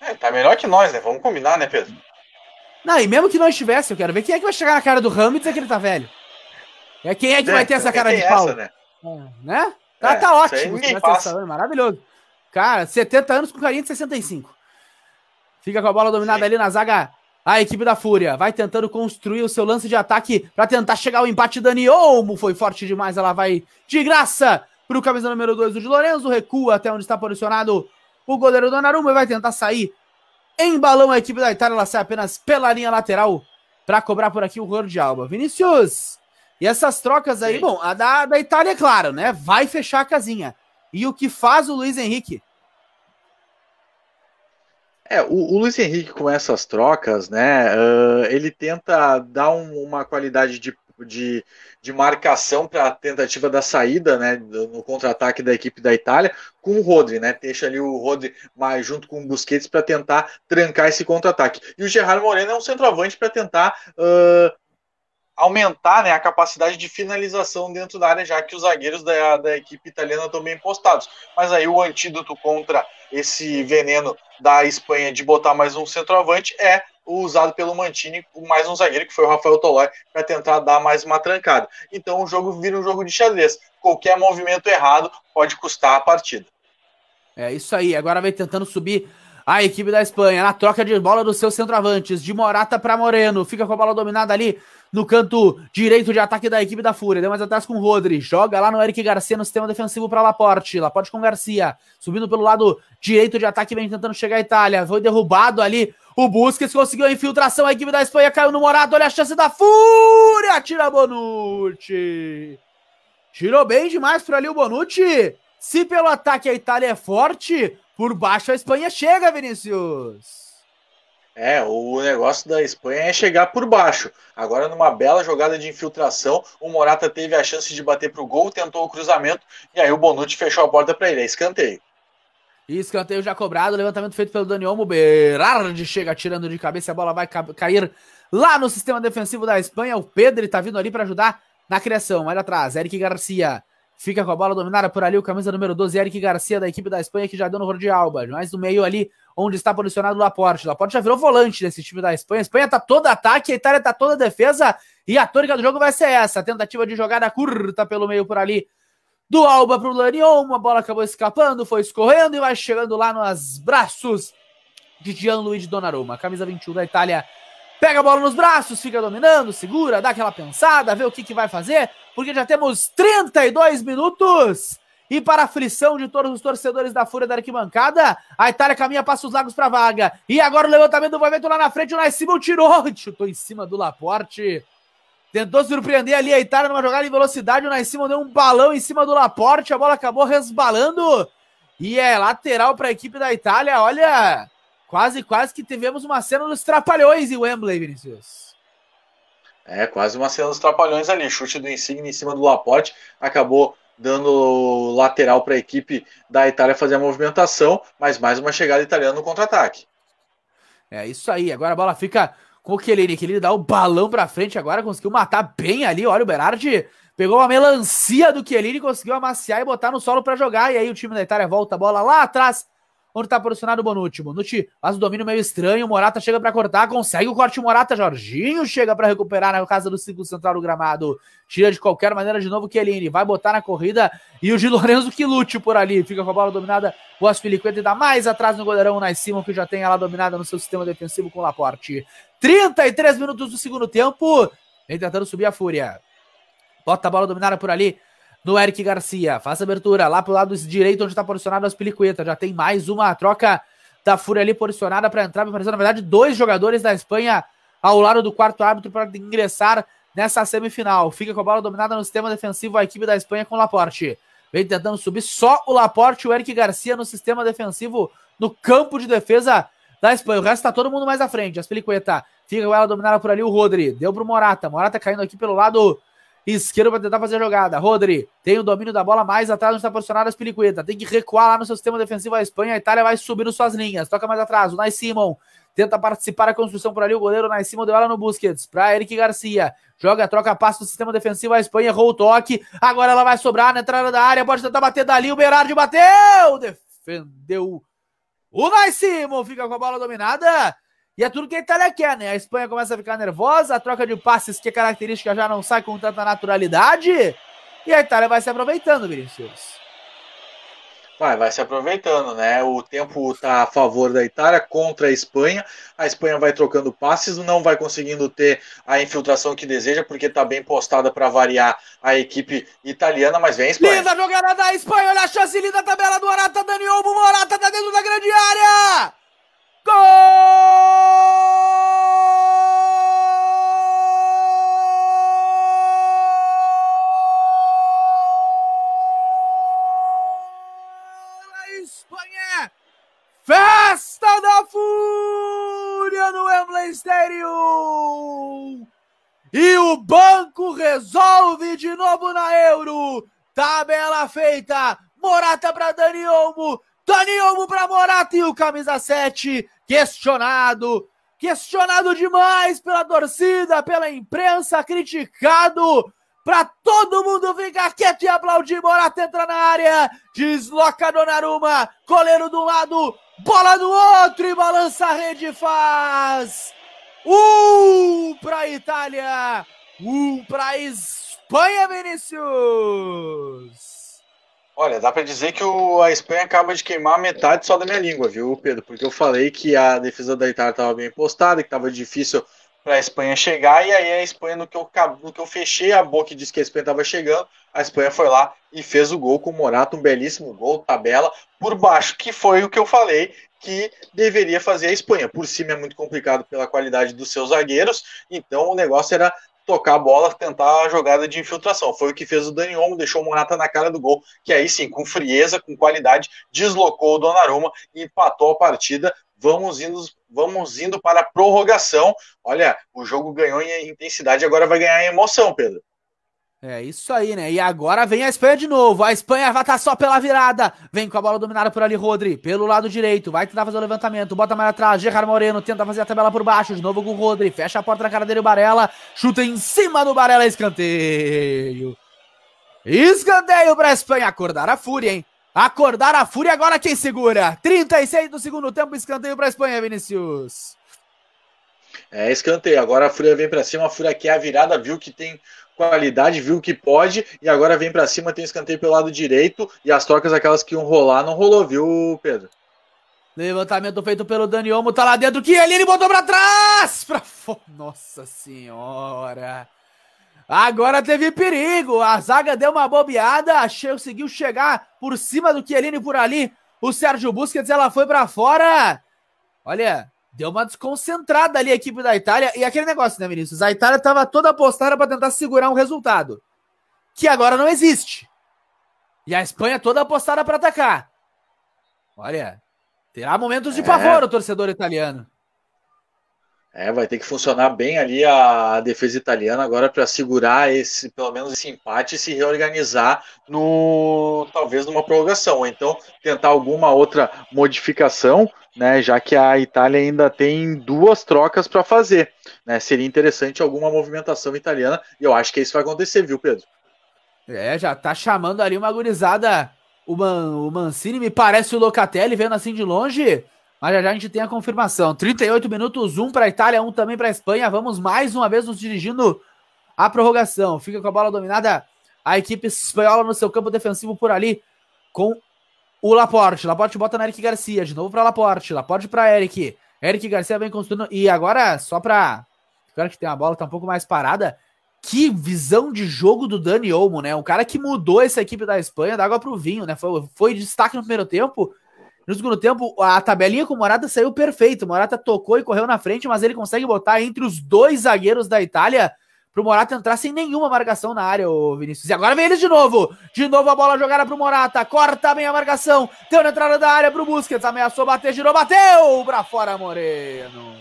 É, tá melhor que nós, né? Vamos combinar, né, Pedro? Não, e mesmo que nós estivesse, eu quero ver quem é que vai chegar na cara do Rambo e dizer que ele tá velho. É quem é que é, vai ter essa cara de essa, pau? né? É, né? Tá, é, tá ótimo. Né, Stallone, maravilhoso. Cara, 70 anos com carinha de 65. Fica com a bola dominada Sim. ali na zaga a equipe da Fúria vai tentando construir o seu lance de ataque para tentar chegar ao empate. Dani Olmo foi forte demais, ela vai de graça para o camisa número 2 do de Lorenzo. Recua até onde está posicionado o goleiro Donnarumma e vai tentar sair em balão. A equipe da Itália ela sai apenas pela linha lateral para cobrar por aqui o Ror de Alba. Vinícius, e essas trocas aí, bom, a da, da Itália, é claro, né? Vai fechar a casinha. E o que faz o Luiz Henrique? É, o, o, Luiz Henrique com essas trocas, né? Uh, ele tenta dar um, uma qualidade de, de, de marcação para a tentativa da saída, né? No contra-ataque da equipe da Itália, com o Rodri, né? Deixa ali o Rodri mais junto com o Busquets para tentar trancar esse contra-ataque. E o Gerard Moreno é um centroavante para tentar uh, aumentar né, a capacidade de finalização dentro da área, já que os zagueiros da, da equipe italiana estão bem postados. Mas aí o antídoto contra esse veneno da Espanha de botar mais um centroavante é usado pelo Mantini, mais um zagueiro que foi o Rafael Tolói, para tentar dar mais uma trancada. Então o jogo vira um jogo de xadrez. Qualquer movimento errado pode custar a partida. É isso aí. Agora vem tentando subir a equipe da Espanha na troca de bola dos seus centroavantes, de Morata para Moreno. Fica com a bola dominada ali no canto direito de ataque da equipe da Fúria. Deu mais atrás com o Rodri. Joga lá no Eric Garcia no sistema defensivo para Laporte. Laporte com Garcia. Subindo pelo lado direito de ataque, vem tentando chegar a Itália. Foi derrubado ali. O Busquets conseguiu a infiltração. A equipe da Espanha caiu no morado. Olha a chance da Fúria. Tira Bonucci. Tirou bem demais por ali o Bonucci. Se pelo ataque a Itália é forte, por baixo a Espanha chega, Vinícius. É, o negócio da Espanha é chegar por baixo. Agora, numa bela jogada de infiltração, o Morata teve a chance de bater para o gol, tentou o cruzamento, e aí o Bonucci fechou a porta para ele. É escanteio. Escanteio já cobrado, levantamento feito pelo Dani Olmo. Berardi chega tirando de cabeça, a bola vai cair lá no sistema defensivo da Espanha. O Pedro está vindo ali para ajudar na criação. Olha atrás, Eric Garcia. Fica com a bola dominada por ali o camisa número 12, Eric Garcia, da equipe da Espanha, que já deu no de Alba. Mais no meio ali, onde está posicionado o Laporte. O Laporte já virou volante desse time da Espanha. A Espanha está todo ataque, a Itália está toda defesa. E a tônica do jogo vai ser essa. tentativa de jogada curta pelo meio por ali. Do Alba para o Lanion, uma bola acabou escapando, foi escorrendo e vai chegando lá nos braços de Gianluigi Donnarumma. Camisa 21 da Itália Pega a bola nos braços, fica dominando, segura, dá aquela pensada, vê o que, que vai fazer, porque já temos 32 minutos. E para a aflição de todos os torcedores da Fúria da Arquibancada, a Itália caminha os lagos para a vaga. E agora o levantamento do movimento lá na frente, o Naissimon tirou, chutou em cima do Laporte. Tentou surpreender ali a Itália numa jogada em velocidade, o Naissimon deu um balão em cima do Laporte, a bola acabou resbalando. E é lateral para a equipe da Itália, olha... Quase, quase que tivemos uma cena dos trapalhões em Wembley, Vinícius. É, quase uma cena dos trapalhões ali. Chute do Insigne em cima do Laporte. Acabou dando lateral para a equipe da Itália fazer a movimentação, mas mais uma chegada italiana no contra-ataque. É isso aí. Agora a bola fica com o que Kelini dá o balão para frente agora, conseguiu matar bem ali. Olha o Berardi. Pegou uma melancia do Chiellini, conseguiu amaciar e botar no solo para jogar. E aí o time da Itália volta a bola lá atrás onde está posicionado o Bonucci. Bonucci faz o domínio meio estranho, o Morata chega para cortar, consegue o corte Morata, Jorginho chega para recuperar na casa do círculo central do gramado. Tira de qualquer maneira de novo o Chiellini, vai botar na corrida e o Gil Lorenzo que lute por ali, fica com a bola dominada, o Aspilicueta dá mais atrás no goleirão, na cima, que já tem ela dominada no seu sistema defensivo com o Laporte. 33 minutos do segundo tempo, vem tentando subir a fúria. Bota a bola dominada por ali no Eric Garcia. Faz abertura lá pro lado direito, onde está posicionado as pelicuetas. Já tem mais uma troca da Fúria ali posicionada para entrar. Me pareceu, na verdade, dois jogadores da Espanha ao lado do quarto árbitro para ingressar nessa semifinal. Fica com a bola dominada no sistema defensivo a equipe da Espanha com o Laporte. Vem tentando subir só o Laporte e o Eric Garcia no sistema defensivo, no campo de defesa da Espanha. O resto está todo mundo mais à frente. As pelicuetas. fica com ela dominada por ali. O Rodri deu pro Morata. Morata caindo aqui pelo lado Esquerdo vai tentar fazer a jogada. Rodri tem o domínio da bola mais atrás, onde está posicionado as Pelicueta. Tem que recuar lá no seu sistema defensivo. A Espanha, a Itália vai subindo suas linhas. Toca mais atrás. O Nais Simon tenta participar da construção por ali. O goleiro Nais Simon deu ela no Busquets. Para Eric Garcia. Joga, troca passa do sistema defensivo. A Espanha errou o toque. Agora ela vai sobrar na entrada da área. Pode tentar bater dali. O Berardi bateu. Defendeu. O Nais Simon fica com a bola dominada. E é tudo que a Itália quer, né? A Espanha começa a ficar nervosa, a troca de passes, que é característica, já não sai com tanta naturalidade. E a Itália vai se aproveitando, Vinícius. Vai, vai se aproveitando, né? O tempo está a favor da Itália contra a Espanha. A Espanha vai trocando passes, não vai conseguindo ter a infiltração que deseja, porque está bem postada para variar a equipe italiana, mas vem a Espanha. Linda jogada da Espanha, olha a chance linda tabela do Arata, Dani Olmo, Morata tá dentro da grande área! Espanha! É festa da Fúria no Wembley Stadium! E o banco resolve de novo na Euro. Tabela feita. Morata para Dani Olmo. Dani Olmo para Morata e o camisa 7 questionado, questionado demais pela torcida, pela imprensa, criticado para todo mundo ficar quieto e aplaudir. Morata entra na área, desloca Donnarumma, goleiro de um lado, bola do outro e balança a rede faz. Um para Itália, um para Espanha, Vinícius. Olha, dá para dizer que o, a Espanha acaba de queimar metade só da minha língua, viu, Pedro? Porque eu falei que a defesa da Itália estava bem postada, que estava difícil para a Espanha chegar, e aí a Espanha, no que, eu, no que eu fechei a boca e disse que a Espanha estava chegando, a Espanha foi lá e fez o gol com o Morata, um belíssimo gol, tabela, por baixo, que foi o que eu falei que deveria fazer a Espanha. Por cima é muito complicado pela qualidade dos seus zagueiros, então o negócio era tocar a bola, tentar a jogada de infiltração. Foi o que fez o Dani Olmo, deixou o Morata na cara do gol, que aí sim, com frieza, com qualidade, deslocou o Donnarumma e empatou a partida. Vamos indo, vamos indo para a prorrogação. Olha, o jogo ganhou em intensidade, agora vai ganhar em emoção, Pedro. É isso aí, né? E agora vem a Espanha de novo. A Espanha vai estar tá só pela virada. Vem com a bola dominada por ali, Rodri. Pelo lado direito. Vai tentar fazer o levantamento. Bota mais atrás. Gerard Moreno tenta fazer a tabela por baixo. De novo com o Rodri. Fecha a porta na cara dele o Barella. Chuta em cima do Barella. Escanteio. Escanteio para a Espanha. Acordar a fúria, hein? Acordar a fúria. Agora quem segura? 36 do segundo tempo. Escanteio para a Espanha, Vinícius. É, escanteio. Agora a Fúria vem para cima. A Fúria quer é a virada, viu que tem qualidade, viu que pode e agora vem para cima, tem escanteio pelo lado direito e as trocas aquelas que iam rolar não rolou, viu, Pedro? Levantamento feito pelo Dani Olmo, tá lá dentro, que ele, botou para trás, para fora. Nossa senhora. Agora teve perigo. A zaga deu uma bobeada, conseguiu chegar por cima do Chiellini por ali. O Sérgio Busquets, ela foi para fora. Olha, deu uma desconcentrada ali a equipe da Itália. E aquele negócio, né, Vinícius? A Itália estava toda apostada para tentar segurar um resultado, que agora não existe. E a Espanha toda apostada para atacar. Olha, terá momentos de é. pavor o torcedor italiano. É, vai ter que funcionar bem ali a defesa italiana agora para segurar esse, pelo menos esse empate e se reorganizar no talvez numa prorrogação, ou então tentar alguma outra modificação, né, já que a Itália ainda tem duas trocas para fazer, né? Seria interessante alguma movimentação italiana e eu acho que é isso vai acontecer, viu, Pedro? É, já tá chamando ali uma gurizada. O, Man, o Mancini me parece o Locatelli vendo assim de longe. Mas já, já a gente tem a confirmação. 38 minutos, um para a Itália, um também para a Espanha. Vamos mais uma vez nos dirigindo à prorrogação. Fica com a bola dominada a equipe espanhola no seu campo defensivo por ali com o Laporte. Laporte bota na Eric Garcia, de novo para Laporte. Laporte para Eric. Eric Garcia vem construindo. E agora, só para. Agora que tem a bola, tá um pouco mais parada. Que visão de jogo do Dani Olmo, né? O cara que mudou essa equipe da Espanha da água pro vinho, né? Foi, foi destaque no primeiro tempo no segundo tempo, a tabelinha com o Morata saiu perfeito. O Morata tocou e correu na frente, mas ele consegue botar entre os dois zagueiros da Itália pro Morata entrar sem nenhuma marcação na área, o Vinícius. E agora vem eles de novo. De novo a bola jogada pro Morata. Corta bem a marcação. Deu na entrada da área pro Busquets. Ameaçou bater, girou, bateu pra fora, Moreno.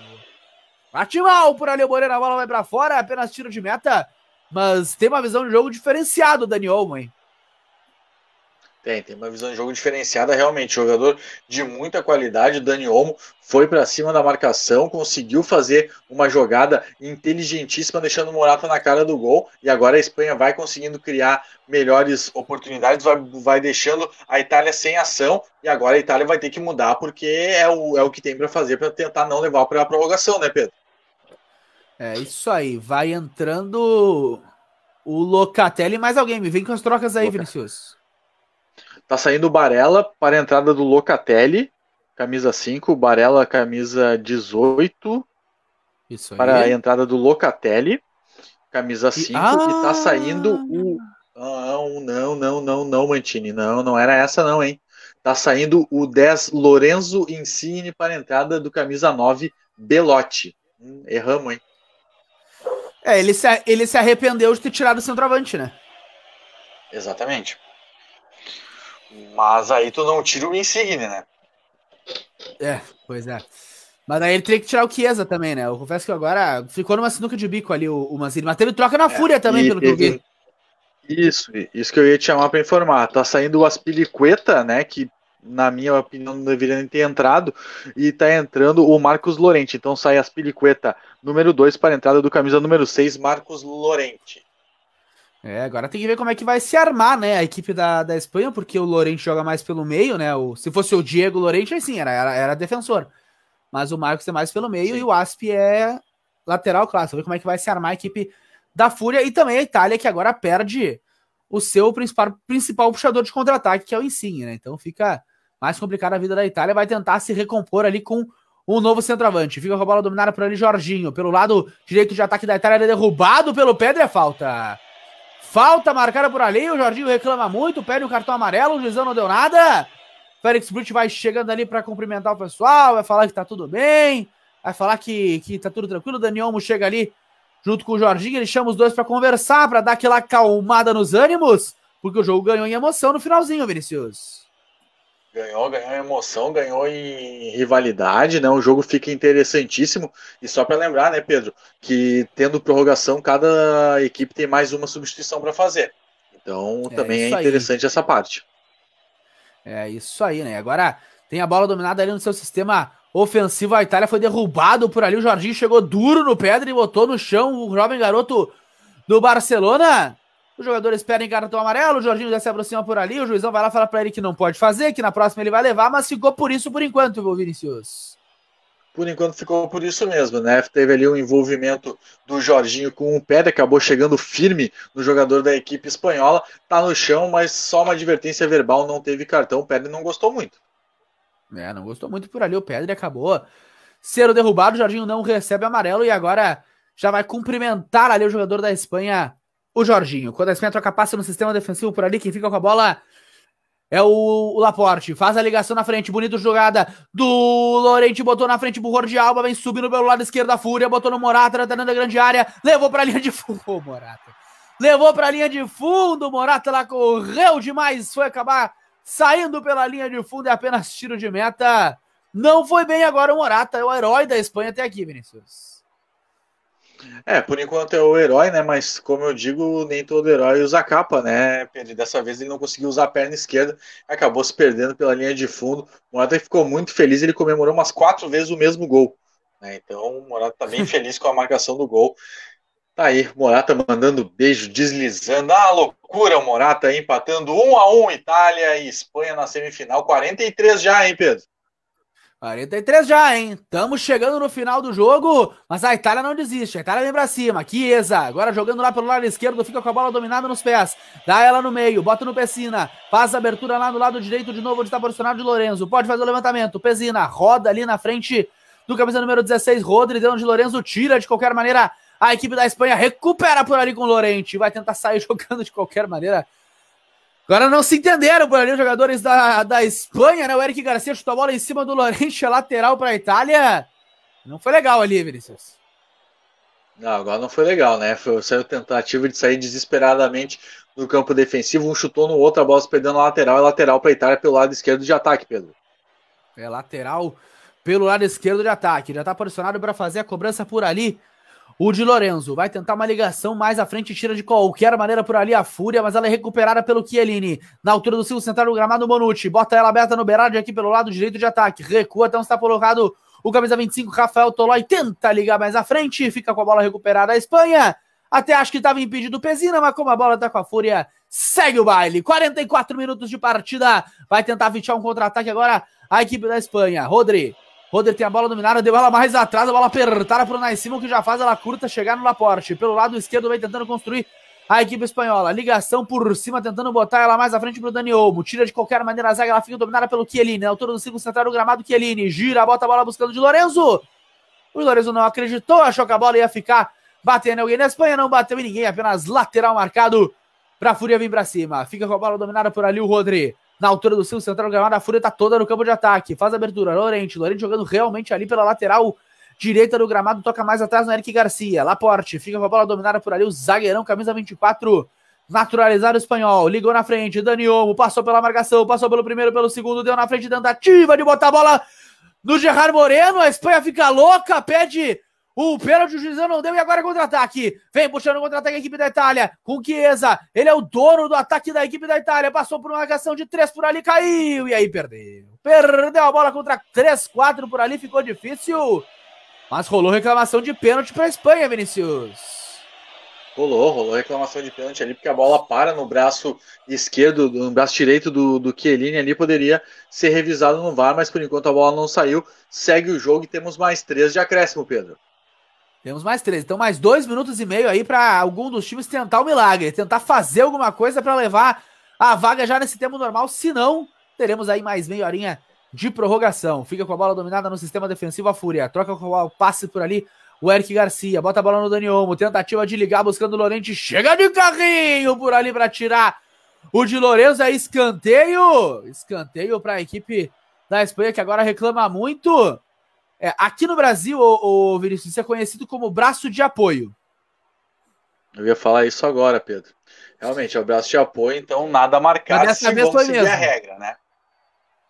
Bate mal por ali o Moreno. A bola vai pra fora, apenas tiro de meta. Mas tem uma visão de jogo diferenciado, Daniel mãe. Tem, tem uma visão de jogo diferenciada realmente. Jogador de muita qualidade, Dani Olmo foi para cima da marcação, conseguiu fazer uma jogada inteligentíssima, deixando o Morata na cara do gol. E agora a Espanha vai conseguindo criar melhores oportunidades, vai, vai deixando a Itália sem ação. E agora a Itália vai ter que mudar, porque é o, é o que tem para fazer para tentar não levar para a prorrogação, né, Pedro? É isso aí, vai entrando o Locatelli mais alguém. Me vem com as trocas aí, Loca... Vinicius. Tá saindo o Barella para a entrada do Locatelli, camisa 5, Barella, camisa 18. Isso aí. Para a entrada do Locatelli, camisa 5, e, tá ah! e tá saindo o. Não, não, não, não, não, Mantini. Não, não era essa, não, hein? Tá saindo o 10 Lorenzo Insigne para a entrada do camisa 9 Belotti. Hum, erramos, hein? É, ele se, ele se arrependeu de ter tirado o centroavante, né? Exatamente. Mas aí tu não tira o Insigne, né? É, pois é. Mas aí ele teria que tirar o Chiesa também, né? Eu confesso que agora ficou numa sinuca de bico ali o, o Mazzini. Mas teve troca na é, Fúria também, e, pelo que eu vi. Isso, isso que eu ia te chamar para informar. Tá saindo o Aspilicueta, né? Que na minha opinião não deveria nem ter entrado. E tá entrando o Marcos Lorente. Então sai Aspilicueta número 2 para a entrada do camisa número 6, Marcos Lorente. É, agora tem que ver como é que vai se armar, né, a equipe da, da Espanha, porque o Lorente joga mais pelo meio, né, o, se fosse o Diego Lorente, aí sim, era, era, era defensor, mas o Marcos é mais pelo meio sim. e o Asp é lateral clássico, ver como é que vai se armar a equipe da Fúria e também a Itália, que agora perde o seu principal, principal puxador de contra-ataque, que é o Insigne, né, então fica mais complicada a vida da Itália, vai tentar se recompor ali com um novo centroavante. Fica com a bola dominada por ali Jorginho. Pelo lado direito de ataque da Itália, ele é derrubado pelo Pedro a é falta. Falta marcada por ali, o Jorginho reclama muito, pede o um cartão amarelo, o juizão não deu nada. Félix Brut vai chegando ali para cumprimentar o pessoal, vai falar que tá tudo bem, vai falar que, que tá tudo tranquilo. O Dani Olmo chega ali junto com o Jorginho, ele chama os dois para conversar, para dar aquela acalmada nos ânimos, porque o jogo ganhou em emoção no finalzinho, Vinicius. Ganhou, ganhou em emoção, ganhou em rivalidade, né? O jogo fica interessantíssimo. E só para lembrar, né, Pedro, que tendo prorrogação, cada equipe tem mais uma substituição para fazer. Então é também é interessante aí. essa parte. É isso aí, né? Agora tem a bola dominada ali no seu sistema ofensivo. A Itália foi derrubado por ali. O Jorginho chegou duro no pedra e botou no chão o jovem garoto do Barcelona. O jogador espera em cartão amarelo, o Jorginho já se aproxima por ali, o juizão vai lá falar para ele que não pode fazer, que na próxima ele vai levar, mas ficou por isso por enquanto, viu, Vinícius? Por enquanto ficou por isso mesmo, né? Teve ali um envolvimento do Jorginho com o pé, acabou chegando firme no jogador da equipe espanhola, tá no chão, mas só uma advertência verbal, não teve cartão, o Pedro não gostou muito. É, não gostou muito por ali, o Pedro acabou sendo derrubado, o Jorginho não recebe amarelo e agora já vai cumprimentar ali o jogador da Espanha o Jorginho. Quando a Espanha troca passe no sistema defensivo por ali, quem fica com a bola é o, o, Laporte. Faz a ligação na frente. Bonito jogada do Lorente. Botou na frente. burro de Alba. Vem subindo pelo lado esquerdo da Fúria. Botou no Morata. Tratando da grande área. Levou pra linha de fundo. Morata. Levou pra linha de fundo. Morata lá correu demais. Foi acabar saindo pela linha de fundo. É apenas tiro de meta. Não foi bem agora o Morata. É o herói da Espanha até aqui, Vinícius. É, por enquanto é o herói, né? Mas como eu digo, nem todo herói usa capa, né? Dessa vez ele não conseguiu usar a perna esquerda, acabou se perdendo pela linha de fundo. O Morata ficou muito feliz, ele comemorou umas quatro vezes o mesmo gol. Né? Então o Morata tá bem feliz com a marcação do gol. Tá aí, Morata mandando beijo, deslizando. Ah, loucura, o Morata empatando um a um, Itália e Espanha na semifinal. 43 já, hein, Pedro? 43 já, hein? Estamos chegando no final do jogo, mas a Itália não desiste. A Itália vem pra cima. Chiesa, agora jogando lá pelo lado esquerdo, fica com a bola dominada nos pés. Dá ela no meio, bota no Pessina. Faz a abertura lá no lado direito de novo, onde está posicionado de Lorenzo. Pode fazer o levantamento. Pessina roda ali na frente do camisa número 16, Rodri. Dentro de Lorenzo, tira de qualquer maneira. A equipe da Espanha recupera por ali com o Lorente. Vai tentar sair jogando de qualquer maneira. Agora não se entenderam por ali os jogadores da, da Espanha, né? O Eric Garcia chutou a bola em cima do Lorente, lateral para a Itália. Não foi legal ali, Vinícius. Não, agora não foi legal, né? Foi, saiu tentativa de sair desesperadamente no campo defensivo. Um chutou no outro, a bola se perdendo na lateral. É lateral para a Itália pelo lado esquerdo de ataque, Pedro. É lateral pelo lado esquerdo de ataque. Já está posicionado para fazer a cobrança por ali o de Lorenzo vai tentar uma ligação mais à frente, tira de qualquer maneira por ali a Fúria, mas ela é recuperada pelo Chiellini. Na altura do círculo central o gramado, Bonucci bota ela aberta no Berardi aqui pelo lado direito de ataque. Recua até então onde está colocado o camisa 25, Rafael Tolói, tenta ligar mais à frente, fica com a bola recuperada a Espanha. Até acho que estava impedido o Pezina, mas como a bola está com a Fúria, segue o baile. 44 minutos de partida, vai tentar fechar um contra-ataque agora a equipe da Espanha. Rodrigo. Roder tem a bola dominada, deu ela mais atrás, a bola apertada para o Naisimo, que já faz ela curta chegar no Laporte. Pelo lado esquerdo vem tentando construir a equipe espanhola. Ligação por cima, tentando botar ela mais à frente para o Dani Olmo. Tira de qualquer maneira a zaga, ela fica dominada pelo Chiellini. Na altura do círculo central o gramado, Chiellini gira, bota a bola buscando de Lorenzo. O Lorenzo não acreditou, achou que a bola ia ficar batendo alguém na Espanha, não bateu em ninguém, apenas lateral marcado para a Fúria vir para cima. Fica com a bola dominada por ali o Rodri na altura do seu central gramado, a Fúria tá toda no campo de ataque, faz abertura, Lorente, Lorente jogando realmente ali pela lateral direita do gramado, toca mais atrás no Eric Garcia, Laporte, fica com a bola dominada por ali, o zagueirão, camisa 24, naturalizado espanhol, ligou na frente, Dani Olmo, passou pela marcação, passou pelo primeiro, pelo segundo, deu na frente, tentativa de botar a bola no Gerard Moreno, a Espanha fica louca, pede o pênalti o Juizão não deu e agora é contra-ataque. Vem puxando contra-ataque a equipe da Itália com Chiesa. Ele é o dono do ataque da equipe da Itália. Passou por uma marcação de três por ali, caiu e aí perdeu. Perdeu a bola contra três, quatro por ali, ficou difícil. Mas rolou reclamação de pênalti para a Espanha, Vinícius. Rolou, rolou reclamação de pênalti ali, porque a bola para no braço esquerdo, no braço direito do, do Chiellini ali, poderia ser revisado no VAR, mas por enquanto a bola não saiu. Segue o jogo e temos mais três de acréscimo, Pedro. Temos mais três. Então, mais dois minutos e meio aí para algum dos times tentar o milagre, tentar fazer alguma coisa para levar a vaga já nesse tempo normal. Se não, teremos aí mais meia horinha de prorrogação. Fica com a bola dominada no sistema defensivo a Fúria. Troca com o passe por ali o Eric Garcia. Bota a bola no Dani Olmo. Tentativa de ligar buscando o Lorente. Chega de carrinho por ali para tirar o de Lourenço. É escanteio. Escanteio para a equipe da Espanha que agora reclama muito. É, aqui no Brasil, o Vinícius, isso é conhecido como braço de apoio. Eu ia falar isso agora, Pedro. Realmente, é o braço de apoio, então nada marcado dessa se vez foi mesmo. a regra, né?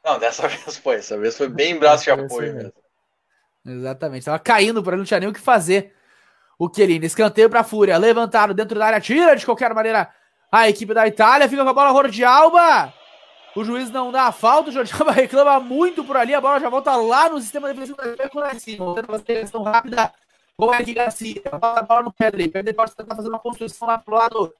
Não, dessa vez foi. Dessa vez foi bem braço de apoio mesmo. mesmo. Exatamente. Tava caindo para não tinha nem o que fazer. O Querini escanteio para Fúria, levantado dentro da área, tira de qualquer maneira a equipe da Itália, fica com a bola, Ror de Alba. O juiz não dá a falta, o Jordiaba reclama muito por ali, a bola já volta lá no sistema defensivo da Juventus, lá em cima. Voltando a seleção rápida, o é Eric Garcia, bola, a bola no Pedri. Pedri pode tentar fazer uma construção lá pro lado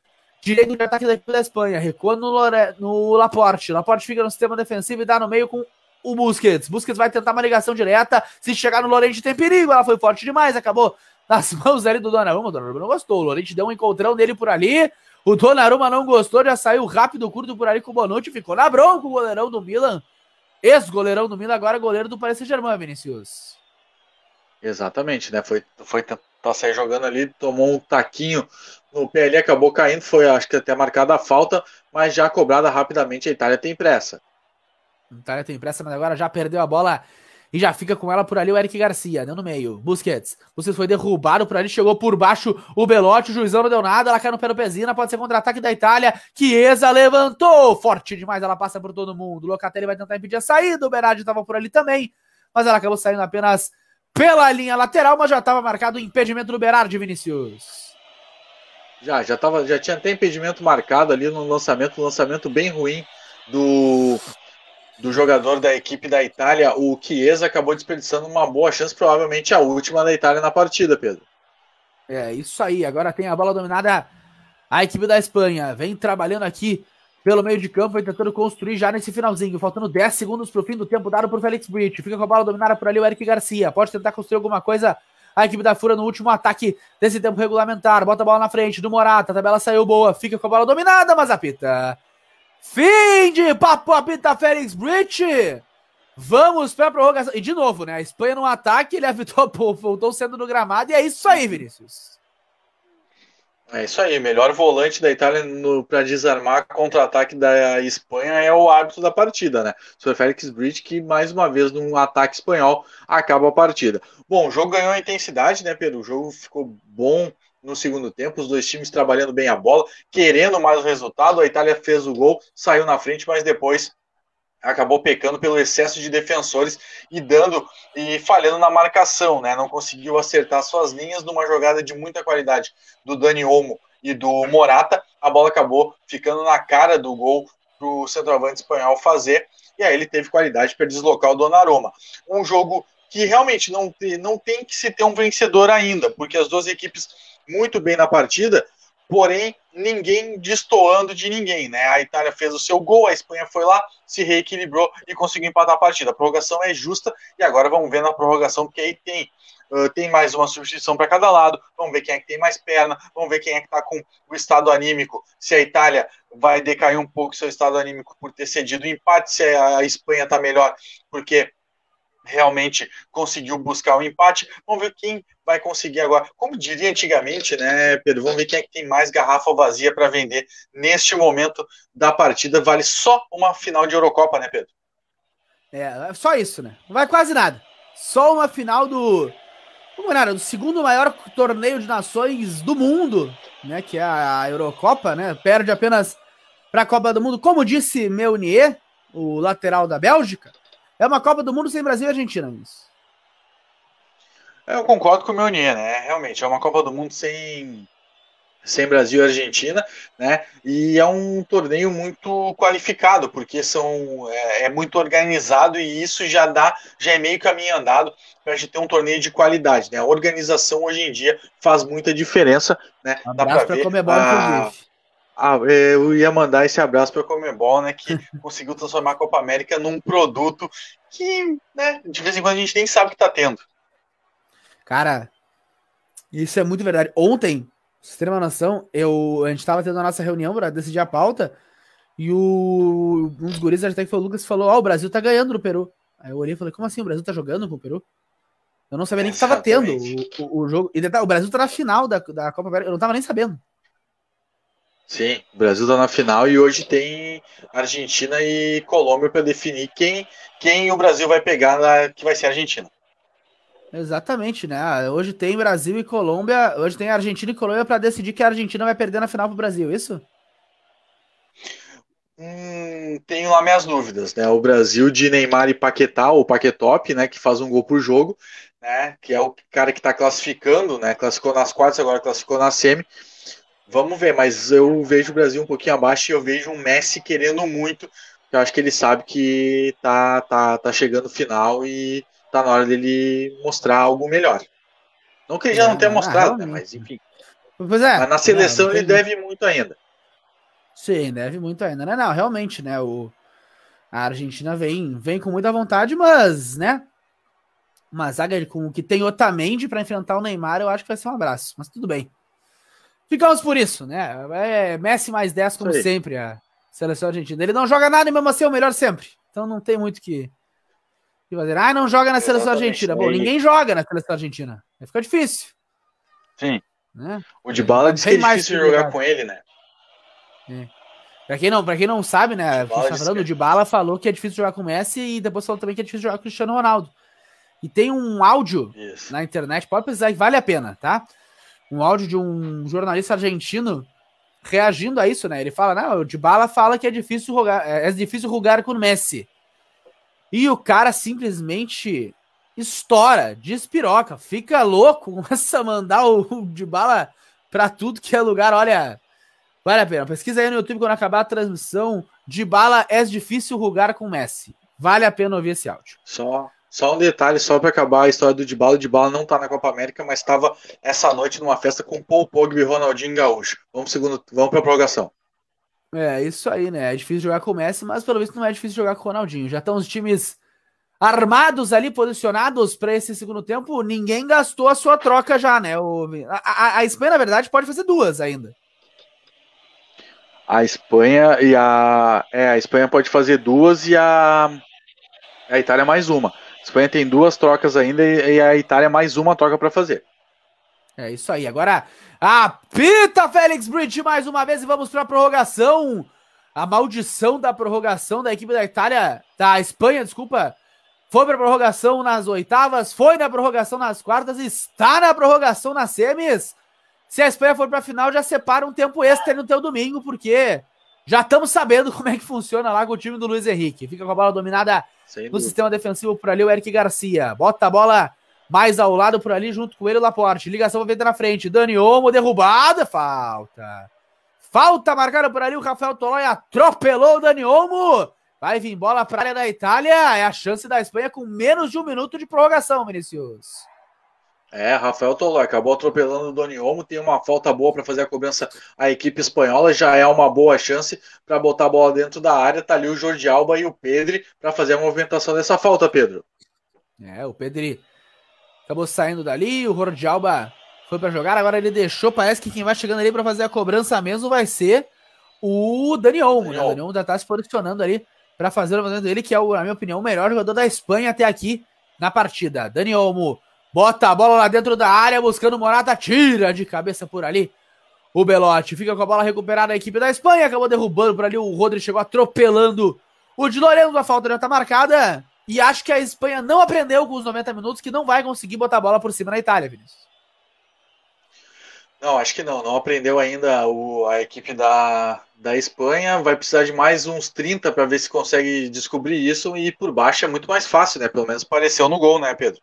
direito de ataque da equipe da Espanha. Recua no, Lore... no Laporte. Laporte fica no sistema defensivo e dá no meio com o Busquets. Busquets vai tentar uma ligação direta. Se chegar no Lorente tem perigo. Ela foi forte demais, acabou nas mãos ali do Donnarumma. O Donnarumma não gostou. O Lorente deu um encontrão dele por ali. O Donnarumma não gostou, já saiu rápido, curto por ali com o Bonucci, ficou na bronca o goleirão do Milan. Ex-goleirão do Milan, agora goleiro do Paris Saint-Germain, Vinicius. Exatamente, né? Foi, foi tentar sair jogando ali, tomou um taquinho no pé ali, acabou caindo, foi acho que até marcada a falta, mas já cobrada rapidamente, a Itália tem pressa. A Itália tem pressa, mas agora já perdeu a bola e já fica com ela por ali o Eric Garcia, deu né, no meio. Busquets. Busquets foi derrubado por ali, chegou por baixo o Belotti, o juizão não deu nada, ela cai no pé do Pezina, pode ser contra-ataque da Itália. Chiesa levantou, forte demais, ela passa por todo mundo. Locatelli vai tentar impedir a saída, o Berardi estava por ali também, mas ela acabou saindo apenas pela linha lateral, mas já estava marcado o impedimento do Berardi, Vinícius. Já, já, tava, já tinha até impedimento marcado ali no lançamento, um lançamento bem ruim do do jogador da equipe da Itália, o Chiesa acabou desperdiçando uma boa chance, provavelmente a última da Itália na partida, Pedro. É, isso aí. Agora tem a bola dominada a equipe da Espanha. Vem trabalhando aqui pelo meio de campo, vem tentando construir já nesse finalzinho. Faltando 10 segundos para o fim do tempo dado por Felix Bridge. Fica com a bola dominada por ali o Eric Garcia. Pode tentar construir alguma coisa a equipe da Fura no último ataque desse tempo regulamentar. Bota a bola na frente do Morata. A tabela saiu boa. Fica com a bola dominada, mas apita. Fim de papo apita Félix Bridge. Vamos para a prorrogação. E de novo, né? A Espanha no ataque, ele avitou, voltou sendo no gramado. E é isso aí, Vinícius. É isso aí. Melhor volante da Itália para desarmar contra-ataque da Espanha é o árbitro da partida, né? Sou Félix Bridge, que mais uma vez, num ataque espanhol, acaba a partida. Bom, o jogo ganhou intensidade, né, Pedro? O jogo ficou bom no segundo tempo, os dois times trabalhando bem a bola, querendo mais o resultado. A Itália fez o gol, saiu na frente, mas depois acabou pecando pelo excesso de defensores e dando e falhando na marcação, né? Não conseguiu acertar suas linhas numa jogada de muita qualidade do Dani Olmo e do Morata. A bola acabou ficando na cara do gol para o centroavante espanhol fazer. E aí ele teve qualidade para deslocar o Donnarumma. Um jogo que realmente não, não tem que se ter um vencedor ainda, porque as duas equipes muito bem na partida, porém ninguém destoando de ninguém, né? A Itália fez o seu gol, a Espanha foi lá, se reequilibrou e conseguiu empatar a partida. A prorrogação é justa e agora vamos ver na prorrogação, porque aí tem Uh, tem mais uma substituição para cada lado. Vamos ver quem é que tem mais perna, vamos ver quem é que está com o estado anímico. Se a Itália vai decair um pouco seu estado anímico por ter cedido o empate, se a Espanha está melhor porque realmente conseguiu buscar o um empate. Vamos ver quem vai conseguir agora. Como diria antigamente, né, Pedro? Vamos ver quem é que tem mais garrafa vazia para vender neste momento da partida. Vale só uma final de Eurocopa, né, Pedro? É, só isso, né? Não vai quase nada. Só uma final do. Como era? Do segundo maior torneio de nações do mundo, né? Que é a Eurocopa, né? Perde apenas para a Copa do Mundo. Como disse Meunier, o lateral da Bélgica, é uma Copa do Mundo sem Brasil e Argentina, isso. É, eu concordo com o Meunier, né? Realmente, é uma Copa do Mundo sem, sem Brasil e Argentina, né? E é um torneio muito qualificado, porque são, é, é muito organizado e isso já dá, já é meio caminho andado para a gente ter um torneio de qualidade, né? A organização hoje em dia faz muita diferença, né? Um abraço para Comebol, a ah, eh, eu ia mandar esse abraço para o Comebol, né, que conseguiu transformar a Copa América num produto que, né, de vez em quando a gente nem sabe que está tendo. Cara, isso é muito verdade. Ontem, vocês terem uma noção, eu, a gente estava tendo a nossa reunião para decidir a pauta e o, um dos guris, até que foi o Lucas, falou: Ó, oh, o Brasil tá ganhando no Peru. Aí eu olhei e falei: Como assim? O Brasil tá jogando com o Peru? Eu não sabia nem que estava tendo o, o, o, jogo. E o Brasil tá na final da, da Copa América, eu não estava nem sabendo. Sim, o Brasil está na final e hoje tem Argentina e Colômbia para definir quem, quem o Brasil vai pegar, na, que vai ser a Argentina. Exatamente, né? Ah, hoje tem Brasil e Colômbia, hoje tem Argentina e Colômbia para decidir que a Argentina vai perder na final para o Brasil, é isso? Hum, tenho lá minhas dúvidas, né? O Brasil de Neymar e Paquetá, o Paquetop, né, que faz um gol por jogo, né, que é o cara que está classificando, né, classificou nas quartas, agora classificou na semi. Vamos ver, mas eu vejo o Brasil um pouquinho abaixo e eu vejo o Messi querendo muito. Eu acho que ele sabe que tá, tá, tá chegando o final e tá na hora dele mostrar algo melhor. Não que ele já não tenha é, mostrado, né? Mas enfim. Pois é. Mas na seleção não, não ele deve muito ainda. Sim, deve muito ainda, né? Não, realmente, né? O, a Argentina vem, vem com muita vontade, mas, né? Uma zaga com o que tem Otamendi para enfrentar o Neymar, eu acho que vai ser um abraço. Mas tudo bem. Ficamos por isso, né? É Messi mais 10, como sempre, a seleção argentina. Ele não joga nada e mesmo assim é o melhor sempre. Então não tem muito que, que fazer. Ah, não joga na Exatamente. seleção argentina. Bom, é ninguém joga na seleção argentina. Vai ficar difícil. Sim. Né? O de bala que é difícil jogar com ele, né? É. Pra quem não, pra quem não sabe, né? tá falando, é o de bala falou que é difícil jogar com o Messi e depois falou também que é difícil jogar com o Cristiano Ronaldo. E tem um áudio Isso. na internet, pode precisar que vale a pena, tá? um áudio de um jornalista argentino reagindo a isso, né? Ele fala, não, o Dybala fala que é difícil rugar, é, é difícil rugar com o Messi. E o cara simplesmente estoura, despiroca, fica louco, começa a mandar o Dybala para tudo que é lugar, olha, vale a pena. Pesquisa aí no YouTube quando acabar a transmissão, Dybala é difícil rugar com o Messi. Vale a pena ouvir esse áudio. Só só um detalhe, só para acabar a história do Dibala. O Dibala não tá na Copa América, mas estava essa noite numa festa com Paul Pogba e Ronaldinho Gaúcho. Vamos, segundo, vamos a prorrogação. É, isso aí, né? É difícil jogar com o Messi, mas pelo menos não é difícil jogar com o Ronaldinho. Já estão os times armados ali, posicionados para esse segundo tempo. Ninguém gastou a sua troca já, né? O... A, a, a Espanha, na verdade, pode fazer duas ainda. A Espanha e a. É, a Espanha pode fazer duas e a. A Itália mais uma. Espanha tem duas trocas ainda e, a Itália mais uma troca para fazer. É isso aí. Agora apita Félix Bridge mais uma vez e vamos para a prorrogação. A maldição da prorrogação da equipe da Itália, da Espanha, desculpa. Foi para a prorrogação nas oitavas, foi na prorrogação nas quartas, está na prorrogação nas semis. Se a Espanha for para a final, já separa um tempo extra no teu domingo, porque já estamos sabendo como é que funciona lá com o time do Luiz Henrique. Fica com a bola dominada no sistema defensivo por ali, o Eric Garcia. Bota a bola mais ao lado por ali, junto com ele, o Laporte. Ligação vai vir na frente. Dani Olmo, derrubada. Falta. Falta marcada por ali, o Rafael Tolói atropelou o Dani Olmo. Vai vir bola para a área da Itália. É a chance da Espanha com menos de um minuto de prorrogação, Vinícius. É, Rafael Tolói acabou atropelando o Doni Olmo, tem uma falta boa para fazer a cobrança à equipe espanhola, já é uma boa chance para botar a bola dentro da área, tá ali o Jordi Alba e o Pedri para fazer a movimentação dessa falta, Pedro. É, o Pedri acabou saindo dali, o Jordi Alba foi para jogar, agora ele deixou, parece que quem vai chegando ali para fazer a cobrança mesmo vai ser o Dani Olmo, Dani né? O Dani Olmo já tá se posicionando ali para fazer o movimento dele, que é, na minha opinião, o melhor jogador da Espanha até aqui na partida. Dani Olmo Bota a bola lá dentro da área, buscando Morata, tira de cabeça por ali. O Belotti fica com a bola recuperada, a equipe da Espanha acabou derrubando por ali, o Rodri chegou atropelando o de Lorenzo a falta já está marcada. E acho que a Espanha não aprendeu com os 90 minutos que não vai conseguir botar a bola por cima na Itália, Vinícius. Não, acho que não. Não aprendeu ainda o, a equipe da, da Espanha. Vai precisar de mais uns 30 para ver se consegue descobrir isso. E por baixo é muito mais fácil, né? Pelo menos pareceu no gol, né, Pedro?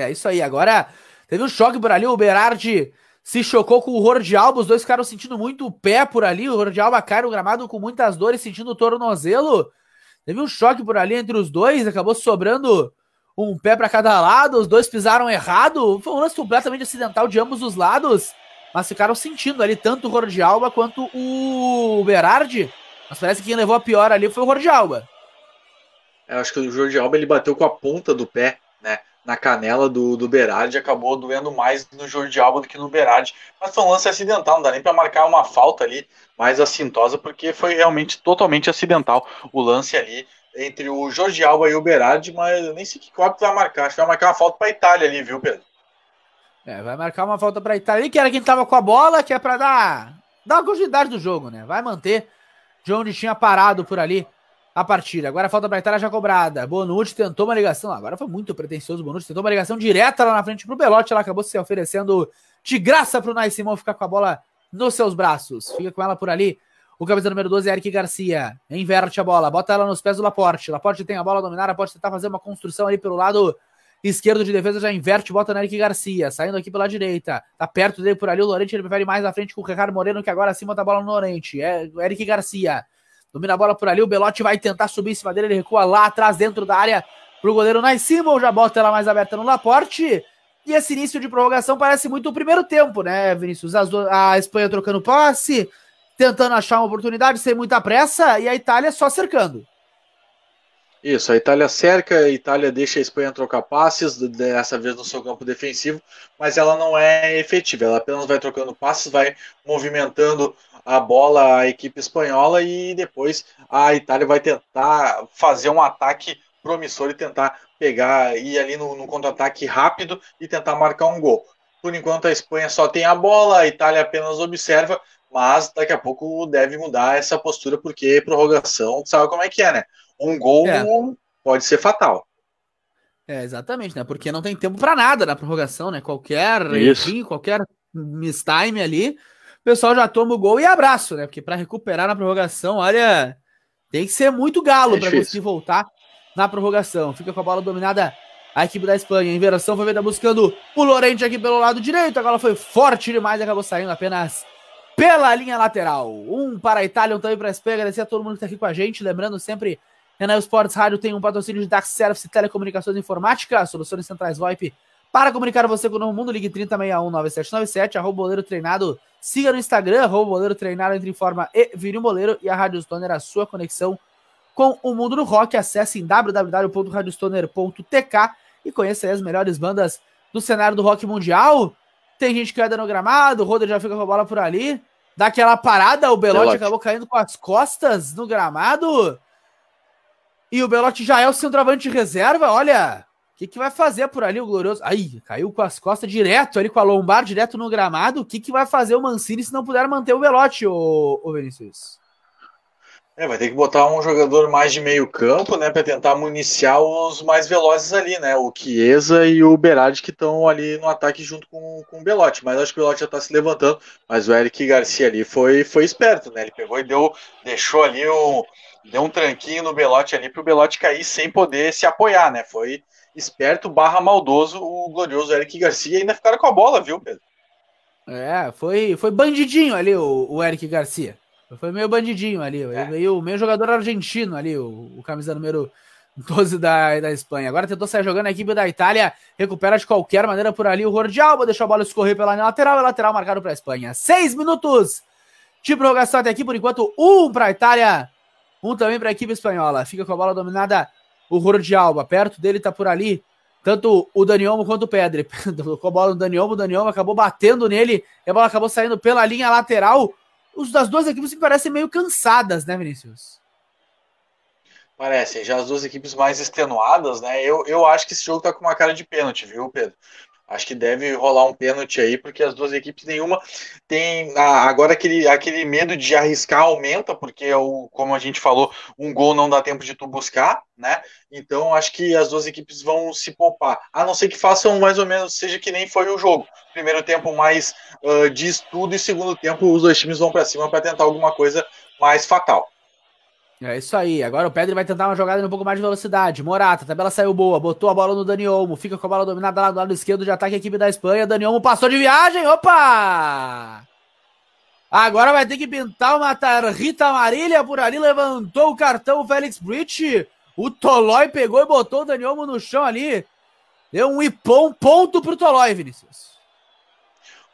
É isso aí. Agora teve um choque por ali. O Berardi se chocou com o Alba. Os dois ficaram sentindo muito o pé por ali. O Hordialba cai no gramado com muitas dores, sentindo o tornozelo. Teve um choque por ali entre os dois. Acabou sobrando um pé para cada lado. Os dois pisaram errado. Foi um lance completamente acidental de ambos os lados. Mas ficaram sentindo ali tanto o Alba quanto o Berardi. Mas parece que quem levou a pior ali foi o Jorge Alba. É, eu acho que o Jorge Alba ele bateu com a ponta do pé, né? na canela do, do Berardi, acabou doendo mais no Jordi Alba do que no Berardi. Mas foi um lance acidental, não dá nem para marcar uma falta ali mais assintosa, porque foi realmente totalmente acidental o lance ali entre o Jordi Alba e o Berardi, mas eu nem sei que árbitro vai marcar. Acho que vai marcar uma falta para a Itália ali, viu, Pedro? É, vai marcar uma falta para a Itália, que era quem tava com a bola, que é para dar, dar a continuidade do jogo, né? Vai manter. onde tinha parado por ali a partida. Agora falta para a Itália já cobrada. Bonucci tentou uma ligação. Agora foi muito pretensioso. Bonucci tentou uma ligação direta lá na frente para o Belotti. Ela acabou se oferecendo de graça para o Nai Simão ficar com a bola nos seus braços. Fica com ela por ali. O camisa número 12, Eric Garcia. Inverte a bola. Bota ela nos pés do Laporte. Laporte tem a bola dominada. Pode tentar fazer uma construção ali pelo lado esquerdo de defesa. Já inverte. Bota no Eric Garcia. Saindo aqui pela direita. Tá perto dele por ali. O Lorente ele prefere mais à frente com o Ricardo Moreno, que agora acima da bola no Lorente. É, Eric Garcia. Domina a bola por ali, o Belotti vai tentar subir em cima dele, ele recua lá atrás, dentro da área, pro goleiro Nice Simon, já bota ela mais aberta no Laporte. E esse início de prorrogação parece muito o primeiro tempo, né, Vinícius? a Espanha trocando passe, tentando achar uma oportunidade sem muita pressa, e a Itália só cercando. Isso, a Itália cerca, a Itália deixa a Espanha trocar passes, dessa vez no seu campo defensivo, mas ela não é efetiva, ela apenas vai trocando passes, vai movimentando a bola à equipe espanhola e depois a Itália vai tentar fazer um ataque promissor e tentar pegar, ir ali no, no contra-ataque rápido e tentar marcar um gol. Por enquanto a Espanha só tem a bola, a Itália apenas observa, mas daqui a pouco deve mudar essa postura, porque prorrogação, sabe como é que é, né? Um gol é. pode ser fatal. É, exatamente, né? Porque não tem tempo para nada na prorrogação, né? Qualquer, Isso. enfim, qualquer mistime ali pessoal já toma o gol e abraço, né? Porque para recuperar na prorrogação, olha, tem que ser muito galo é para conseguir voltar na prorrogação. Fica com a bola dominada a equipe da Espanha. em inversão foi vendo buscando o Lorente aqui pelo lado direito. Agora foi forte demais e acabou saindo apenas pela linha lateral. Um para a Itália, um também para a Espanha. Agradecer a todo mundo que está aqui com a gente. Lembrando sempre, Renan Esportes Rádio tem um patrocínio de Dark Service Telecomunicações e Informática, soluções centrais VoIP para comunicar você com o novo mundo. Ligue 30619797, arroba boleiro treinado Siga no Instagram, arroba boleiro treinado entre forma e vire um e a Rádio Stoner, a sua conexão com o mundo do rock. Acesse em www.radiostoner.tk e conheça as melhores bandas do cenário do rock mundial. Tem gente que é anda no gramado, o Roder já fica com a bola por ali. Dá aquela parada, o Belotti Belote. acabou caindo com as costas no gramado. E o Belotti já é o centroavante reserva, olha que, que vai fazer por ali o Glorioso? Aí, caiu com as costas direto ali, com a lombar direto no gramado. O que, que vai fazer o Mancini se não puder manter o Belote, ô, ô Vinícius? É, vai ter que botar um jogador mais de meio campo, né, para tentar municiar os mais velozes ali, né, o Chiesa e o Berardi que estão ali no ataque junto com, com o Belotti, mas acho que o Belotti já está se levantando, mas o Eric Garcia ali foi, foi esperto, né, ele pegou e deu, deixou ali um, deu um tranquinho no Belotti ali para o Belotti cair sem poder se apoiar, né, foi, esperto barra maldoso, o glorioso Eric Garcia ainda ficaram com a bola, viu, Pedro? É, foi, foi bandidinho ali o, o Eric Garcia. Foi meio bandidinho ali, é. meio, meio jogador argentino ali, o, o camisa número 12 da, da Espanha. Agora tentou sair jogando a equipe da Itália, recupera de qualquer maneira por ali o Rordialba, deixou a bola escorrer pela lateral, lateral marcado para a Espanha. Seis minutos de prorrogação até aqui, por enquanto um para a Itália, um também para a equipe espanhola. Fica com a bola dominada o Roro de Alba. Perto dele tá por ali, tanto o Daniomo quanto o Pedre. Tocou a bola no Daniomo, o Daniomo acabou batendo nele, e a bola acabou saindo pela linha lateral. Os das duas equipes me parecem meio cansadas, né, Vinícius? Parecem, já as duas equipes mais extenuadas, né? Eu, eu acho que esse jogo tá com uma cara de pênalti, viu, Pedro? Acho que deve rolar um pênalti aí, porque as duas equipes nenhuma tem. Agora aquele, aquele medo de arriscar aumenta, porque, é o, como a gente falou, um gol não dá tempo de tu buscar, né? Então acho que as duas equipes vão se poupar. A não ser que façam mais ou menos, seja que nem foi o jogo. Primeiro tempo mais uh, de estudo e segundo tempo os dois times vão para cima para tentar alguma coisa mais fatal. É isso aí. Agora o Pedro vai tentar uma jogada um pouco mais de velocidade. Morata, a tabela saiu boa, botou a bola no Dani Olmo, fica com a bola dominada lá do lado esquerdo de ataque a equipe da Espanha. Dani Olmo passou de viagem, opa! Agora vai ter que pintar uma tarrita amarilha por ali, levantou o cartão Félix Bridge. O Tolói pegou e botou o Dani Olmo no chão ali. Deu um ipom, ponto pro Tolói, Vinícius.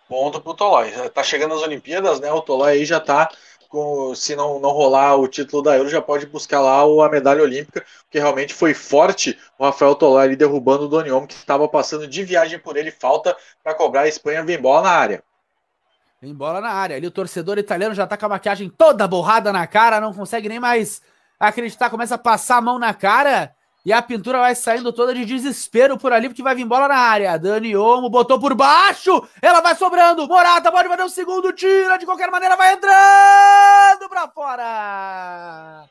Ponto pro Tolói. Tá chegando as Olimpíadas, né? O Tolói aí já tá com, se não, não rolar o título da Euro, já pode buscar lá a medalha olímpica, porque realmente foi forte o Rafael Tolar ali derrubando o Doniom, que estava passando de viagem por ele, falta para cobrar a Espanha vem bola na área. Vem bola na área. Ali o torcedor italiano já está com a maquiagem toda borrada na cara, não consegue nem mais acreditar, começa a passar a mão na cara. E a pintura vai saindo toda de desespero por ali, porque vai vir bola na área. Dani Olmo botou por baixo. Ela vai sobrando. Morata pode fazer um segundo. Tira. De qualquer maneira, vai entrando pra fora.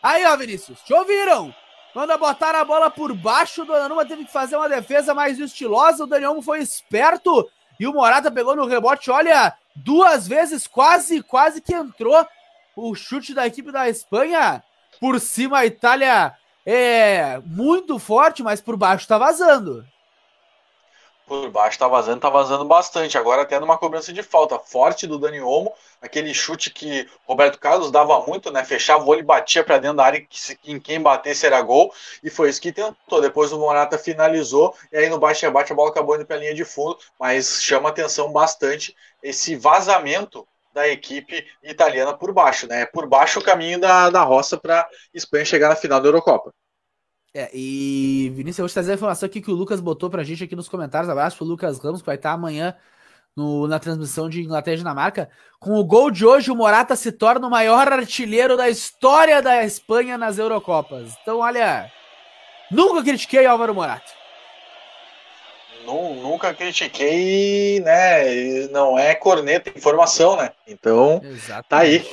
Aí, ó, Vinícius. Te ouviram? Quando botaram a bola por baixo, o Donnarumma teve que fazer uma defesa mais estilosa. O Dani Olmo foi esperto. E o Morata pegou no rebote. Olha, duas vezes quase, quase que entrou o chute da equipe da Espanha. Por cima, a Itália é muito forte, mas por baixo tá vazando. Por baixo tá vazando, tá vazando bastante. Agora até numa cobrança de falta. Forte do Dani Olmo, aquele chute que Roberto Carlos dava muito, né? Fechava o olho batia para dentro da área, que em quem batesse era gol. E foi isso que tentou. Depois o Morata finalizou, e aí no baixo rebate a bola acabou indo pra linha de fundo. Mas chama atenção bastante esse vazamento da equipe italiana por baixo, né? Por baixo o caminho da, da roça para Espanha chegar na final da Eurocopa. É, e Vinícius, eu vou te trazer a informação aqui que o Lucas botou pra gente aqui nos comentários. Abraço pro Lucas Ramos, que vai estar amanhã no, na transmissão de Inglaterra e Dinamarca. Com o gol de hoje, o Morata se torna o maior artilheiro da história da Espanha nas Eurocopas. Então, olha, nunca critiquei Álvaro Morata nunca critiquei, né? Não é corneta, é informação, né? Então, Exatamente. tá aí.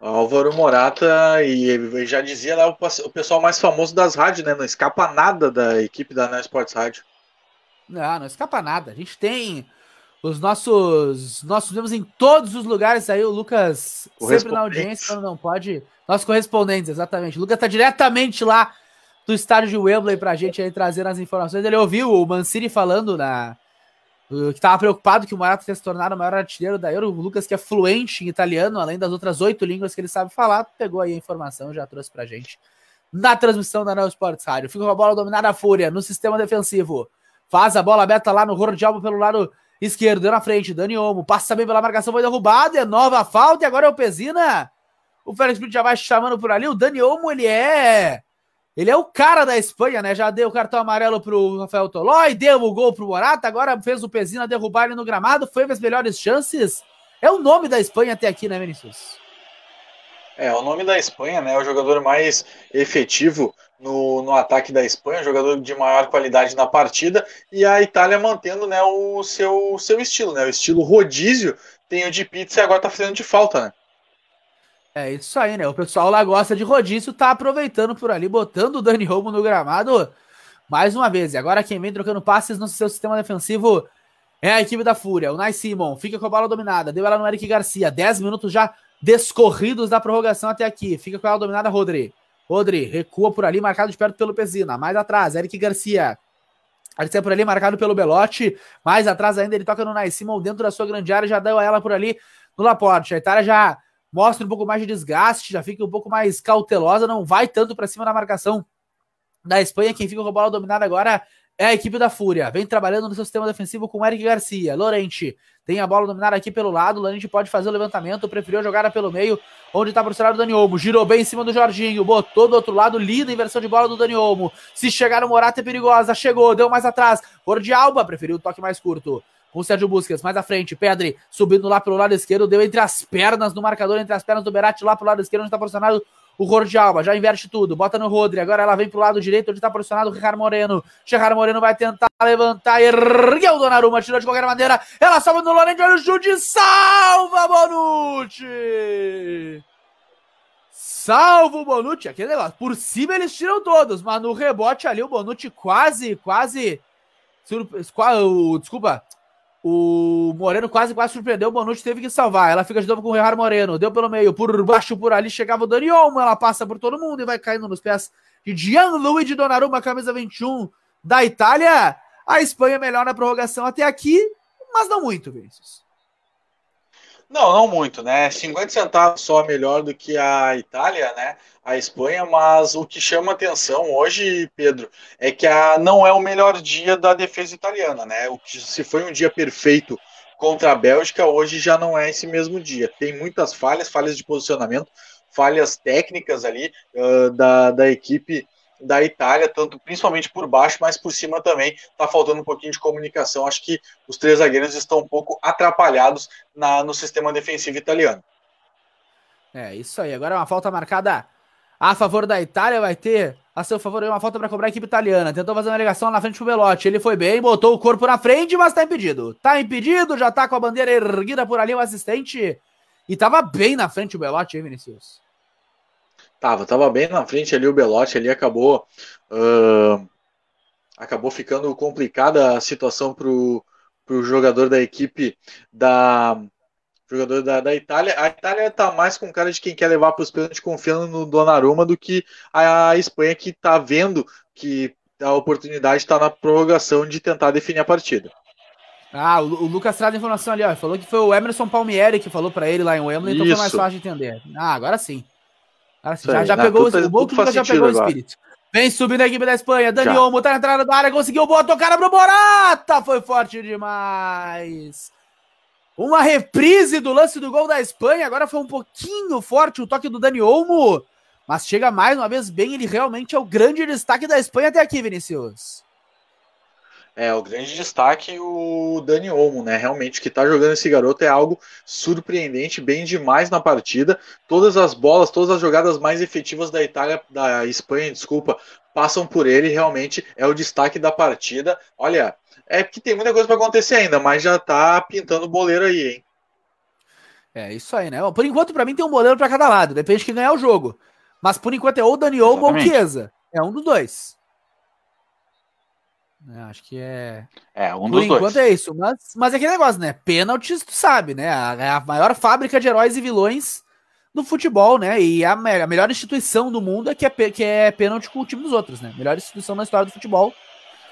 Álvaro Morata, e já dizia lá o pessoal mais famoso das rádios, né? Não escapa nada da equipe da Neo Sports Rádio. Não, não escapa nada. A gente tem os nossos. nossos vemos em todos os lugares aí, o Lucas sempre na audiência, quando não pode. Nossos correspondentes, exatamente. O Lucas tá diretamente lá do estádio de Wembley pra gente aí trazer as informações. Ele ouviu o Mancini falando na que estava preocupado que o Morata tenha se tornado o maior artilheiro da Euro. O Lucas, que é fluente em italiano, além das outras oito línguas que ele sabe falar, pegou aí a informação e já trouxe pra gente na transmissão da Neo Sports Rádio. Fica com a bola dominada a fúria no sistema defensivo. Faz a bola aberta lá no Rodjalbo pelo lado esquerdo, deu na frente, Dani Olmo, passa bem pela marcação, foi derrubado, é nova falta e agora é o Pesina. O Félix Brito já vai chamando por ali, o Dani Olmo, ele é ele é o cara da Espanha, né? Já deu o cartão amarelo pro Rafael Tolói, deu o gol pro Morata, agora fez o Pezina derrubar ele no gramado, foi as melhores chances. É o nome da Espanha até aqui, né, Vinícius? É, o nome da Espanha, né? É o jogador mais efetivo no, no ataque da Espanha, jogador de maior qualidade na partida, e a Itália mantendo né, o seu, seu estilo, né? O estilo rodízio tem o de pizza e agora tá fazendo de falta, né? É isso aí, né? O pessoal lá gosta de rodízio, tá aproveitando por ali, botando o Dani Romo no gramado mais uma vez. E agora quem vem trocando passes no seu sistema defensivo é a equipe da Fúria. O Nai Simon fica com a bola dominada, deu ela no Eric Garcia. 10 minutos já descorridos da prorrogação até aqui. Fica com a bola dominada, Rodri. Rodri recua por ali, marcado de perto pelo Pesina. Mais atrás, Eric Garcia. Garcia por ali, marcado pelo Belotti. Mais atrás ainda, ele toca no Nai Simon dentro da sua grande área, já deu ela por ali no Laporte. A Itália já mostra um pouco mais de desgaste, já fica um pouco mais cautelosa, não vai tanto para cima na marcação da Espanha. Quem fica com a bola dominada agora é a equipe da Fúria. Vem trabalhando no seu sistema defensivo com Eric Garcia. Lorente tem a bola dominada aqui pelo lado. Lorente pode fazer o levantamento. Preferiu jogar pelo meio, onde está posicionado o Dani Olmo. Girou bem em cima do Jorginho. Botou do outro lado. Linda inversão de bola do Dani Olmo. Se chegar no Morata é perigosa. Chegou, deu mais atrás. Cor de Alba preferiu o toque mais curto com o Sérgio Busquets, mais à frente, Pedri, subindo lá pelo lado esquerdo, deu entre as pernas do marcador, entre as pernas do Berati, lá pro lado esquerdo, onde está posicionado o Jorge Alba, já inverte tudo, bota no Rodri, agora ela vem pro lado direito, onde está posicionado o Gerard Moreno, Gerard Moreno vai tentar levantar, ergueu o Donnarumma, tirou de qualquer maneira, ela salva no Lorente, olha o chute, salva Bonucci! Salvo o Bonucci, aquele negócio, por cima eles tiram todos, mas no rebote ali o Bonucci quase, quase, desculpa, o Moreno quase quase surpreendeu. O Bonucci teve que salvar. Ela fica de novo com o Gerard Moreno. Deu pelo meio, por baixo, por ali. Chegava o Dani Olmo. Ela passa por todo mundo e vai caindo nos pés de de Donnarumma, camisa 21 da Itália. A Espanha é melhor na prorrogação até aqui, mas não muito, Vinícius. Não, não muito, né? 50 centavos só melhor do que a Itália, né? A Espanha, mas o que chama atenção hoje, Pedro, é que a, não é o melhor dia da defesa italiana, né? O que, se foi um dia perfeito contra a Bélgica, hoje já não é esse mesmo dia. Tem muitas falhas, falhas de posicionamento, falhas técnicas ali uh, da, da equipe da Itália, tanto principalmente por baixo, mas por cima também está faltando um pouquinho de comunicação. Acho que os três zagueiros estão um pouco atrapalhados na, no sistema defensivo italiano. É isso aí. Agora é uma falta marcada a favor da Itália. Vai ter a seu favor uma falta para cobrar a equipe italiana. Tentou fazer uma ligação na frente pro Belotti. Ele foi bem, botou o corpo na frente, mas está impedido. Está impedido, já está com a bandeira erguida por ali o assistente. E estava bem na frente o Belotti, hein, Vinicius? Tava, tava bem na frente ali o Belotti ali acabou uh, acabou ficando complicada a situação pro, pro jogador da equipe da jogador da, da Itália. A Itália tá mais com cara de quem quer levar para os pênaltis confiando no Donnarumma do que a, a Espanha que tá vendo que a oportunidade está na prorrogação de tentar definir a partida. Ah, o, o Lucas traz a informação ali, ó. Falou que foi o Emerson Palmieri que falou para ele lá em Wembley, então foi mais fácil de entender. Ah, agora sim. Assim, já, já, ah, pegou o, o Boca, já pegou agora. o espírito. Vem subindo a equipe da Espanha. Dani já. Olmo tá na entrada da área, conseguiu boa tocada pro Morata. Foi forte demais. Uma reprise do lance do gol da Espanha. Agora foi um pouquinho forte o toque do Dani Olmo. Mas chega mais uma vez bem. Ele realmente é o grande destaque da Espanha até aqui, Vinícius é, o grande destaque o Dani Olmo, né? Realmente, que tá jogando esse garoto é algo surpreendente, bem demais na partida. Todas as bolas, todas as jogadas mais efetivas da Itália, da Espanha, desculpa, passam por ele, realmente é o destaque da partida. Olha, é que tem muita coisa para acontecer ainda, mas já tá pintando o boleiro aí, hein? É, isso aí, né? Por enquanto, para mim, tem um boleiro para cada lado, depende de quem ganhar o jogo. Mas por enquanto é ou Dani Olmo ou Chiesa. É um dos dois. Né? Acho que é. É, um Por dos enquanto dois. é isso. Mas, mas é aquele negócio, né? Pênaltis, tu sabe, né? A, é a maior fábrica de heróis e vilões do futebol, né? E a, me a melhor instituição do mundo é que é, que é pênalti com o time dos outros, né? Melhor instituição na história do futebol.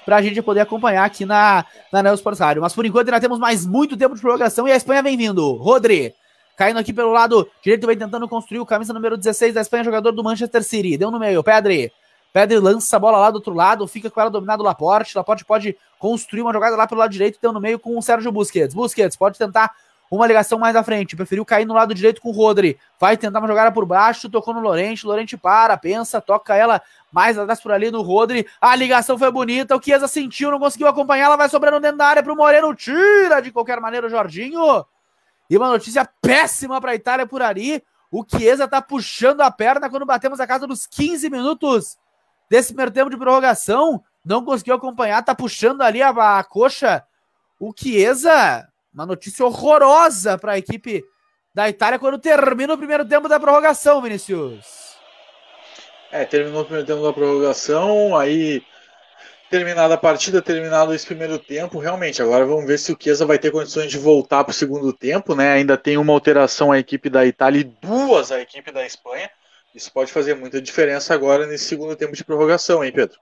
Pra gente poder acompanhar aqui na, na Nelson Rádio. Mas por enquanto ainda temos mais muito tempo de prorrogação e a Espanha vem vindo. Rodri, caindo aqui pelo lado direito, vem tentando construir o camisa número 16 da Espanha, jogador do Manchester City. Deu no meio, Pedri. Pedro lança a bola lá do outro lado, fica com ela dominado Laporte. Laporte pode construir uma jogada lá pelo lado direito, tendo no meio com o Sérgio Busquets. Busquets pode tentar uma ligação mais à frente. Preferiu cair no lado direito com o Rodri. Vai tentar uma jogada por baixo, tocou no Lorente. Lorente para, pensa, toca ela mais atrás por ali no Rodri. A ligação foi bonita, o Chiesa sentiu, não conseguiu acompanhar. Ela vai sobrando dentro da área pro Moreno. Tira de qualquer maneira o Jorginho. E uma notícia péssima para a Itália por ali. O Chiesa tá puxando a perna quando batemos a casa dos 15 minutos desse primeiro tempo de prorrogação, não conseguiu acompanhar, tá puxando ali a, a coxa o Chiesa, uma notícia horrorosa para a equipe da Itália quando termina o primeiro tempo da prorrogação, Vinícius. É, terminou o primeiro tempo da prorrogação, aí terminada a partida, terminado esse primeiro tempo, realmente, agora vamos ver se o Chiesa vai ter condições de voltar para o segundo tempo, né? Ainda tem uma alteração à equipe da Itália e duas à equipe da Espanha. Isso pode fazer muita diferença agora nesse segundo tempo de prorrogação, hein, Pedro?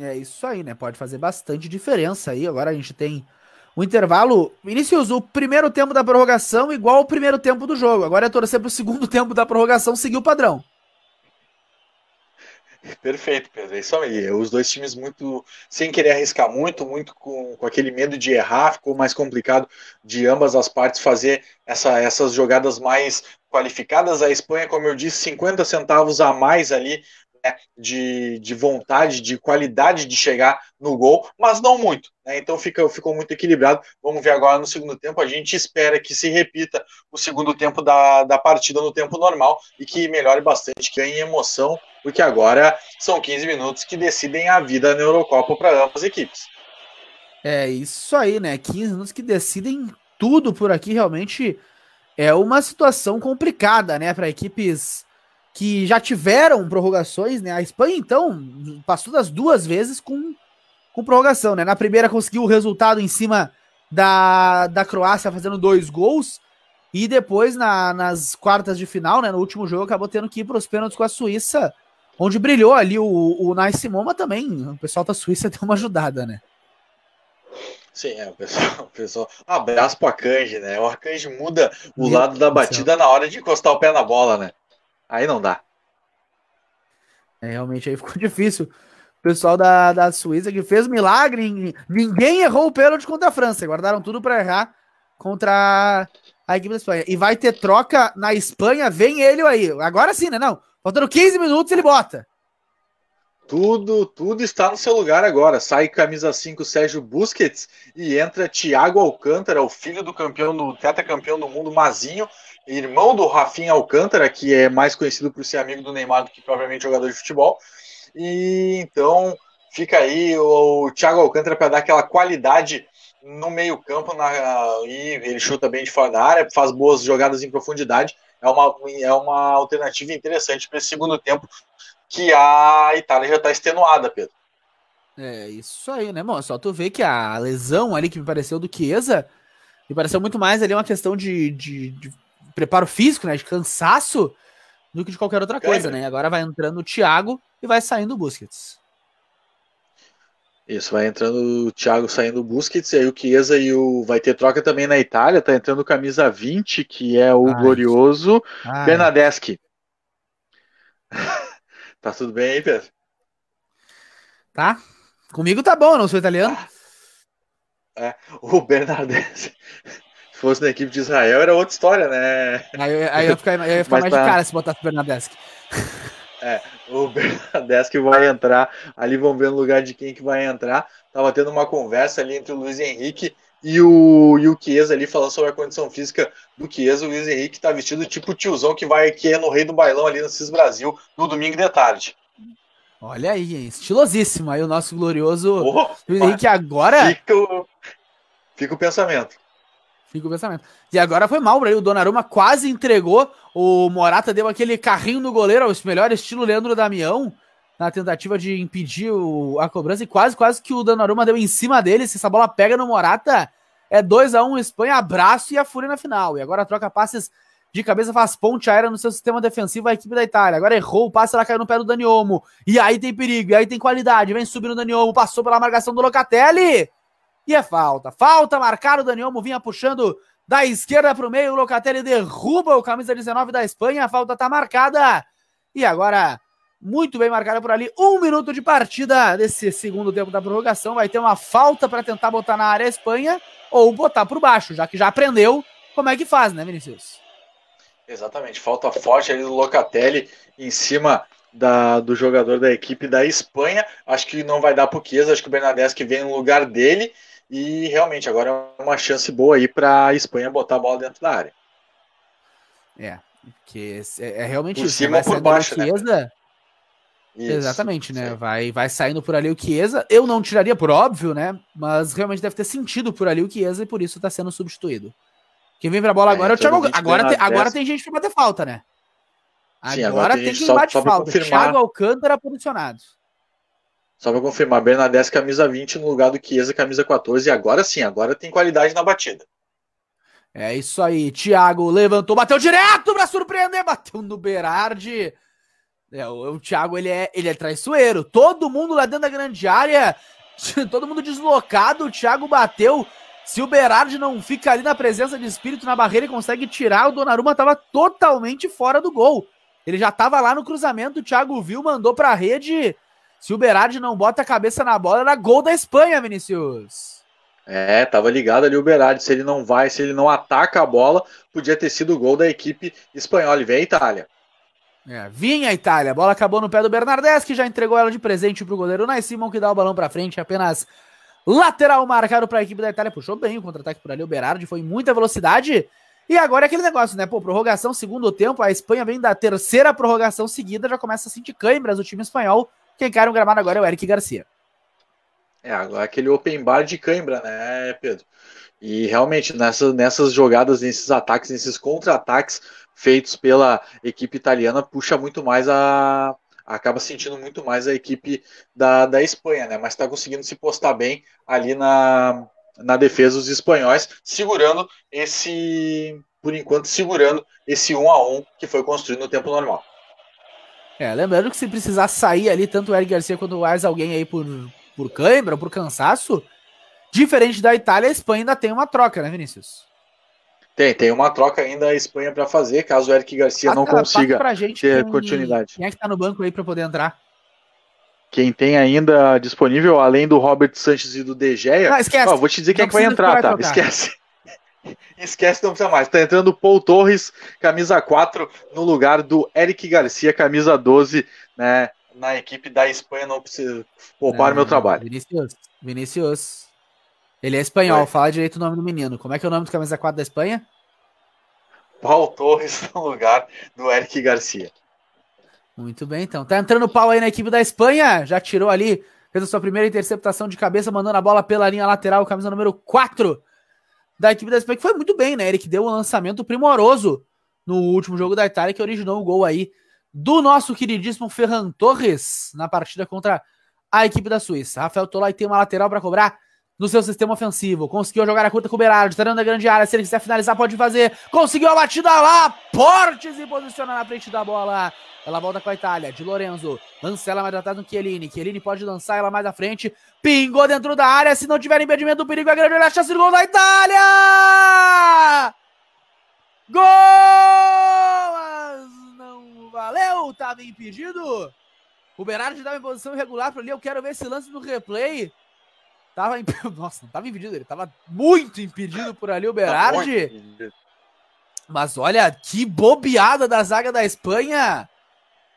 É isso aí, né? Pode fazer bastante diferença aí. Agora a gente tem o intervalo. Vinícius, o primeiro tempo da prorrogação igual o primeiro tempo do jogo. Agora é torcer para o segundo tempo da prorrogação seguir o padrão. Perfeito, Pedro. É isso aí. É os dois times muito sem querer arriscar muito, muito com, com aquele medo de errar, ficou mais complicado de ambas as partes fazer essa, essas jogadas mais qualificadas. A Espanha, como eu disse, 50 centavos a mais ali né, de, de vontade, de qualidade de chegar no gol, mas não muito. Né? Então fica, ficou muito equilibrado. Vamos ver agora no segundo tempo. A gente espera que se repita o segundo tempo da, da partida no tempo normal e que melhore bastante, que ganhe emoção, porque agora são 15 minutos que decidem a vida na Eurocopa para ambas equipes. É isso aí, né? 15 minutos que decidem tudo por aqui, realmente é uma situação complicada, né, para equipes que já tiveram prorrogações, né? A Espanha, então, passou das duas vezes com, com prorrogação, né? Na primeira conseguiu o resultado em cima da, da Croácia fazendo dois gols, e depois na, nas quartas de final, né? No último jogo, acabou tendo que ir para os pênaltis com a Suíça, onde brilhou ali o, o Nice Moma também. O pessoal da Suíça deu uma ajudada, né? Sim, é, o pessoal, o pessoal. Abraço pro Arcanjo, né? O Arcanjo muda o Meu lado da batida céu. na hora de encostar o pé na bola, né? Aí não dá. É, realmente aí ficou difícil. O pessoal da, da Suíça que fez milagre. Ninguém errou o pênalti contra a França. Guardaram tudo para errar contra a equipe da Espanha. E vai ter troca na Espanha. Vem ele aí. Agora sim, né? Não. Faltando 15 minutos, ele bota. Tudo, tudo está no seu lugar agora. Sai camisa 5 Sérgio Busquets e entra Thiago Alcântara, o filho do campeão do tetracampeão do mundo Mazinho, irmão do Rafinha Alcântara, que é mais conhecido por ser amigo do Neymar do que provavelmente jogador de futebol. E então fica aí o, o Thiago Alcântara para dar aquela qualidade no meio-campo e ele chuta bem de fora da área, faz boas jogadas em profundidade. É uma, é uma alternativa interessante para esse segundo tempo que a Itália já está extenuada, Pedro. É isso aí, né, mano? Só tu vê que a lesão ali que me pareceu do Chiesa, me pareceu muito mais ali uma questão de, de, de preparo físico, né? De cansaço do que de qualquer outra é, coisa, né? né? Agora vai entrando o Thiago e vai saindo o Busquets. Isso, vai entrando o Thiago saindo o Busquets, e aí o Chiesa e o. Vai ter troca também na Itália, tá entrando camisa 20, que é o Ai, glorioso Bernadeschi. Tá tudo bem aí, Pedro? Tá? Comigo tá bom, não sou italiano. Ah, é, o Bernardes, se fosse na equipe de Israel, era outra história, né? Aí, eu, aí eu ia ficar, eu ia ficar mais tá... de cara se botasse o Bernardeschi. É, o Bernardeschi vai entrar, ali vão ver no lugar de quem que vai entrar. Tava tendo uma conversa ali entre o Luiz Henrique e o, e o Chiesa ali falando sobre a condição física do Chiesa, o Luiz Henrique tá vestido tipo tiozão que vai aqui no Rei do Bailão ali no Cis Brasil no domingo de tarde. Olha aí, hein? estilosíssimo aí o nosso glorioso oh, Luiz Henrique agora... Fica o, fica o pensamento. Fica o pensamento. E agora foi mal para O Donnarumma quase entregou. O Morata deu aquele carrinho no goleiro, o melhor estilo Leandro Damião, na tentativa de impedir o, a cobrança. E quase, quase que o Donnarumma deu em cima dele. Se essa bola pega no Morata, é 2 a 1 um, Espanha, abraço e a fúria na final. E agora troca passes de cabeça, faz ponte aérea no seu sistema defensivo a equipe da Itália. Agora errou o passe, ela caiu no pé do Dani Olmo. E aí tem perigo, e aí tem qualidade. Vem subindo o Dani Olmo, passou pela marcação do Locatelli. E é falta. Falta marcar o Dani Olmo, vinha puxando da esquerda para o meio. O Locatelli derruba o camisa 19 da Espanha. A falta está marcada. E agora, muito bem marcada por ali. Um minuto de partida desse segundo tempo da prorrogação. Vai ter uma falta para tentar botar na área a Espanha ou botar por baixo, já que já aprendeu como é que faz, né, Vinícius? Exatamente, falta forte ali do Locatelli em cima da, do jogador da equipe da Espanha. Acho que não vai dar pro Chiesa, acho que o Bernadette vem no lugar dele. E realmente agora é uma chance boa aí para a Espanha botar a bola dentro da área. É, porque é, é realmente por isso. Cima, né? por baixo, né? Isso, Exatamente, né? Vai, vai saindo por ali o Chiesa. Eu não tiraria por óbvio, né? Mas realmente deve ter sentido por ali o Chiesa e por isso tá sendo substituído. Quem vem pra bola é, agora é o Thiago Alcântara. Agora, tem, agora tem gente pra bater falta, né? Sim, agora, tem, tem gente, quem só, bate só falta. Confirmar. Thiago Alcântara posicionado. Só pra confirmar, Bernadette camisa 20 no lugar do Chiesa camisa 14. E agora sim, agora tem qualidade na batida. É isso aí. Thiago levantou, bateu direto pra surpreender. Bateu no Berardi. É, o, o Thiago, ele é, ele é traiçoeiro. Todo mundo lá dentro da grande área, todo mundo deslocado, o Thiago bateu. Se o Berardi não fica ali na presença de espírito na barreira e consegue tirar, o Donnarumma estava totalmente fora do gol. Ele já estava lá no cruzamento, o Thiago viu, mandou para a rede. Se o Berardi não bota a cabeça na bola, era gol da Espanha, Vinícius. É, tava ligado ali o Berardi. Se ele não vai, se ele não ataca a bola, podia ter sido gol da equipe espanhola. E vem a Itália. É, vinha a Itália, a bola acabou no pé do Bernardeschi, já entregou ela de presente para o goleiro Nai Simon, que dá o balão para frente, apenas lateral marcado para a equipe da Itália, puxou bem o contra-ataque por ali, o Berardi foi em muita velocidade, e agora é aquele negócio, né, pô, prorrogação, segundo tempo, a Espanha vem da terceira prorrogação seguida, já começa a sentir câimbras o time espanhol, quem cai no gramado agora é o Eric Garcia. É, agora é aquele open bar de câimbra, né, Pedro? E realmente, nessa, nessas jogadas, nesses ataques, nesses contra-ataques, feitos pela equipe italiana puxa muito mais a. acaba sentindo muito mais a equipe da, da Espanha, né? Mas está conseguindo se postar bem ali na, na defesa dos espanhóis, segurando esse. por enquanto, segurando esse 1 a 1 que foi construído no tempo normal. É, lembrando que se precisar sair ali, tanto o Eric Garcia quanto o Ars, alguém aí por, por cãibra, por cansaço, diferente da Itália, a Espanha ainda tem uma troca, né, Vinícius? Tem, tem uma troca ainda a Espanha para fazer, caso o Eric Garcia passa, não consiga ter quem, continuidade. Quem é que está no banco aí para poder entrar? Quem tem ainda disponível, além do Robert Sanches e do De Gea, ah, esquece. Ó, vou te dizer não é quem vai entrar, tá? Esquece. Esquece, não precisa mais. Tá entrando Paul Torres, camisa 4, no lugar do Eric Garcia, camisa 12, né? Na equipe da Espanha, não preciso poupar o é, meu trabalho. Vinicius Vinicius ele é espanhol, fala direito o nome do menino. Como é que é o nome do camisa 4 da Espanha? Paulo Torres no lugar do Eric Garcia. Muito bem, então. Tá entrando pau aí na equipe da Espanha. Já tirou ali, fez a sua primeira interceptação de cabeça, mandando a bola pela linha lateral, camisa número 4 da equipe da Espanha, que foi muito bem, né? Eric? deu um lançamento primoroso no último jogo da Itália, que originou o gol aí do nosso queridíssimo Ferran Torres na partida contra a equipe da Suíça. Rafael Tolai tem uma lateral para cobrar no seu sistema ofensivo. Conseguiu jogar a curta com o Berardo, tá estarando na grande área. Se ele quiser finalizar, pode fazer. Conseguiu a batida lá. Portes e posiciona na frente da bola. Ela volta com a Itália, de Lorenzo. Lança ela mais atrás no Chiellini. Chiellini pode lançar ela mais à frente. Pingou dentro da área. Se não tiver impedimento, o perigo é grande. Olha a chance do gol da Itália! Gol! Mas não valeu, estava impedido. O Berardi estava em posição irregular para ali. Eu quero ver esse lance no replay. Tava impedido. Nossa, não tava impedido, ele tava muito impedido por ali o tá Berardi. Mas olha que bobeada da zaga da Espanha.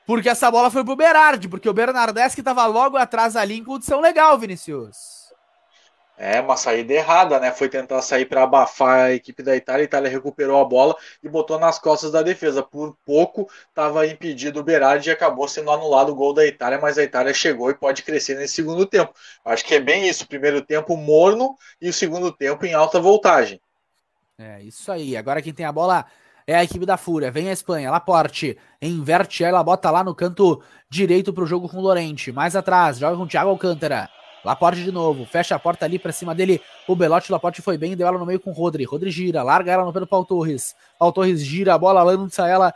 Porque essa bola foi pro Berardi, porque o Bernardeschi tava logo atrás ali em condição legal, Vinicius. É uma saída errada, né? Foi tentar sair para abafar a equipe da Itália. A Itália recuperou a bola e botou nas costas da defesa. Por pouco estava impedido o Berardi e acabou sendo anulado o gol da Itália, mas a Itália chegou e pode crescer nesse segundo tempo. Acho que é bem isso. Primeiro tempo morno e o segundo tempo em alta voltagem. É isso aí. Agora quem tem a bola é a equipe da Fúria. Vem a Espanha, Laporte, inverte ela, bota lá no canto direito para o jogo com o Lorente. Mais atrás, joga com o Thiago Alcântara. Laporte de novo, fecha a porta ali para cima dele. O Belotti, o Laporte foi bem, deu ela no meio com o Rodri. Rodri gira, larga ela no pé do Paul Torres. Paul Torres gira a bola, lança ela.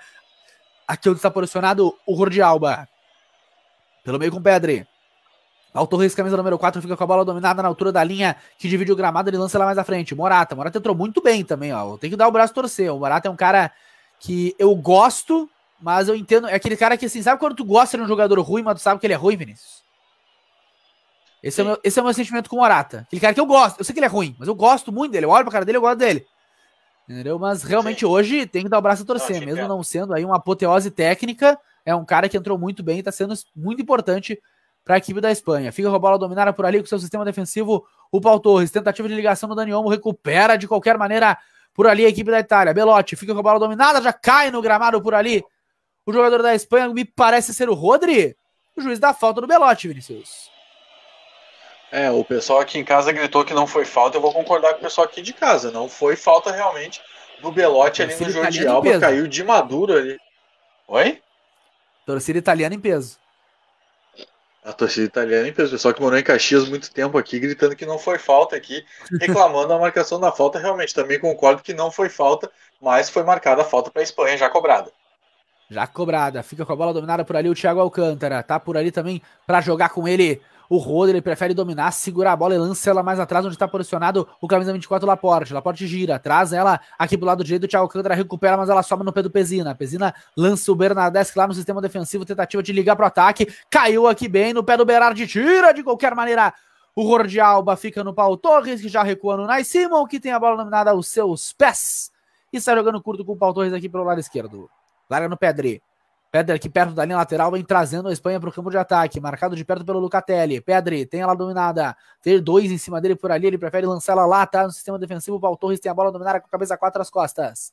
Aqui onde está posicionado o Jordi Alba. Pelo meio com o Pedre. Paul Torres, camisa número 4, fica com a bola dominada na altura da linha que divide o gramado. Ele lança ela mais à frente. Morata. Morata entrou muito bem também, ó. Tem que dar o braço torcer. O Morata é um cara que eu gosto, mas eu entendo. É aquele cara que, assim, sabe quando tu gosta de um jogador ruim, mas tu sabe que ele é ruim, Vinícius? Esse é, meu, esse é o meu sentimento com o Morata. Aquele cara que eu gosto. Eu sei que ele é ruim, mas eu gosto muito dele. Eu olho pra cara dele, eu gosto dele. Entendeu? Mas realmente Sim. hoje tem que dar o braço a torcer, não, mesmo é. não sendo aí uma apoteose técnica. É um cara que entrou muito bem e tá sendo muito importante para a equipe da Espanha. Fica com a bola dominada por ali com seu sistema defensivo, o Paul Torres. Tentativa de ligação do Dani Olmo, recupera de qualquer maneira por ali a equipe da Itália. Belotti fica com a bola dominada, já cai no gramado por ali. O jogador da Espanha me parece ser o Rodri. O juiz dá falta do Belotti, Vinícius. É, o pessoal aqui em casa gritou que não foi falta. Eu vou concordar com o pessoal aqui de casa. Não foi falta realmente do Belotti ali no Jordi Alba. Caiu de maduro ali. Oi? Torcida italiana em peso. A torcida italiana em peso. O pessoal que morou em Caxias muito tempo aqui, gritando que não foi falta aqui, reclamando a marcação da falta. Realmente, também concordo que não foi falta, mas foi marcada a falta para a Espanha, já cobrada. Já cobrada. Fica com a bola dominada por ali o Thiago Alcântara. Tá por ali também para jogar com ele o Rodo, ele prefere dominar, segura a bola e lança ela mais atrás, onde está posicionado o camisa 24 Laporte. Laporte gira, traz ela aqui pro lado direito, o Thiago Cantara recupera, mas ela sobe no pé do Pezina. Pezina lança o Bernardeschi lá no sistema defensivo, tentativa de ligar pro ataque, caiu aqui bem no pé do Berardi, tira de qualquer maneira. O Jordi Alba fica no pau, Torres, que já recua no Nai Simon, que tem a bola nominada aos seus pés. E está jogando curto com o Paulo Torres aqui pelo lado esquerdo. Larga no Pedri. Pedro, aqui perto da linha lateral vem trazendo a Espanha para o campo de ataque, marcado de perto pelo Lucatelli. Pedri tem ela dominada, ter dois em cima dele por ali, ele prefere lançar ela lá, tá no sistema defensivo. Paulo Torres tem a bola dominada com a cabeça quatro às costas.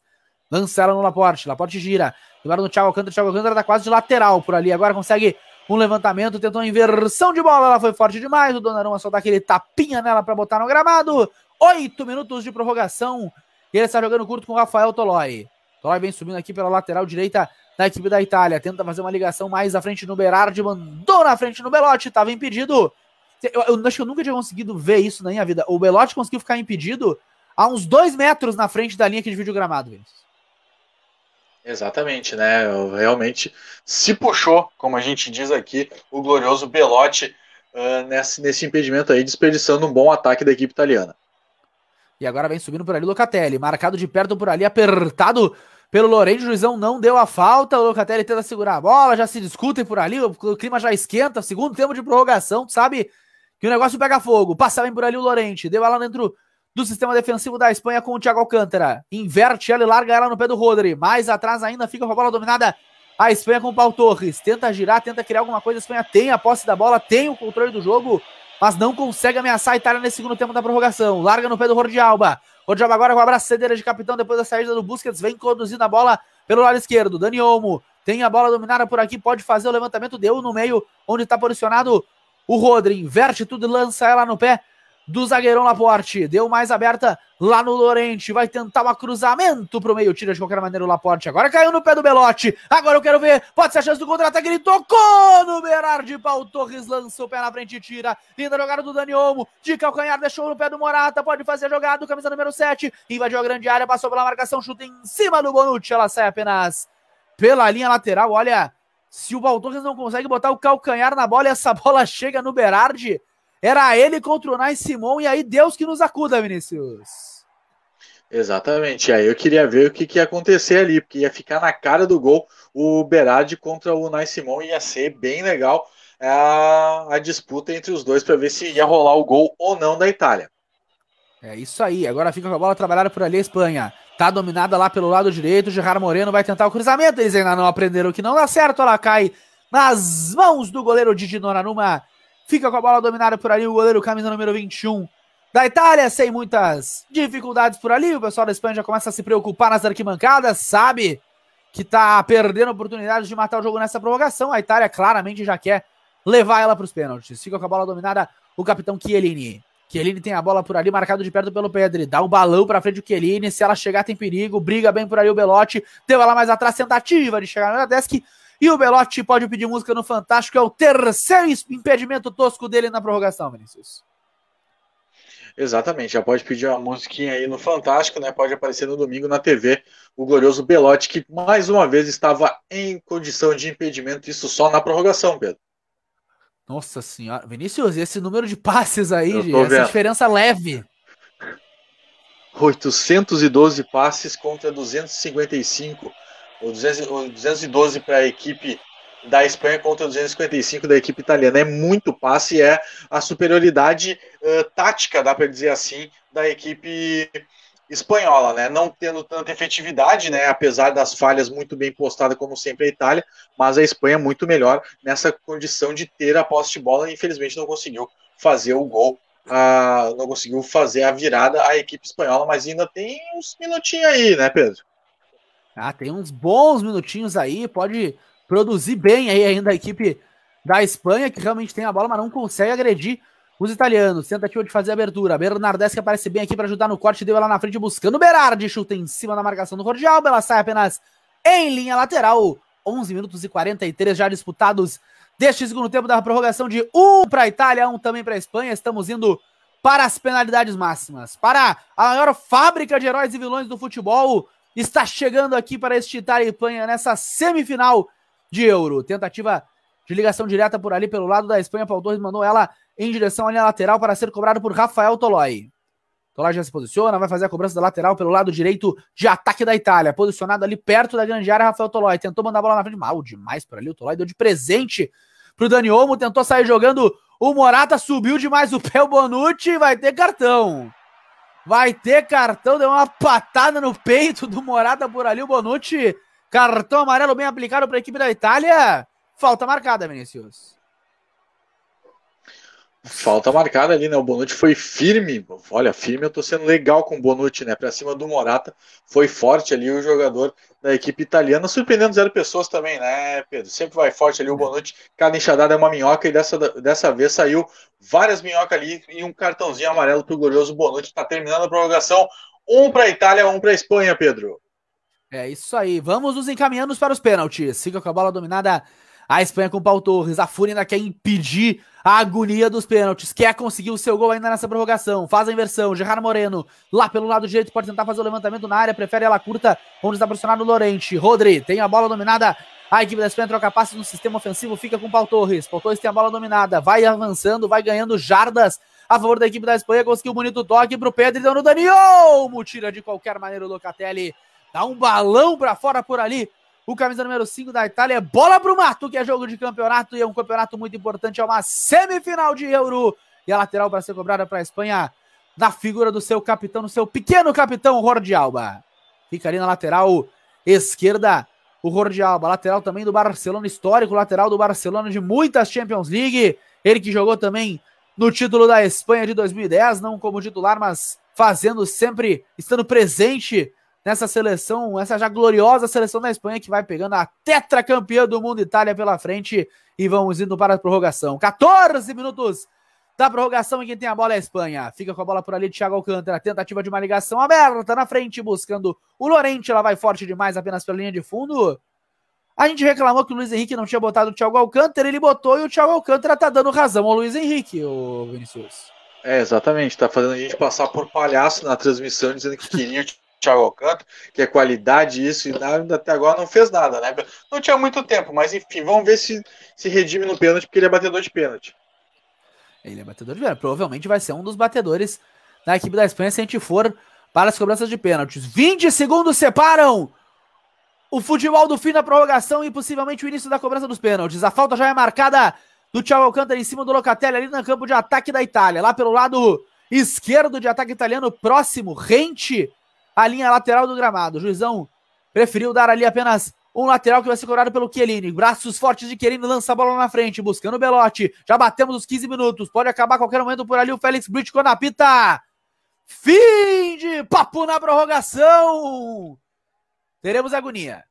Lança ela no Laporte, Laporte gira. Agora no Thiago Alcântara, Thiago Alcântara tá quase de lateral por ali, agora consegue um levantamento, tentou uma inversão de bola, ela foi forte demais. O Donnarumma só dá aquele tapinha nela para botar no gramado. Oito minutos de prorrogação e ele está jogando curto com o Rafael Toloi. Toloi vem subindo aqui pela lateral direita da equipe da Itália. Tenta fazer uma ligação mais à frente no Berardi, mandou na frente no Belotti, estava impedido. Eu, eu, acho que eu nunca tinha conseguido ver isso na minha vida. O Belotti conseguiu ficar impedido a uns dois metros na frente da linha que divide o gramado, Vinícius. Exatamente, né? Realmente se puxou, como a gente diz aqui, o glorioso Belotti uh, nesse, nesse impedimento aí, desperdiçando um bom ataque da equipe italiana. E agora vem subindo por ali o Locatelli, marcado de perto por ali, apertado pelo Lorente, o juizão não deu a falta, o Locatelli tenta segurar a bola, já se discutem por ali, o clima já esquenta, segundo tempo de prorrogação, sabe que o negócio pega fogo. Passa bem por ali o Lorente, deu ela dentro do sistema defensivo da Espanha com o Thiago Alcântara. Inverte ela e larga ela no pé do Rodri. Mais atrás ainda fica com a bola dominada a Espanha com o Paulo Torres. Tenta girar, tenta criar alguma coisa. A Espanha tem a posse da bola, tem o controle do jogo, mas não consegue ameaçar a Itália nesse segundo tempo da prorrogação. Larga no pé do Jordi Alba. O Diabo agora com a braçadeira de capitão depois da saída do Busquets. Vem conduzindo a bola pelo lado esquerdo. Dani Olmo tem a bola dominada por aqui. Pode fazer o levantamento. Deu no meio onde está posicionado o Rodri. Inverte tudo e lança ela no pé do zagueirão Laporte. Deu mais aberta lá no Lorente. Vai tentar um cruzamento pro meio. Tira de qualquer maneira o Laporte. Agora caiu no pé do Belote. Agora eu quero ver. Pode ser a chance do contra-ataque. Ele tocou no Berardi. Pau Torres lança o pé na frente e tira. Linda jogada do Dani Olmo. De calcanhar deixou no pé do Morata. Pode fazer a jogada. Camisa número 7. Invadiu a grande área. Passou pela marcação. Chuta em cima do Bonucci. Ela sai apenas pela linha lateral. Olha. Se o Torres não consegue botar o calcanhar na bola e essa bola chega no Berardi, era ele contra o Nai Simon, e aí Deus que nos acuda, Vinícius. Exatamente, aí eu queria ver o que, que ia acontecer ali, porque ia ficar na cara do gol o Berardi contra o Nai Simon, ia ser bem legal a, é, a disputa entre os dois para ver se ia rolar o gol ou não da Itália. É isso aí, agora fica com a bola trabalhada por ali a Espanha. Tá dominada lá pelo lado direito, Gerard Moreno vai tentar o cruzamento, eles ainda não aprenderam que não dá certo, ela cai nas mãos do goleiro Didi numa Fica com a bola dominada por ali o goleiro camisa número 21 da Itália, sem muitas dificuldades por ali. O pessoal da Espanha já começa a se preocupar nas arquibancadas, sabe que tá perdendo oportunidade de matar o jogo nessa prorrogação. A Itália claramente já quer levar ela para os pênaltis. Fica com a bola dominada o capitão Chiellini. Chiellini tem a bola por ali, marcado de perto pelo Pedri. Dá um balão para frente o Chiellini. Se ela chegar, tem perigo. Briga bem por ali o Belotti. Deu ela mais atrás, tentativa de chegar na Desk. E o Belotti pode pedir música no Fantástico, é o terceiro impedimento tosco dele na prorrogação, Vinícius. Exatamente, já pode pedir uma musiquinha aí no Fantástico, né? Pode aparecer no domingo na TV o glorioso Belotti, que mais uma vez estava em condição de impedimento, isso só na prorrogação, Pedro. Nossa senhora, Vinícius, esse número de passes aí, essa vendo. diferença leve. 812 passes contra 255 o, 200, o 212 para a equipe da Espanha contra o 255 da equipe italiana. É muito passe e é a superioridade uh, tática, dá para dizer assim, da equipe espanhola, né? Não tendo tanta efetividade, né? Apesar das falhas muito bem postada, como sempre, a Itália, mas a Espanha é muito melhor nessa condição de ter a posse de bola e infelizmente não conseguiu fazer o gol. Uh, não conseguiu fazer a virada a equipe espanhola, mas ainda tem uns minutinhos aí, né, Pedro? Ah, tem uns bons minutinhos aí, pode produzir bem aí ainda a equipe da Espanha, que realmente tem a bola, mas não consegue agredir os italianos. Tentativa de fazer a abertura. Bernardes que aparece bem aqui para ajudar no corte, deu ela na frente buscando. Berardi chuta em cima da marcação do Cordial, ela sai apenas em linha lateral. 11 minutos e 43 já disputados deste segundo tempo da prorrogação de um para a Itália, um também para a Espanha. Estamos indo para as penalidades máximas, para a maior fábrica de heróis e vilões do futebol está chegando aqui para este Itália e Espanha nessa semifinal de Euro. Tentativa de ligação direta por ali pelo lado da Espanha. Paul Torres mandou ela em direção à linha lateral para ser cobrado por Rafael Toloi. Toloi já se posiciona, vai fazer a cobrança da lateral pelo lado direito de ataque da Itália. Posicionado ali perto da grande área, Rafael Toloi tentou mandar a bola na frente. Mal demais por ali. O Toloi deu de presente para o Dani Olmo, tentou sair jogando. O Morata subiu demais o pé, o Bonucci vai ter cartão. Vai ter cartão, deu uma patada no peito do Morada por ali, o Bonucci. Cartão amarelo bem aplicado para a equipe da Itália. Falta marcada, Vinícius. Falta marcada ali, né? O Bonucci foi firme. Olha, firme, eu tô sendo legal com o Bonucci, né? Pra cima do Morata. Foi forte ali o jogador da equipe italiana, surpreendendo zero pessoas também, né, Pedro? Sempre vai forte ali o é. Bonucci. Cada enxadada é uma minhoca e dessa, dessa vez saiu várias minhocas ali e um cartãozinho amarelo pro glorioso Bonucci. Tá terminando a prorrogação. Um pra Itália, um pra Espanha, Pedro. É isso aí. Vamos nos encaminhando para os pênaltis. Siga com a bola dominada a Espanha com Paul Torres. A Fúria ainda quer impedir a agonia dos pênaltis. Quer conseguir o seu gol ainda nessa prorrogação. Faz a inversão. Gerard Moreno, lá pelo lado direito, pode tentar fazer o levantamento na área. Prefere ela curta, onde está posicionado o Lorente. Rodri tem a bola dominada a equipe da Espanha troca passes no sistema ofensivo, fica com o Pau Torres. Paul Torres tem a bola dominada, vai avançando, vai ganhando jardas a favor da equipe da Espanha. Conseguiu um bonito toque o Pedro e deu no Daniel. Tira de qualquer maneira o Locatelli. Dá um balão para fora por ali. O camisa número 5 da Itália é bola para o Martu, que é jogo de campeonato e é um campeonato muito importante. É uma semifinal de Euro. E a lateral para ser cobrada para a Espanha na figura do seu capitão, do seu pequeno capitão, Jordi Alba. Fica ali na lateral esquerda o Jordi Alba. Lateral também do Barcelona, histórico lateral do Barcelona de muitas Champions League. Ele que jogou também no título da Espanha de 2010, não como titular, mas fazendo sempre, estando presente nessa seleção, essa já gloriosa seleção da Espanha que vai pegando a tetracampeã do mundo Itália pela frente e vamos indo para a prorrogação. 14 minutos da prorrogação e quem tem a bola é a Espanha. Fica com a bola por ali, Thiago Alcântara, tentativa de uma ligação aberta na frente, buscando o Lorente, ela vai forte demais apenas pela linha de fundo. A gente reclamou que o Luiz Henrique não tinha botado o Thiago Alcântara, ele botou e o Thiago Alcântara tá dando razão ao Luiz Henrique, o Vinicius. É, exatamente, tá fazendo a gente passar por palhaço na transmissão, dizendo que queria Thiago Alcântara, que é qualidade isso e nada, até agora não fez nada, né? Não tinha muito tempo, mas enfim, vamos ver se se redime no pênalti, porque ele é batedor de pênalti. Ele é batedor de pênalti, provavelmente vai ser um dos batedores da equipe da Espanha se a gente for para as cobranças de pênaltis. 20 segundos separam o futebol do fim da prorrogação e possivelmente o início da cobrança dos pênaltis. A falta já é marcada do Thiago Alcântara em cima do Locatelli ali no campo de ataque da Itália, lá pelo lado esquerdo de ataque italiano, próximo, rente a linha lateral do gramado. O juizão preferiu dar ali apenas um lateral que vai ser cobrado pelo Chiellini. Braços fortes de Chiellini, lança a bola na frente, buscando o Belotti. Já batemos os 15 minutos. Pode acabar a qualquer momento por ali o Félix Britco na pita. Fim de papo na prorrogação. Teremos agonia.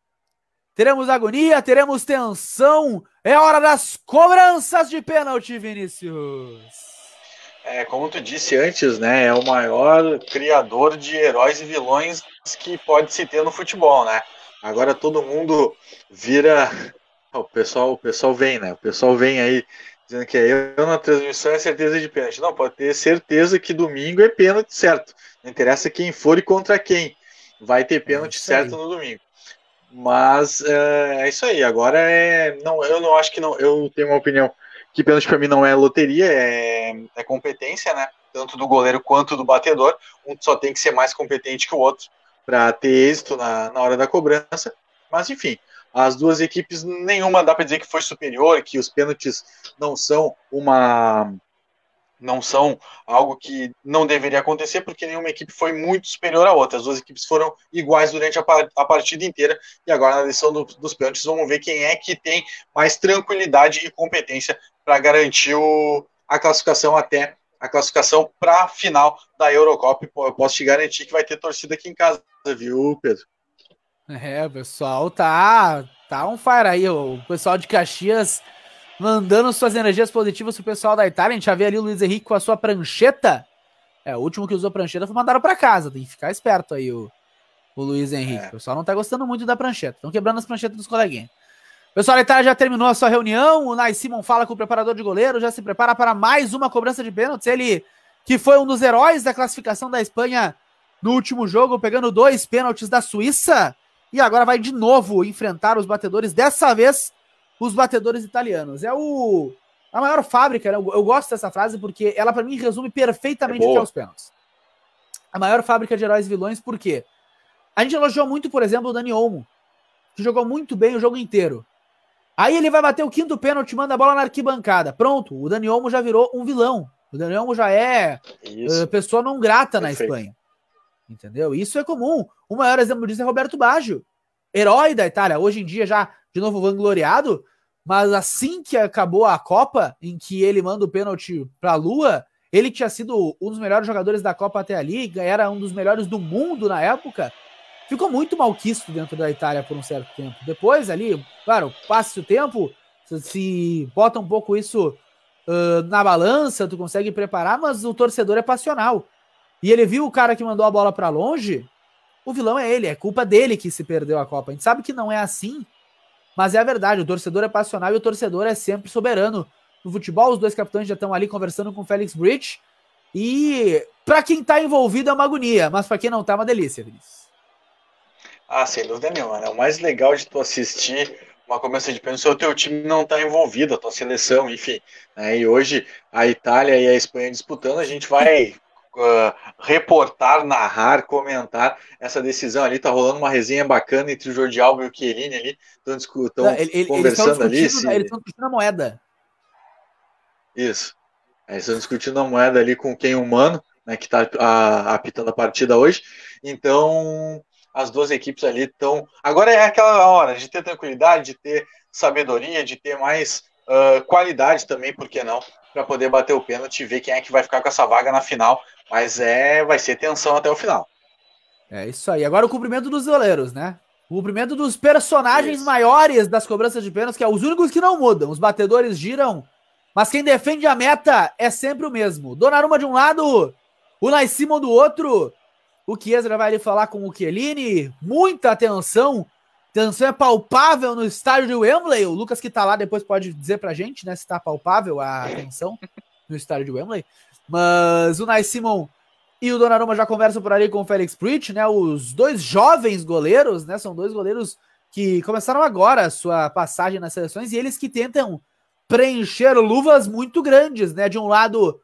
Teremos agonia, teremos tensão. É hora das cobranças de pênalti, Vinícius é, como tu disse antes, né, é o maior criador de heróis e vilões que pode se ter no futebol, né? Agora todo mundo vira o pessoal, o pessoal vem, né? O pessoal vem aí dizendo que é eu na transmissão é certeza de pênalti. Não, pode ter certeza que domingo é pênalti certo. Não interessa quem for e contra quem. Vai ter é pênalti é certo no domingo. Mas é, é, isso aí. Agora é não, eu não acho que não. Eu tenho uma opinião que pênalti para mim não é loteria, é, é competência, né? Tanto do goleiro quanto do batedor. Um só tem que ser mais competente que o outro para ter êxito na, na hora da cobrança. Mas enfim, as duas equipes, nenhuma dá para dizer que foi superior, que os pênaltis não são uma. não são algo que não deveria acontecer, porque nenhuma equipe foi muito superior à outra. As duas equipes foram iguais durante a, a partida inteira, e agora na decisão do, dos pênaltis vamos ver quem é que tem mais tranquilidade e competência para garantir o, a classificação até a classificação para a final da Eurocopa. Eu posso te garantir que vai ter torcida aqui em casa, viu, Pedro? É, pessoal, tá, tá um fire aí. O pessoal de Caxias mandando suas energias positivas pro pessoal da Itália. A gente já vê ali o Luiz Henrique com a sua prancheta. É, o último que usou prancheta foi mandado para casa. Tem que ficar esperto aí o, o Luiz Henrique. É. O pessoal não tá gostando muito da prancheta. Estão quebrando as pranchetas dos coleguinhas. Pessoal a Itália já terminou a sua reunião. O Nai Simon fala com o preparador de goleiro, já se prepara para mais uma cobrança de pênaltis. Ele, que foi um dos heróis da classificação da Espanha no último jogo, pegando dois pênaltis da Suíça. E agora vai de novo enfrentar os batedores, dessa vez os batedores italianos. É o a maior fábrica, né? eu, eu, gosto dessa frase porque ela para mim resume perfeitamente é o que é os pênaltis. A maior fábrica de heróis e vilões, por quê? A gente elogiou muito, por exemplo, o Dani Olmo, que jogou muito bem o jogo inteiro. Aí ele vai bater o quinto pênalti, manda a bola na arquibancada. Pronto, o Dani Olmo já virou um vilão. O Dani Olmo já é uh, pessoa não grata Perfeito. na Espanha. Entendeu? Isso é comum. O maior exemplo disso é Roberto Baggio, herói da Itália. Hoje em dia já de novo vangloriado, mas assim que acabou a Copa, em que ele manda o pênalti para a Lua, ele tinha sido um dos melhores jogadores da Copa até ali, era um dos melhores do mundo na época. Ficou muito malquisto dentro da Itália por um certo tempo. Depois ali, Claro, passa o tempo, se bota um pouco isso uh, na balança, tu consegue preparar, mas o torcedor é passional. E ele viu o cara que mandou a bola para longe, o vilão é ele, é culpa dele que se perdeu a Copa. A gente sabe que não é assim, mas é a verdade, o torcedor é passional e o torcedor é sempre soberano. No futebol, os dois capitães já estão ali conversando com o Felix Bridge, e para quem tá envolvido é uma agonia, mas para quem não tá, é uma delícia, Vinícius. Ah, sem dúvida nenhuma, né? O mais legal de tu assistir uma cobrança de pênalti se o teu time não está envolvido, a tua seleção, enfim. Né? E hoje a Itália e a Espanha disputando, a gente vai Uh, reportar, narrar, comentar essa decisão ali. Tá rolando uma resenha bacana entre o Jordi Alba e o Chiellini ali. Estão ele, conversando ali. Eles estão discutindo a moeda. Isso. É, eles estão discutindo a moeda ali com quem humano, né, que está apitando a partida hoje. Então, as duas equipes ali estão. Agora é aquela hora de ter tranquilidade, de ter sabedoria, de ter mais uh, qualidade também, por que não? Para poder bater o pênalti e ver quem é que vai ficar com essa vaga na final. Mas é, vai ser tensão até o final. É isso aí. Agora o cumprimento dos goleiros, né? O cumprimento dos personagens isso. maiores das cobranças de pênalti, que é os únicos que não mudam. Os batedores giram, mas quem defende a meta é sempre o mesmo. Donnarumma de um lado, o Simon do outro. O Chiesa vai ali falar com o Chiellini. Muita atenção. atenção é palpável no estádio de Wembley. O Lucas que está lá depois pode dizer pra gente, né, se está palpável a atenção no estádio de Wembley. Mas o Nai Simon e o Donnarumma já conversam por ali com o Felix Pritch, né? Os dois jovens goleiros, né? São dois goleiros que começaram agora a sua passagem nas seleções e eles que tentam preencher luvas muito grandes, né? De um lado,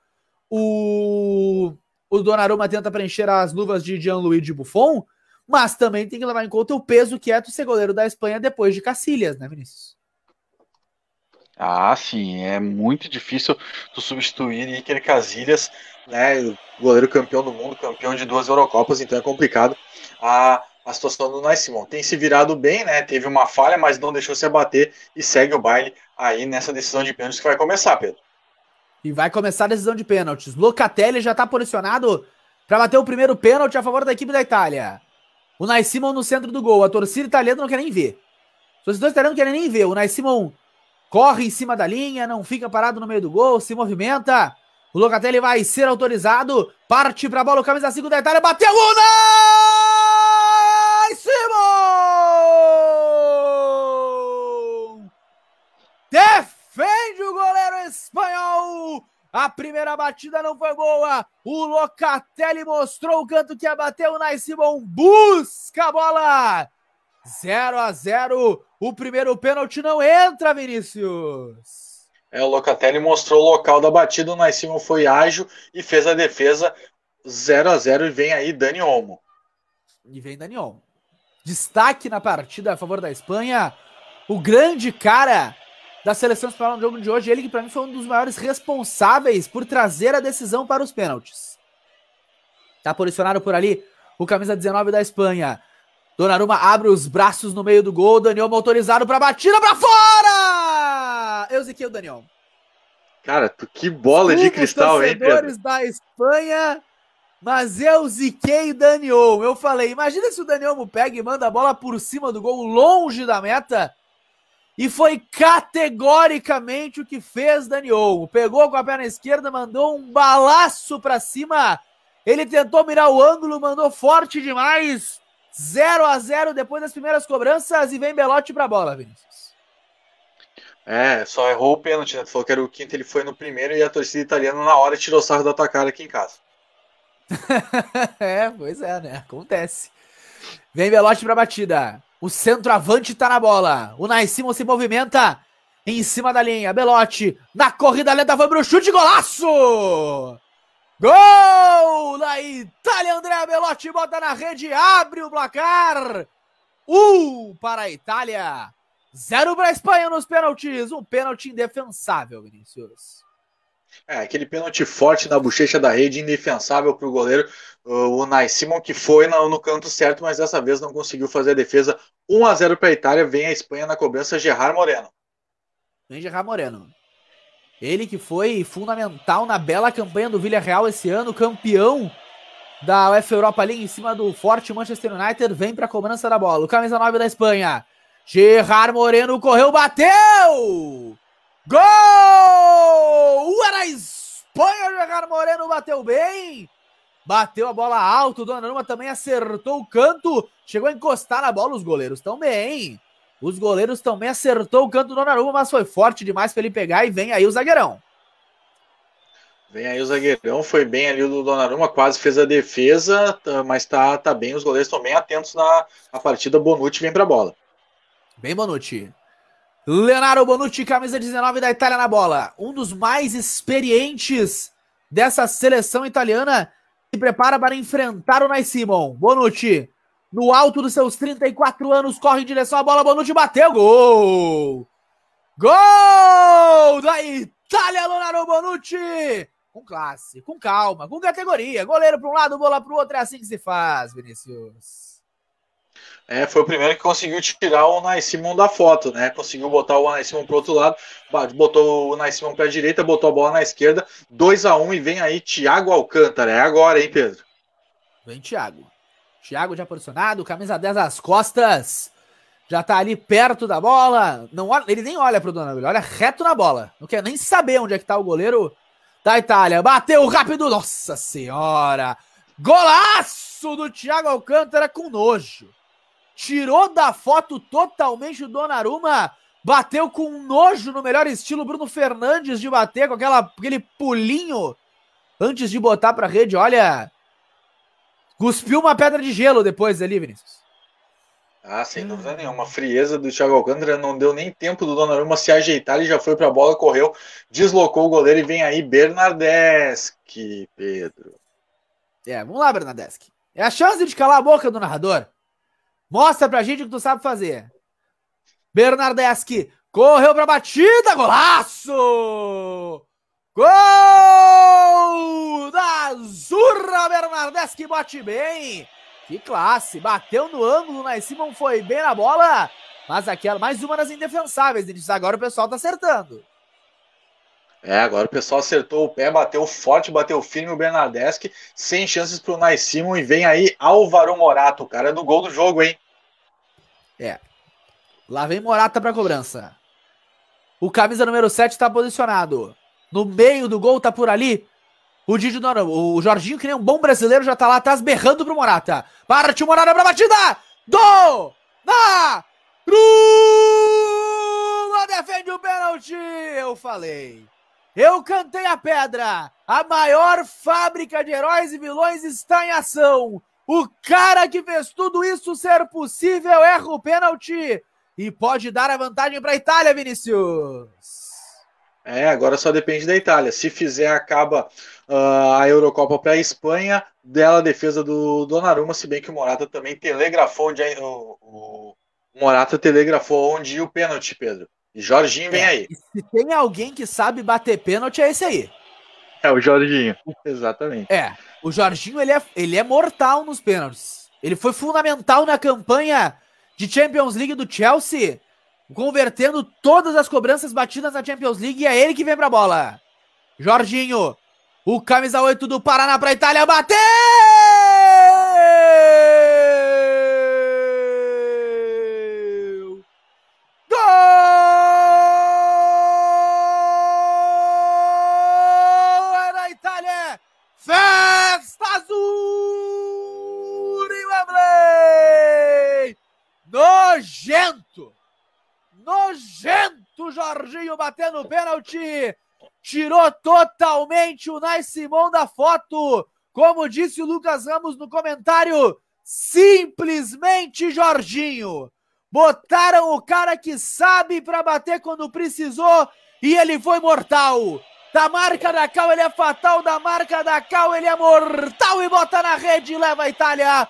o o Donnarumma tenta preencher as luvas de Gianluigi Buffon, mas também tem que levar em conta o peso que é tu ser goleiro da Espanha depois de Casillas, né, Vinícius? Ah, sim, é muito difícil tu substituir Iker Casillas, né, goleiro campeão do mundo, campeão de duas Eurocopas, então é complicado a, a situação do Nice Simon. Tem se virado bem, né, teve uma falha, mas não deixou se abater e segue o baile aí nessa decisão de pênaltis que vai começar, Pedro. E vai começar a decisão de pênaltis. Locatelli já está posicionado para bater o primeiro pênalti a favor da equipe da Itália. O Nai no centro do gol. A torcida italiana não quer nem ver. Os torcedores italianos não querem nem ver. O Nai corre em cima da linha, não fica parado no meio do gol, se movimenta. O Locatelli vai ser autorizado. Parte para a bola, o camisa 5 da Itália. Bateu o gol! espanhol. A primeira batida não foi boa. O Locatelli mostrou o canto que abateu. O Naisimon busca a bola. 0 a 0 O primeiro pênalti não entra, Vinícius. É, o Locatelli mostrou o local da batida. O Naisimon foi ágil e fez a defesa 0 a 0 E vem aí Dani Olmo. E vem Dani Olmo. Destaque na partida a favor da Espanha. O grande cara da seleção espanhola no jogo de hoje. Ele que para mim foi um dos maiores responsáveis por trazer a decisão para os pênaltis. Tá posicionado por ali o camisa 19 da Espanha. Donnarumma abre os braços no meio do gol. Daniel autorizado para batida para fora! Eu ziquei o Daniel. Cara, tu, que bola de cristal, hein, Pedro? da Espanha, mas eu ziquei Daniel. Eu falei, imagina se o Daniel pega e manda a bola por cima do gol, longe da meta. E foi categoricamente o que fez Dani Olmo. Pegou com a perna esquerda, mandou um balaço para cima. Ele tentou mirar o ângulo, mandou forte demais. 0 a 0 depois das primeiras cobranças e vem Belotti para a bola, Vinícius. É, só errou o pênalti, né? Tu falou que era o quinto, ele foi no primeiro e a torcida italiana na hora tirou sarro da tua cara aqui em casa. é, pois é, né? Acontece. Vem Belotti para a batida. O centroavante tá na bola. O Nascimento se movimenta em cima da linha. Belotti na corrida lenta foi pro chute, golaço! Gol da Itália, André Belotti bota na rede, abre o placar. Um para a Itália, zero para a Espanha nos pênaltis. Um pênalti indefensável, Vinícius. É, aquele pênalti forte na bochecha da rede, indefensável para o goleiro, o Nai Simon, que foi no, no, canto certo, mas dessa vez não conseguiu fazer a defesa. 1 a 0 para a Itália, vem a Espanha na cobrança, Gerard Moreno. Vem Gerard Moreno. Ele que foi fundamental na bela campanha do Villarreal esse ano, campeão da UEFA Europa League em cima do forte Manchester United, vem para a cobrança da bola. O camisa 9 da Espanha, Gerard Moreno, correu, bateu! Gol! Uh, era a Espanha jogar Moreno, bateu bem. Bateu a bola alto, Donnarumma também acertou o canto. Chegou a encostar na bola, os goleiros estão bem. Os goleiros também acertou o canto do Donnarumma, mas foi forte demais para ele pegar e vem aí o zagueirão. Vem aí o zagueirão, foi bem ali o Donnarumma, quase fez a defesa, tá, mas tá, tá bem, os goleiros estão bem atentos na, na partida. Bonucci vem para a bola. Bem, Bonucci. Leonardo Bonucci, camisa 19 da Itália na bola. Um dos mais experientes dessa seleção italiana se prepara para enfrentar o Simon. Bonucci, no alto dos seus 34 anos, corre em direção à bola. Bonucci bateu. Gol! Gol da Itália, Leonardo Bonucci! Com classe, com calma, com categoria. Goleiro para um lado, bola para o outro. É assim que se faz, Vinícius. É, foi o primeiro que conseguiu tirar o Unai da foto, né? Conseguiu botar o Unai pro outro lado, botou o Unai pra direita, botou a bola na esquerda, 2 a 1 um, e vem aí Thiago Alcântara. É agora, hein, Pedro? Vem Thiago. Thiago já posicionado, camisa 10 às costas. Já tá ali perto da bola. Não olha, ele nem olha pro Donato, ele olha reto na bola. Não quer nem saber onde é que tá o goleiro da Itália. Bateu rápido. Nossa Senhora! Golaço do Thiago Alcântara com nojo tirou da foto totalmente o Donnarumma, bateu com nojo no melhor estilo Bruno Fernandes de bater com aquela, aquele pulinho antes de botar para rede. Olha, cuspiu uma pedra de gelo depois ali, Vinícius. Ah, sem dúvida nenhuma. A frieza do Thiago Alcântara não deu nem tempo do Donnarumma se ajeitar. Ele já foi para a bola, correu, deslocou o goleiro e vem aí Bernardeschi, Pedro. É, vamos lá, Bernardeschi. É a chance de calar a boca do narrador. Mostra pra gente o que tu sabe fazer. Bernardeschi correu pra batida, golaço! Gol da Zurra Bernardeschi bate bem. Que classe, bateu no ângulo, mas né? Simon foi bem na bola. Mas aquela, mais uma das indefensáveis, Denis. Agora o pessoal tá acertando. É, agora o pessoal acertou o pé, bateu forte, bateu firme o Bernardeschi, sem chances para o e vem aí Álvaro Morato, o cara do gol do jogo, hein? É. Lá vem Morata para cobrança. O camisa número 7 está posicionado. No meio do gol, tá por ali. O Didi o Jorginho, que nem um bom brasileiro, já tá lá atrás berrando pro Morata. Parte o Morata pra batida! Do! Na! Rua! Defende o pênalti! Eu falei. Eu cantei a pedra. A maior fábrica de heróis e vilões está em ação. O cara que fez tudo isso ser possível erra o pênalti e pode dar a vantagem para a Itália, Vinícius. É, agora só depende da Itália. Se fizer, acaba uh, a Eurocopa para a Espanha, dela a defesa do Donnarumma, se bem que o Morata também telegrafou onde o, o Morata telegrafou onde o pênalti, Pedro. Jorginho vem é. aí. se tem alguém que sabe bater pênalti, é esse aí. É o Jorginho, exatamente. É, o Jorginho ele é, ele é mortal nos pênaltis. Ele foi fundamental na campanha de Champions League do Chelsea, convertendo todas as cobranças batidas na Champions League e é ele que vem pra bola. Jorginho, o camisa 8 do Paraná pra Itália, bateu! pênalti. Tirou totalmente o Nai Simão da foto. Como disse o Lucas Ramos no comentário, simplesmente Jorginho. Botaram o cara que sabe para bater quando precisou e ele foi mortal. Da marca da Cal ele é fatal, da marca da Cal ele é mortal e bota na rede e leva a Itália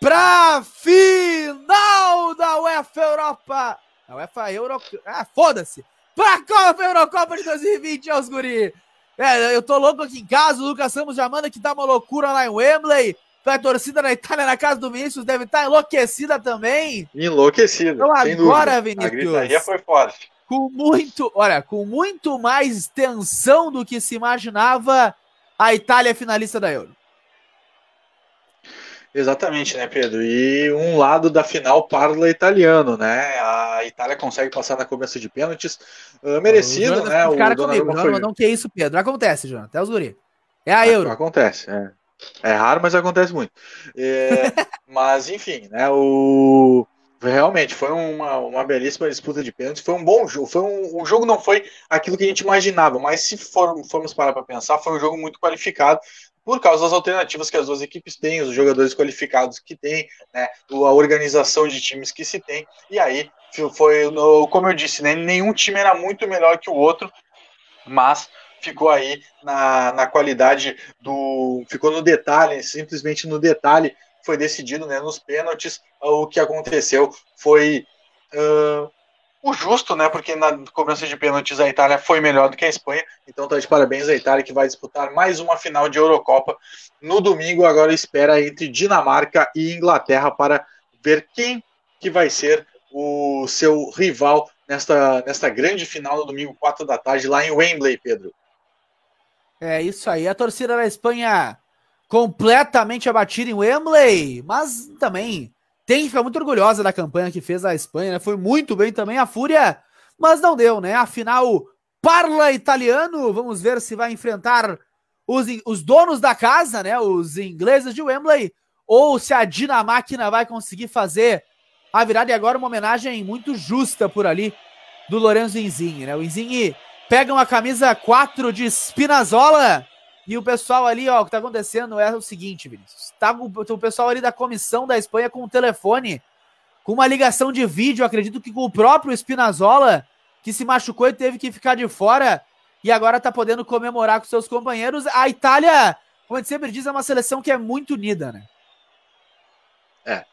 pra final da UEFA Europa. A UEFA Euro... Ah, foda-se! pra Copa Eurocopa de 2020, aos guri. É, eu tô louco aqui em casa, o Lucas Ramos já manda que tá uma loucura lá em Wembley. Tá a torcida na Itália, na casa do Vinícius, deve estar tá enlouquecida também. Enlouquecida. Então agora, dúvida. Vinícius. A gritaria foi forte. Com muito, olha, com muito mais tensão do que se imaginava, a Itália é finalista da Euro. Exatamente, né, Pedro? E um lado da final parla italiano, né? A Itália consegue passar na cobrança de pênaltis. Uh, merecido, né? o né? O cara comigo, foi... não que isso, Pedro. Acontece, João. Até os guri. É a Euro. Acontece, é. É raro, mas acontece muito. É, mas, enfim, né? O realmente foi uma, uma belíssima disputa de pênaltis. Foi um bom jogo. Foi um, o jogo não foi aquilo que a gente imaginava, mas se for, formos parar para pensar, foi um jogo muito qualificado por causa das alternativas que as duas equipes têm, os jogadores qualificados que têm, né, a organização de times que se tem. E aí, foi, no, como eu disse, né, nenhum time era muito melhor que o outro, mas ficou aí na, na qualidade do. ficou no detalhe, simplesmente no detalhe foi decidido né, nos pênaltis. O que aconteceu foi. Uh, o justo, né? Porque na cobrança de pênaltis a Itália foi melhor do que a Espanha. Então tá de parabéns a Itália que vai disputar mais uma final de Eurocopa no domingo. Agora espera entre Dinamarca e Inglaterra para ver quem que vai ser o seu rival nesta, nesta grande final no domingo, 4 da tarde, lá em Wembley, Pedro. É isso aí. A torcida da Espanha completamente abatida em Wembley, mas também tem que ficar muito orgulhosa da campanha que fez a Espanha, né? Foi muito bem também a Fúria, mas não deu, né? Afinal, Parla Italiano, vamos ver se vai enfrentar os, os donos da casa, né? Os ingleses de Wembley, ou se a Dinamáquina vai conseguir fazer a virada. E agora uma homenagem muito justa por ali do Lorenzo Inzini, né? O Inzini pega uma camisa 4 de Spinazzola e o pessoal ali, ó, o que tá acontecendo é o seguinte, Vinícius. Tá o, o pessoal ali da comissão da Espanha com o telefone, com uma ligação de vídeo, acredito que com o próprio Spinazzola, que se machucou e teve que ficar de fora, e agora tá podendo comemorar com seus companheiros. A Itália, como a gente sempre diz, é uma seleção que é muito unida, né? É.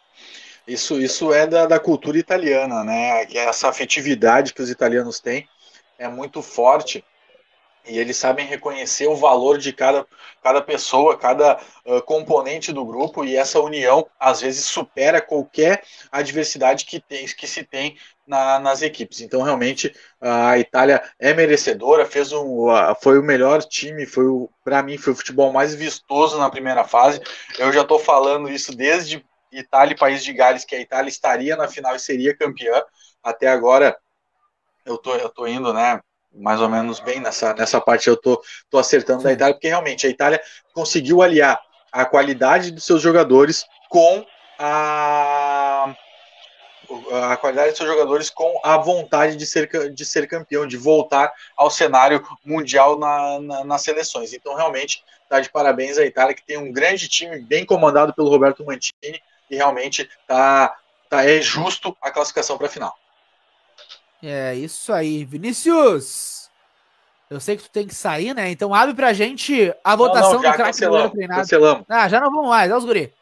Isso, isso é da, da cultura italiana, né? essa afetividade que os italianos têm é muito forte e eles sabem reconhecer o valor de cada, cada pessoa, cada uh, componente do grupo, e essa união às vezes supera qualquer adversidade que, tem, que se tem na, nas equipes. Então, realmente, a Itália é merecedora, fez um, uh, foi o melhor time, foi para mim, foi o futebol mais vistoso na primeira fase. Eu já estou falando isso desde Itália e País de Gales, que a Itália estaria na final e seria campeã. Até agora, eu tô, eu tô indo, né? mais ou menos bem nessa, nessa parte. Eu tô, tô acertando Sim. da Itália, porque realmente a Itália conseguiu aliar a qualidade dos seus jogadores com a, a qualidade dos seus jogadores com a vontade de ser, de ser campeão, de voltar ao cenário mundial na, na, nas seleções. Então, realmente, tá de parabéns a Itália, que tem um grande time bem comandado pelo Roberto Mantini, e realmente tá, tá, é justo a classificação para a final. É isso aí, Vinícius. Eu sei que tu tem que sair, né? Então abre pra gente a votação não, não, do craque do ouro treinado. Cancelamos. Ah, já não vamos mais, é os guri.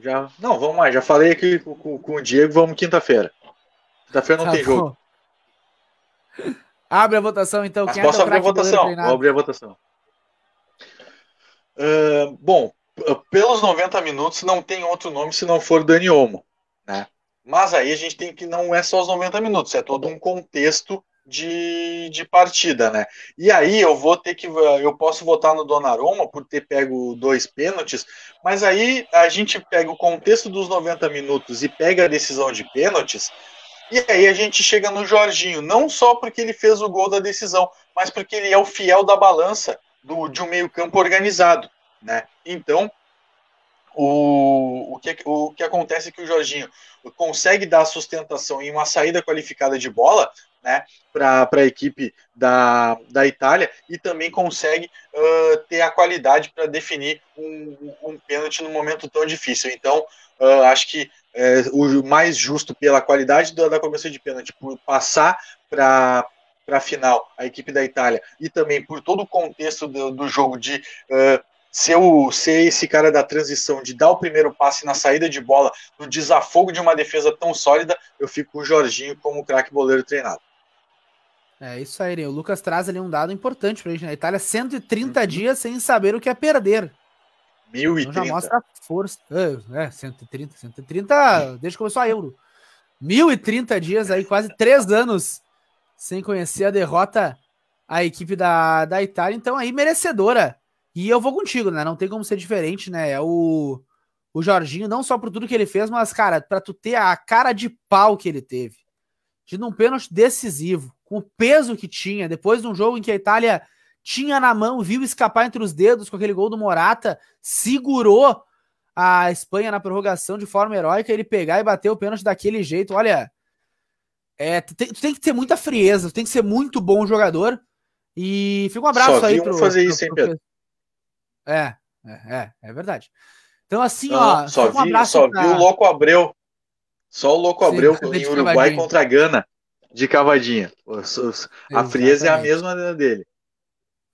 Já, não, vamos mais. Já falei aqui com, com, com o Diego, vamos quinta-feira. Quinta-feira não tá tem bom. jogo. Abre a votação, então. quem é é posso é abrir a votação? Vou abrir a votação. Uh, bom, pelos 90 minutos não tem outro nome se não for Dani Olmo, né? Mas aí a gente tem que não é só os 90 minutos, é todo um contexto de, de partida, né? E aí eu vou ter que eu posso votar no Donnarumma por ter pego dois pênaltis, mas aí a gente pega o contexto dos 90 minutos e pega a decisão de pênaltis. E aí a gente chega no Jorginho, não só porque ele fez o gol da decisão, mas porque ele é o fiel da balança do, de um meio-campo organizado, né? Então, o, o, que, o que acontece é que o Jorginho consegue dar sustentação em uma saída qualificada de bola né, para a equipe da, da Itália e também consegue uh, ter a qualidade para definir um, um, pênalti num momento tão difícil. Então, uh, acho que é, o mais justo pela qualidade da, da conversão de pênalti por passar para para a final, a equipe da Itália, e também por todo o contexto do, do jogo de uh, ser, o, ser esse cara da transição, de dar o primeiro passe na saída de bola, no desafogo de uma defesa tão sólida, eu fico com o Jorginho como craque boleiro treinado. É isso aí, o Lucas traz ali um dado importante pra gente na né? Itália, 130 uhum. dias sem saber o que é perder. 1030. Então já mostra a força. É, 130, é, 130, desde que começou a Euro. 1030 dias aí, quase três anos sem conhecer a derrota a equipe da, da Itália, então aí merecedora e eu vou contigo, né? Não tem como ser diferente, né? É o, o Jorginho, não só por tudo que ele fez, mas, cara, pra tu ter a cara de pau que ele teve. De um pênalti decisivo, com o peso que tinha, depois de um jogo em que a Itália tinha na mão, viu escapar entre os dedos com aquele gol do Morata, segurou a Espanha na prorrogação de forma heróica, ele pegar e bater o pênalti daquele jeito. Olha, é, tu, tem, tem que ter muita frieza, tu tem que ser muito bom jogador. E fica um abraço Só aí pro, um fazer pro, isso, pro, hein, Pedro? É, é, é, é, verdade. Então, assim, ó. Só, vi, um abraço só pra... vi o Louco Abreu. Só o Louco Sim, Abreu em Uruguai cavadinha. contra a Gana de cavadinha. A frieza é a mesma dele.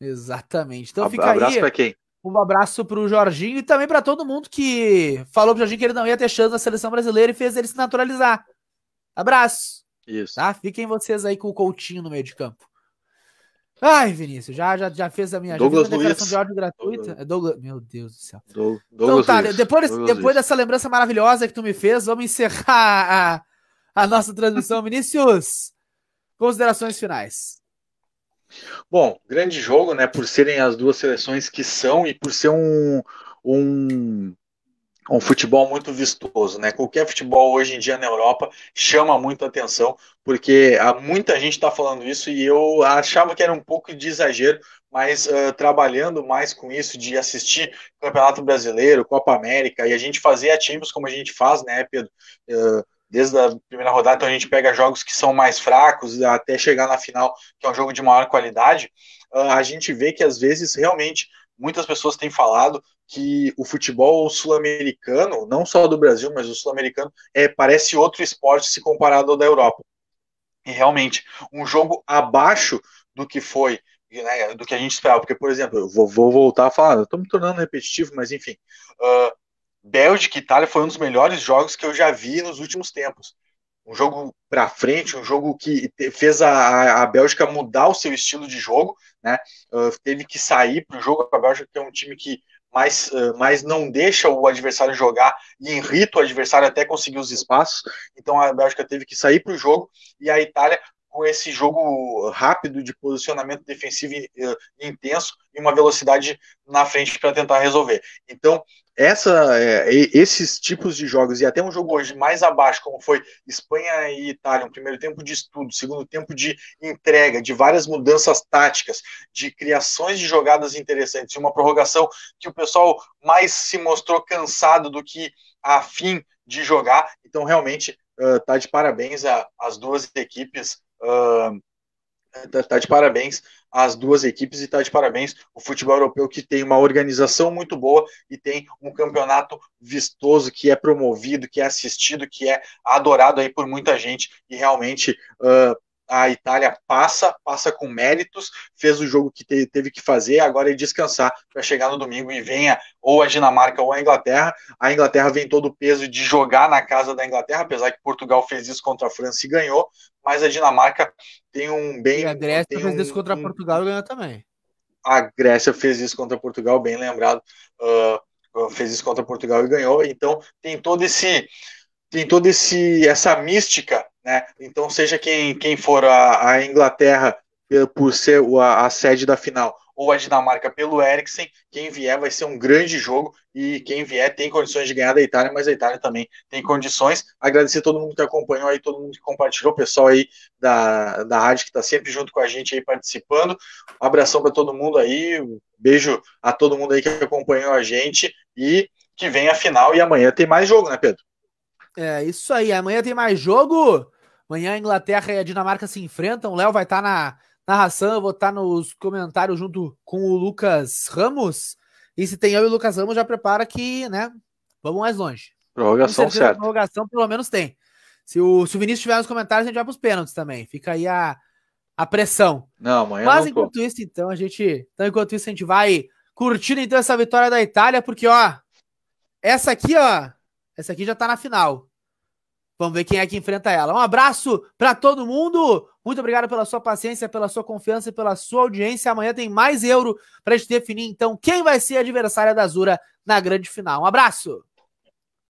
Exatamente. Então, fica abraço aí. Abraço pra quem? Um abraço pro Jorginho e também para todo mundo que falou pro Jorginho que ele não ia ter chance na seleção brasileira e fez ele se naturalizar. Abraço. Isso. Tá? Fiquem vocês aí com o Coutinho no meio de campo. Ai, Vinícius, já, já, já fez a minha, Douglas já fez a declaração Luiz. de ódio gratuita. Douglas. É Douglas, meu Deus do céu. Então Douglas então tá, Luiz. depois, depois dessa lembrança maravilhosa que tu me fez, vamos encerrar a, a nossa transmissão. Vinícius, considerações finais. Bom, grande jogo, né? Por serem as duas seleções que são e por ser um, um um futebol muito vistoso, né? Qualquer futebol hoje em dia na Europa chama muito atenção, porque há ah, muita gente está falando isso e eu achava que era um pouco de exagero, mas uh, trabalhando mais com isso de assistir Campeonato Brasileiro, Copa América e a gente fazer a times como a gente faz, né, Pedro? Uh, desde a primeira rodada, então a gente pega jogos que são mais fracos até chegar na final, que é um jogo de maior qualidade. a gente vê que às vezes realmente muitas pessoas têm falado que o futebol sul-americano, não só do Brasil, mas do sul-americano, é, parece outro esporte se comparado ao da Europa. E realmente, um jogo abaixo do que foi, né, do que a gente esperava. Porque, por exemplo, eu vou, vou voltar a falar, estou me tornando repetitivo, mas enfim. Uh, Bélgica e Itália foi um dos melhores jogos que eu já vi nos últimos tempos. Um jogo para frente, um jogo que fez a, a Bélgica mudar o seu estilo de jogo, né? Uh, teve que sair para o jogo. A Bélgica que é um time que mas, eh, mas não deixa o adversário jogar e irrita o adversário até conseguir os espaços. Então a Bélgica teve que sair para o jogo e a Itália com esse jogo rápido de posicionamento defensivo eh, intenso e uma velocidade na frente para tentar resolver. Então, essa, eh, esses tipos de jogos, e até um jogo hoje mais abaixo, como foi Espanha e Itália, um primeiro tempo de estudo, segundo tempo de entrega, de várias mudanças táticas, de criações de jogadas interessantes, uma prorrogação que o pessoal mais se mostrou cansado do que afim de jogar. Então, realmente, Uh, tá de parabéns às duas equipes Está uh, tá de parabéns as duas equipes e está de parabéns o futebol europeu que tem uma organização muito boa e tem um campeonato vistoso que é promovido, que é assistido, que é adorado aí por muita gente e realmente uh, a Itália passa, passa com méritos, fez o jogo que teve que fazer, agora é descansar para chegar no domingo e venha ou a Dinamarca ou a Inglaterra. A Inglaterra vem todo o peso de jogar na casa da Inglaterra, apesar que Portugal fez isso contra a França e ganhou, mas a Dinamarca tem um bem. E a Grécia fez um, isso contra um, Portugal e ganhou também. A Grécia fez isso contra Portugal, bem lembrado. Uh, fez isso contra Portugal e ganhou. Então tem todo esse tem toda esse essa mística né? Então, seja quem, quem for a, a Inglaterra eh, por ser a, a, sede da final ou a Dinamarca pelo Eriksen, quem vier vai ser um grande jogo e quem vier tem condições de ganhar da Itália, mas a Itália também tem condições. Agradecer todo mundo que acompanhou aí, todo mundo que compartilhou, o pessoal aí da, da rádio que está sempre junto com a gente aí participando. Um abração para todo mundo aí, um beijo a todo mundo aí que acompanhou a gente e que vem a final e amanhã tem mais jogo, né, Pedro? É, isso aí, amanhã tem mais jogo. Amanhã a Inglaterra e a Dinamarca se enfrentam. O Léo vai estar tá na narração, eu vou estar tá nos comentários junto com o Lucas Ramos. E se tem eu e o Lucas Ramos, já prepara que, né? Vamos mais longe. Prorrogação certa. Prorrogação pelo menos tem. Se o, se o Vinícius tiver nos comentários, a gente vai para os pênaltis também. Fica aí a, a pressão. Não, amanhã Mas não enquanto tô. isso, então, a gente. Então, enquanto isso, a gente vai curtindo então essa vitória da Itália, porque, ó, essa aqui, ó, essa aqui já tá na final. Vamos ver quem é que enfrenta ela. Um abraço para todo mundo. Muito obrigado pela sua paciência, pela sua confiança e pela sua audiência. Amanhã tem mais euro para gente definir, então, quem vai ser a adversária da Zura na grande final. Um abraço!